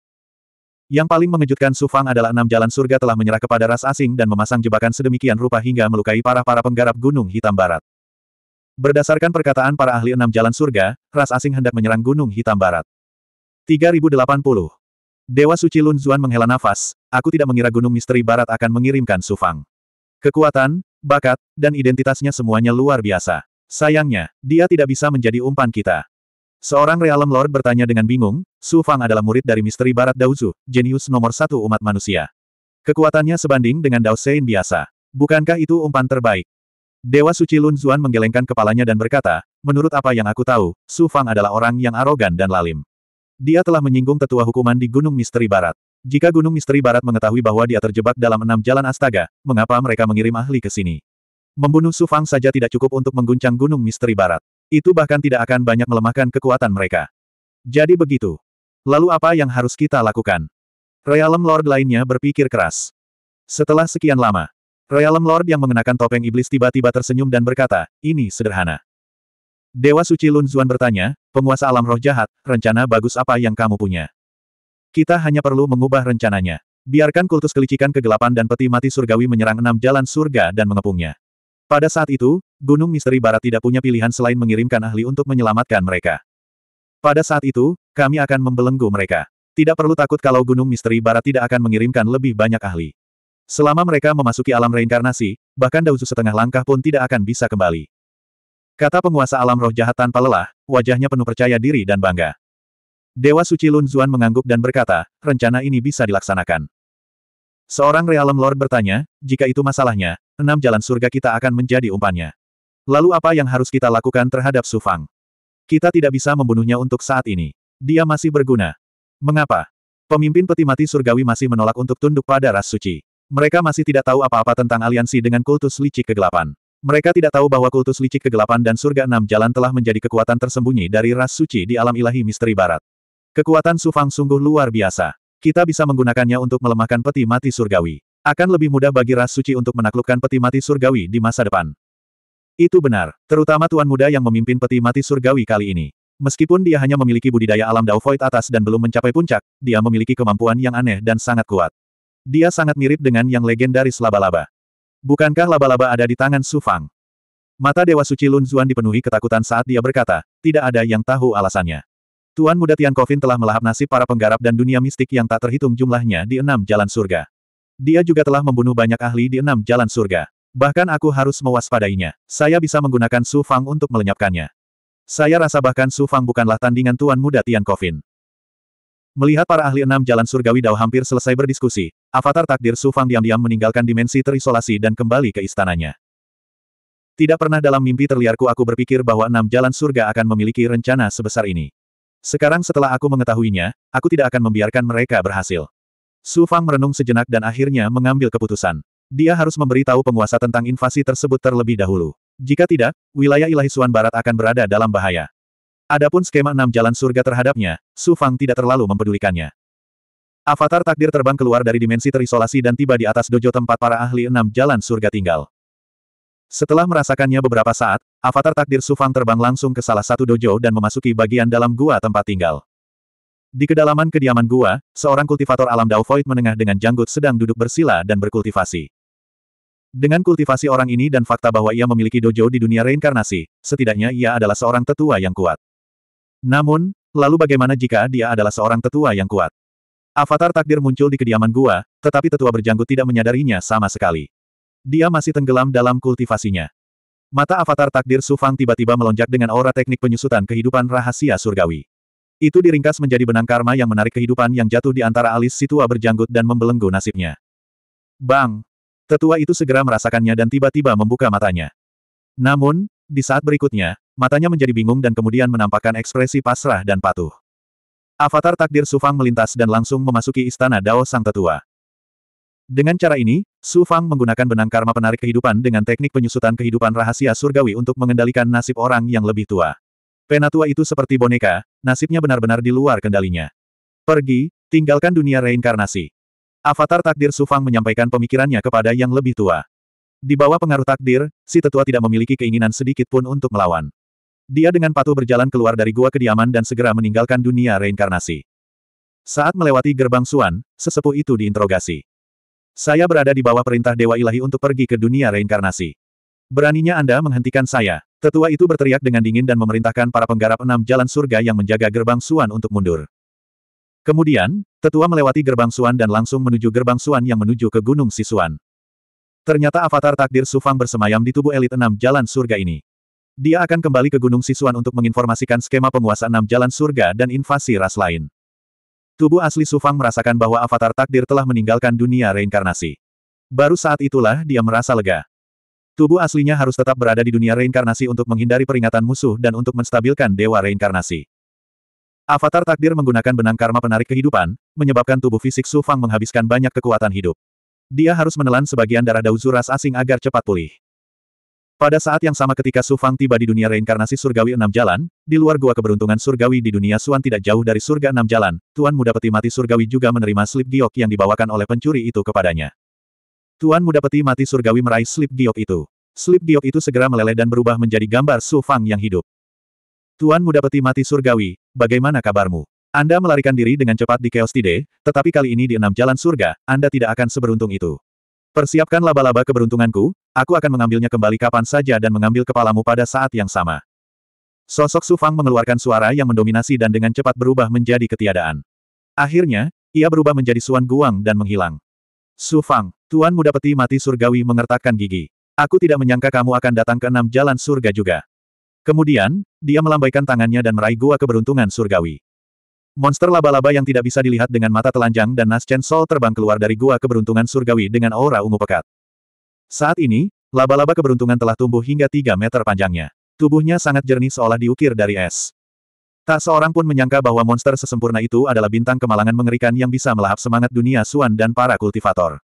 Yang paling mengejutkan Su Fang adalah enam jalan surga telah menyerah kepada ras asing dan memasang jebakan sedemikian rupa hingga melukai para-para penggarap Gunung Hitam Barat. Berdasarkan perkataan para ahli enam jalan surga, ras asing hendak menyerang Gunung Hitam Barat. 3080. Dewa Suci Lun Zuan menghela nafas, aku tidak mengira Gunung Misteri Barat akan mengirimkan Su Fang. Kekuatan, bakat, dan identitasnya semuanya luar biasa. Sayangnya, dia tidak bisa menjadi umpan kita. Seorang realem lord bertanya dengan bingung, Su Fang adalah murid dari misteri barat Daozu, jenius nomor satu umat manusia. Kekuatannya sebanding dengan Dao Sein biasa. Bukankah itu umpan terbaik? Dewa Suci Lun Zuan menggelengkan kepalanya dan berkata, menurut apa yang aku tahu, Su Fang adalah orang yang arogan dan lalim. Dia telah menyinggung tetua hukuman di Gunung Misteri Barat. Jika Gunung Misteri Barat mengetahui bahwa dia terjebak dalam enam jalan astaga, mengapa mereka mengirim ahli ke sini? Membunuh Su Fang saja tidak cukup untuk mengguncang Gunung Misteri Barat. Itu bahkan tidak akan banyak melemahkan kekuatan mereka. Jadi begitu. Lalu apa yang harus kita lakukan? Realm Lord lainnya berpikir keras. Setelah sekian lama, Realm Lord yang mengenakan topeng iblis tiba-tiba tersenyum dan berkata, ini sederhana. Dewa Suci Lun Zuan bertanya, penguasa alam roh jahat, rencana bagus apa yang kamu punya? Kita hanya perlu mengubah rencananya. Biarkan kultus kelicikan kegelapan dan peti mati surgawi menyerang enam jalan surga dan mengepungnya. Pada saat itu, Gunung Misteri Barat tidak punya pilihan selain mengirimkan ahli untuk menyelamatkan mereka. Pada saat itu, kami akan membelenggu mereka. Tidak perlu takut kalau Gunung Misteri Barat tidak akan mengirimkan lebih banyak ahli. Selama mereka memasuki alam reinkarnasi, bahkan dausu setengah langkah pun tidak akan bisa kembali. Kata penguasa alam roh jahat tanpa lelah, wajahnya penuh percaya diri dan bangga. Dewa Suci Lun Zuan mengangguk dan berkata, rencana ini bisa dilaksanakan. Seorang Realem Lord bertanya, jika itu masalahnya, enam jalan surga kita akan menjadi umpannya. Lalu apa yang harus kita lakukan terhadap Su Fang? Kita tidak bisa membunuhnya untuk saat ini. Dia masih berguna. Mengapa? Pemimpin peti mati surgawi masih menolak untuk tunduk pada ras suci. Mereka masih tidak tahu apa-apa tentang aliansi dengan kultus licik kegelapan. Mereka tidak tahu bahwa kultus licik kegelapan dan surga enam jalan telah menjadi kekuatan tersembunyi dari ras suci di alam ilahi misteri barat. Kekuatan Sufang sungguh luar biasa. Kita bisa menggunakannya untuk melemahkan peti mati surgawi. Akan lebih mudah bagi ras suci untuk menaklukkan peti mati surgawi di masa depan. Itu benar, terutama Tuan Muda yang memimpin peti mati surgawi kali ini. Meskipun dia hanya memiliki budidaya alam Dao atas dan belum mencapai puncak, dia memiliki kemampuan yang aneh dan sangat kuat. Dia sangat mirip dengan yang legendaris laba-laba. Bukankah laba-laba ada di tangan Su Fang? Mata Dewa Suci Lun Zuan dipenuhi ketakutan saat dia berkata, tidak ada yang tahu alasannya. Tuan Muda Tian Kofin telah melahap nasib para penggarap dan dunia mistik yang tak terhitung jumlahnya di enam jalan surga. Dia juga telah membunuh banyak ahli di enam jalan surga. Bahkan aku harus mewaspadainya. Saya bisa menggunakan Su Fang untuk melenyapkannya. Saya rasa bahkan Su Fang bukanlah tandingan Tuan Muda Tian Coffin. Melihat para ahli enam jalan surgawi Dao hampir selesai berdiskusi, avatar takdir Su Fang diam-diam meninggalkan dimensi terisolasi dan kembali ke istananya. Tidak pernah dalam mimpi terliarku aku berpikir bahwa enam jalan surga akan memiliki rencana sebesar ini. Sekarang setelah aku mengetahuinya, aku tidak akan membiarkan mereka berhasil. Su Fang merenung sejenak dan akhirnya mengambil keputusan dia harus memberitahu penguasa tentang invasi tersebut terlebih dahulu. Jika tidak, wilayah ilahi Suan Barat akan berada dalam bahaya. Adapun skema enam jalan surga terhadapnya, Su Fang tidak terlalu mempedulikannya. Avatar takdir terbang keluar dari dimensi terisolasi dan tiba di atas dojo tempat para ahli enam jalan surga tinggal. Setelah merasakannya beberapa saat, avatar takdir Su Fang terbang langsung ke salah satu dojo dan memasuki bagian dalam gua tempat tinggal. Di kedalaman kediaman gua, seorang kultivator alam Dao Void menengah dengan janggut sedang duduk bersila dan berkultivasi. Dengan kultivasi orang ini dan fakta bahwa ia memiliki dojo di dunia reinkarnasi, setidaknya ia adalah seorang tetua yang kuat. Namun, lalu bagaimana jika dia adalah seorang tetua yang kuat? Avatar takdir muncul di kediaman gua, tetapi tetua berjanggut tidak menyadarinya sama sekali. Dia masih tenggelam dalam kultivasinya. Mata avatar takdir Sufang tiba-tiba melonjak dengan aura teknik penyusutan kehidupan rahasia surgawi. Itu diringkas menjadi benang karma yang menarik kehidupan yang jatuh di antara alis si tua berjanggut dan membelenggu nasibnya. Bang! Tetua itu segera merasakannya dan tiba-tiba membuka matanya. Namun, di saat berikutnya, matanya menjadi bingung dan kemudian menampakkan ekspresi pasrah dan patuh. Avatar takdir Sufang melintas dan langsung memasuki istana Dao Sang Tetua. Dengan cara ini, Su Fang menggunakan benang karma penarik kehidupan dengan teknik penyusutan kehidupan rahasia surgawi untuk mengendalikan nasib orang yang lebih tua. Penatua itu seperti boneka, nasibnya benar-benar di luar kendalinya. Pergi, tinggalkan dunia reinkarnasi. Avatar takdir Sufang menyampaikan pemikirannya kepada yang lebih tua. Di bawah pengaruh takdir, si tetua tidak memiliki keinginan sedikit pun untuk melawan. Dia dengan patuh berjalan keluar dari gua kediaman dan segera meninggalkan dunia reinkarnasi. Saat melewati gerbang Suan, sesepuh itu diinterogasi. Saya berada di bawah perintah Dewa Ilahi untuk pergi ke dunia reinkarnasi. Beraninya Anda menghentikan saya. Tetua itu berteriak dengan dingin dan memerintahkan para penggarap enam jalan surga yang menjaga gerbang Suan untuk mundur. Kemudian, Tetua melewati gerbang Suan dan langsung menuju gerbang Suan yang menuju ke Gunung Sisuan. Ternyata avatar takdir Sufang bersemayam di tubuh elit enam jalan surga ini. Dia akan kembali ke Gunung Sisuan untuk menginformasikan skema penguasa enam jalan surga dan invasi ras lain. Tubuh asli Sufang merasakan bahwa avatar takdir telah meninggalkan dunia reinkarnasi. Baru saat itulah dia merasa lega. Tubuh aslinya harus tetap berada di dunia reinkarnasi untuk menghindari peringatan musuh dan untuk menstabilkan dewa reinkarnasi. Avatar takdir menggunakan benang karma penarik kehidupan, menyebabkan tubuh fisik Su Fang menghabiskan banyak kekuatan hidup. Dia harus menelan sebagian darah Dao Zuras asing agar cepat pulih. Pada saat yang sama ketika Su Fang tiba di dunia reinkarnasi surgawi enam jalan, di luar gua keberuntungan surgawi di dunia Suan tidak jauh dari surga enam jalan, Tuan Muda Peti Mati Surgawi juga menerima slip giok yang dibawakan oleh pencuri itu kepadanya. Tuan Muda Peti Mati Surgawi meraih slip giok itu. Slip giok itu segera meleleh dan berubah menjadi gambar Su Fang yang hidup. Tuan Muda Peti Mati Surgawi, bagaimana kabarmu? Anda melarikan diri dengan cepat di Chaos Tide, tetapi kali ini di enam jalan surga, Anda tidak akan seberuntung itu. Persiapkan laba-laba keberuntunganku, aku akan mengambilnya kembali kapan saja dan mengambil kepalamu pada saat yang sama. Sosok Sufang mengeluarkan suara yang mendominasi dan dengan cepat berubah menjadi ketiadaan. Akhirnya, ia berubah menjadi Suan Guang dan menghilang. Sufang, Tuan Muda Peti Mati Surgawi mengertakkan gigi. Aku tidak menyangka kamu akan datang ke enam jalan surga juga. Kemudian, dia melambaikan tangannya dan meraih gua keberuntungan surgawi. Monster laba-laba yang tidak bisa dilihat dengan mata telanjang dan Nas Sol terbang keluar dari gua keberuntungan surgawi dengan aura ungu pekat. Saat ini, laba-laba keberuntungan telah tumbuh hingga 3 meter panjangnya. Tubuhnya sangat jernih seolah diukir dari es. Tak seorang pun menyangka bahwa monster sesempurna itu adalah bintang kemalangan mengerikan yang bisa melahap semangat dunia Suan dan para kultivator.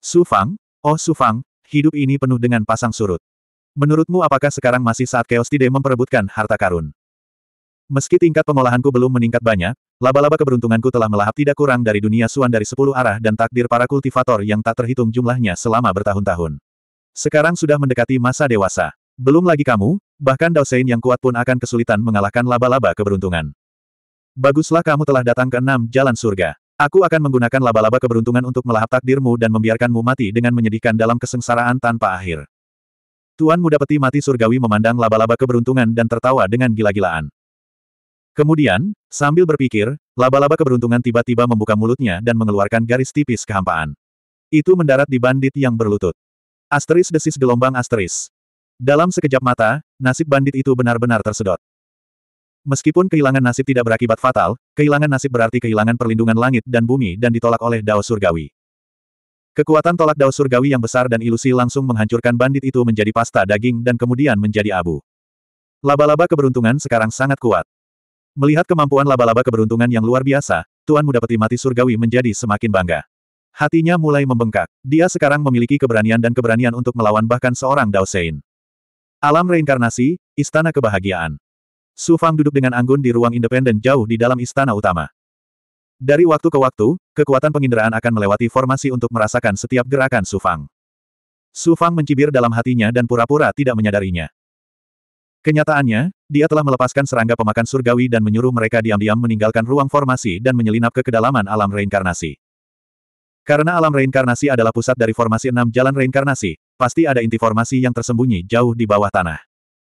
Su Fang, oh Su Fang, hidup ini penuh dengan pasang surut. Menurutmu apakah sekarang masih saat Chaos Tide memperebutkan harta karun? Meski tingkat pengolahanku belum meningkat banyak, laba-laba keberuntunganku telah melahap tidak kurang dari dunia suan dari sepuluh arah dan takdir para kultivator yang tak terhitung jumlahnya selama bertahun-tahun. Sekarang sudah mendekati masa dewasa. Belum lagi kamu, bahkan Dausein yang kuat pun akan kesulitan mengalahkan laba-laba keberuntungan. Baguslah kamu telah datang ke enam jalan surga. Aku akan menggunakan laba-laba keberuntungan untuk melahap takdirmu dan membiarkanmu mati dengan menyedihkan dalam kesengsaraan tanpa akhir. Tuan muda peti mati surgawi memandang laba-laba keberuntungan dan tertawa dengan gila-gilaan. Kemudian, sambil berpikir, laba-laba keberuntungan tiba-tiba membuka mulutnya dan mengeluarkan garis tipis kehampaan. Itu mendarat di bandit yang berlutut. Asteris desis gelombang asteris. Dalam sekejap mata, nasib bandit itu benar-benar tersedot. Meskipun kehilangan nasib tidak berakibat fatal, kehilangan nasib berarti kehilangan perlindungan langit dan bumi dan ditolak oleh Dao Surgawi. Kekuatan tolak dao surgawi yang besar dan ilusi langsung menghancurkan bandit itu menjadi pasta daging dan kemudian menjadi abu. Laba-laba keberuntungan sekarang sangat kuat. Melihat kemampuan laba-laba keberuntungan yang luar biasa, Tuan Muda Peti Mati Surgawi menjadi semakin bangga. Hatinya mulai membengkak. Dia sekarang memiliki keberanian dan keberanian untuk melawan bahkan seorang Dao Sein. Alam reinkarnasi, Istana Kebahagiaan. Su Fang duduk dengan anggun di ruang independen jauh di dalam istana utama. Dari waktu ke waktu, kekuatan penginderaan akan melewati formasi untuk merasakan setiap gerakan Sufang. Sufang mencibir dalam hatinya dan pura-pura tidak menyadarinya. Kenyataannya, dia telah melepaskan serangga pemakan surgawi dan menyuruh mereka diam-diam meninggalkan ruang formasi dan menyelinap ke kedalaman alam reinkarnasi. Karena alam reinkarnasi adalah pusat dari formasi enam jalan reinkarnasi, pasti ada inti formasi yang tersembunyi jauh di bawah tanah.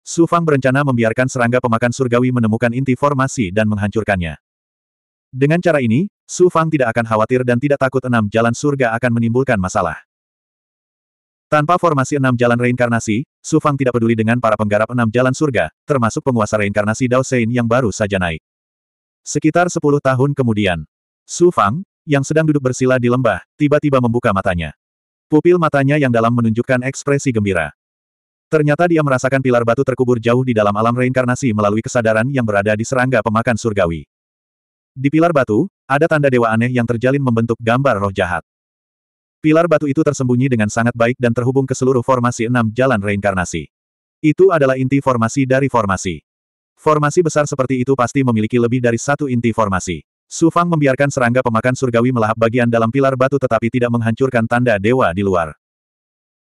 Sufang berencana membiarkan serangga pemakan surgawi menemukan inti formasi dan menghancurkannya. Dengan cara ini, Su Fang tidak akan khawatir dan tidak takut enam jalan surga akan menimbulkan masalah. Tanpa formasi enam jalan reinkarnasi, Su Fang tidak peduli dengan para penggarap enam jalan surga, termasuk penguasa reinkarnasi Dao Sein yang baru saja naik. Sekitar sepuluh tahun kemudian, Su Fang, yang sedang duduk bersila di lembah, tiba-tiba membuka matanya. Pupil matanya yang dalam menunjukkan ekspresi gembira. Ternyata dia merasakan pilar batu terkubur jauh di dalam alam reinkarnasi melalui kesadaran yang berada di serangga pemakan surgawi. Di pilar batu, ada tanda dewa aneh yang terjalin membentuk gambar roh jahat. Pilar batu itu tersembunyi dengan sangat baik dan terhubung ke seluruh formasi enam jalan reinkarnasi. Itu adalah inti formasi dari formasi. Formasi besar seperti itu pasti memiliki lebih dari satu inti formasi. Su Fang membiarkan serangga pemakan surgawi melahap bagian dalam pilar batu tetapi tidak menghancurkan tanda dewa di luar.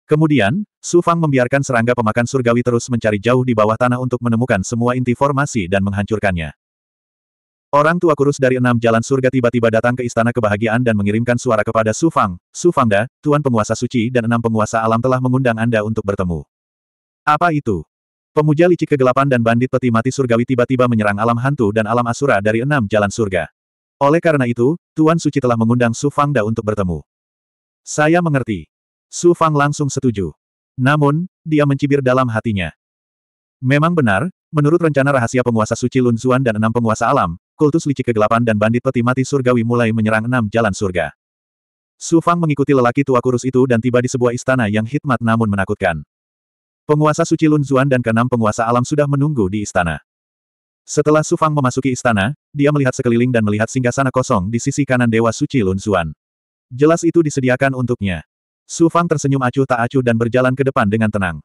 Kemudian, Su Fang membiarkan serangga pemakan surgawi terus mencari jauh di bawah tanah untuk menemukan semua inti formasi dan menghancurkannya. Orang tua kurus dari enam jalan surga tiba-tiba datang ke istana kebahagiaan dan mengirimkan suara kepada Su Fang, Su da, Tuan Penguasa Suci dan enam penguasa alam telah mengundang Anda untuk bertemu. Apa itu? Pemuja licik kegelapan dan bandit peti mati surgawi tiba-tiba menyerang alam hantu dan alam asura dari enam jalan surga. Oleh karena itu, Tuan Suci telah mengundang Su Fangda untuk bertemu. Saya mengerti. Su Fang langsung setuju. Namun, dia mencibir dalam hatinya. Memang benar, Menurut rencana rahasia penguasa suci Zuan dan enam penguasa alam, kultus licik kegelapan dan bandit peti mati surgawi mulai menyerang enam jalan surga. Su Fang mengikuti lelaki tua kurus itu dan tiba di sebuah istana yang hikmat namun menakutkan. Penguasa suci Lun Zuan dan keenam penguasa alam sudah menunggu di istana. Setelah Su Fang memasuki istana, dia melihat sekeliling dan melihat singgah sana kosong di sisi kanan Dewa Suci Lun Zuan. Jelas itu disediakan untuknya. Su Fang tersenyum acuh tak acuh dan berjalan ke depan dengan tenang.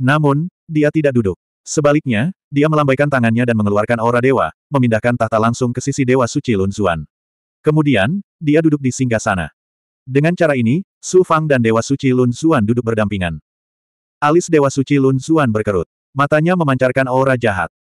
Namun, dia tidak duduk. Sebaliknya, dia melambaikan tangannya dan mengeluarkan aura dewa, memindahkan tahta langsung ke sisi dewa suci Lun Zuan. Kemudian, dia duduk di singgah sana. Dengan cara ini, Su Fang dan dewa suci Lun Zuan duduk berdampingan. Alis dewa suci Lun Zuan berkerut. Matanya memancarkan aura jahat.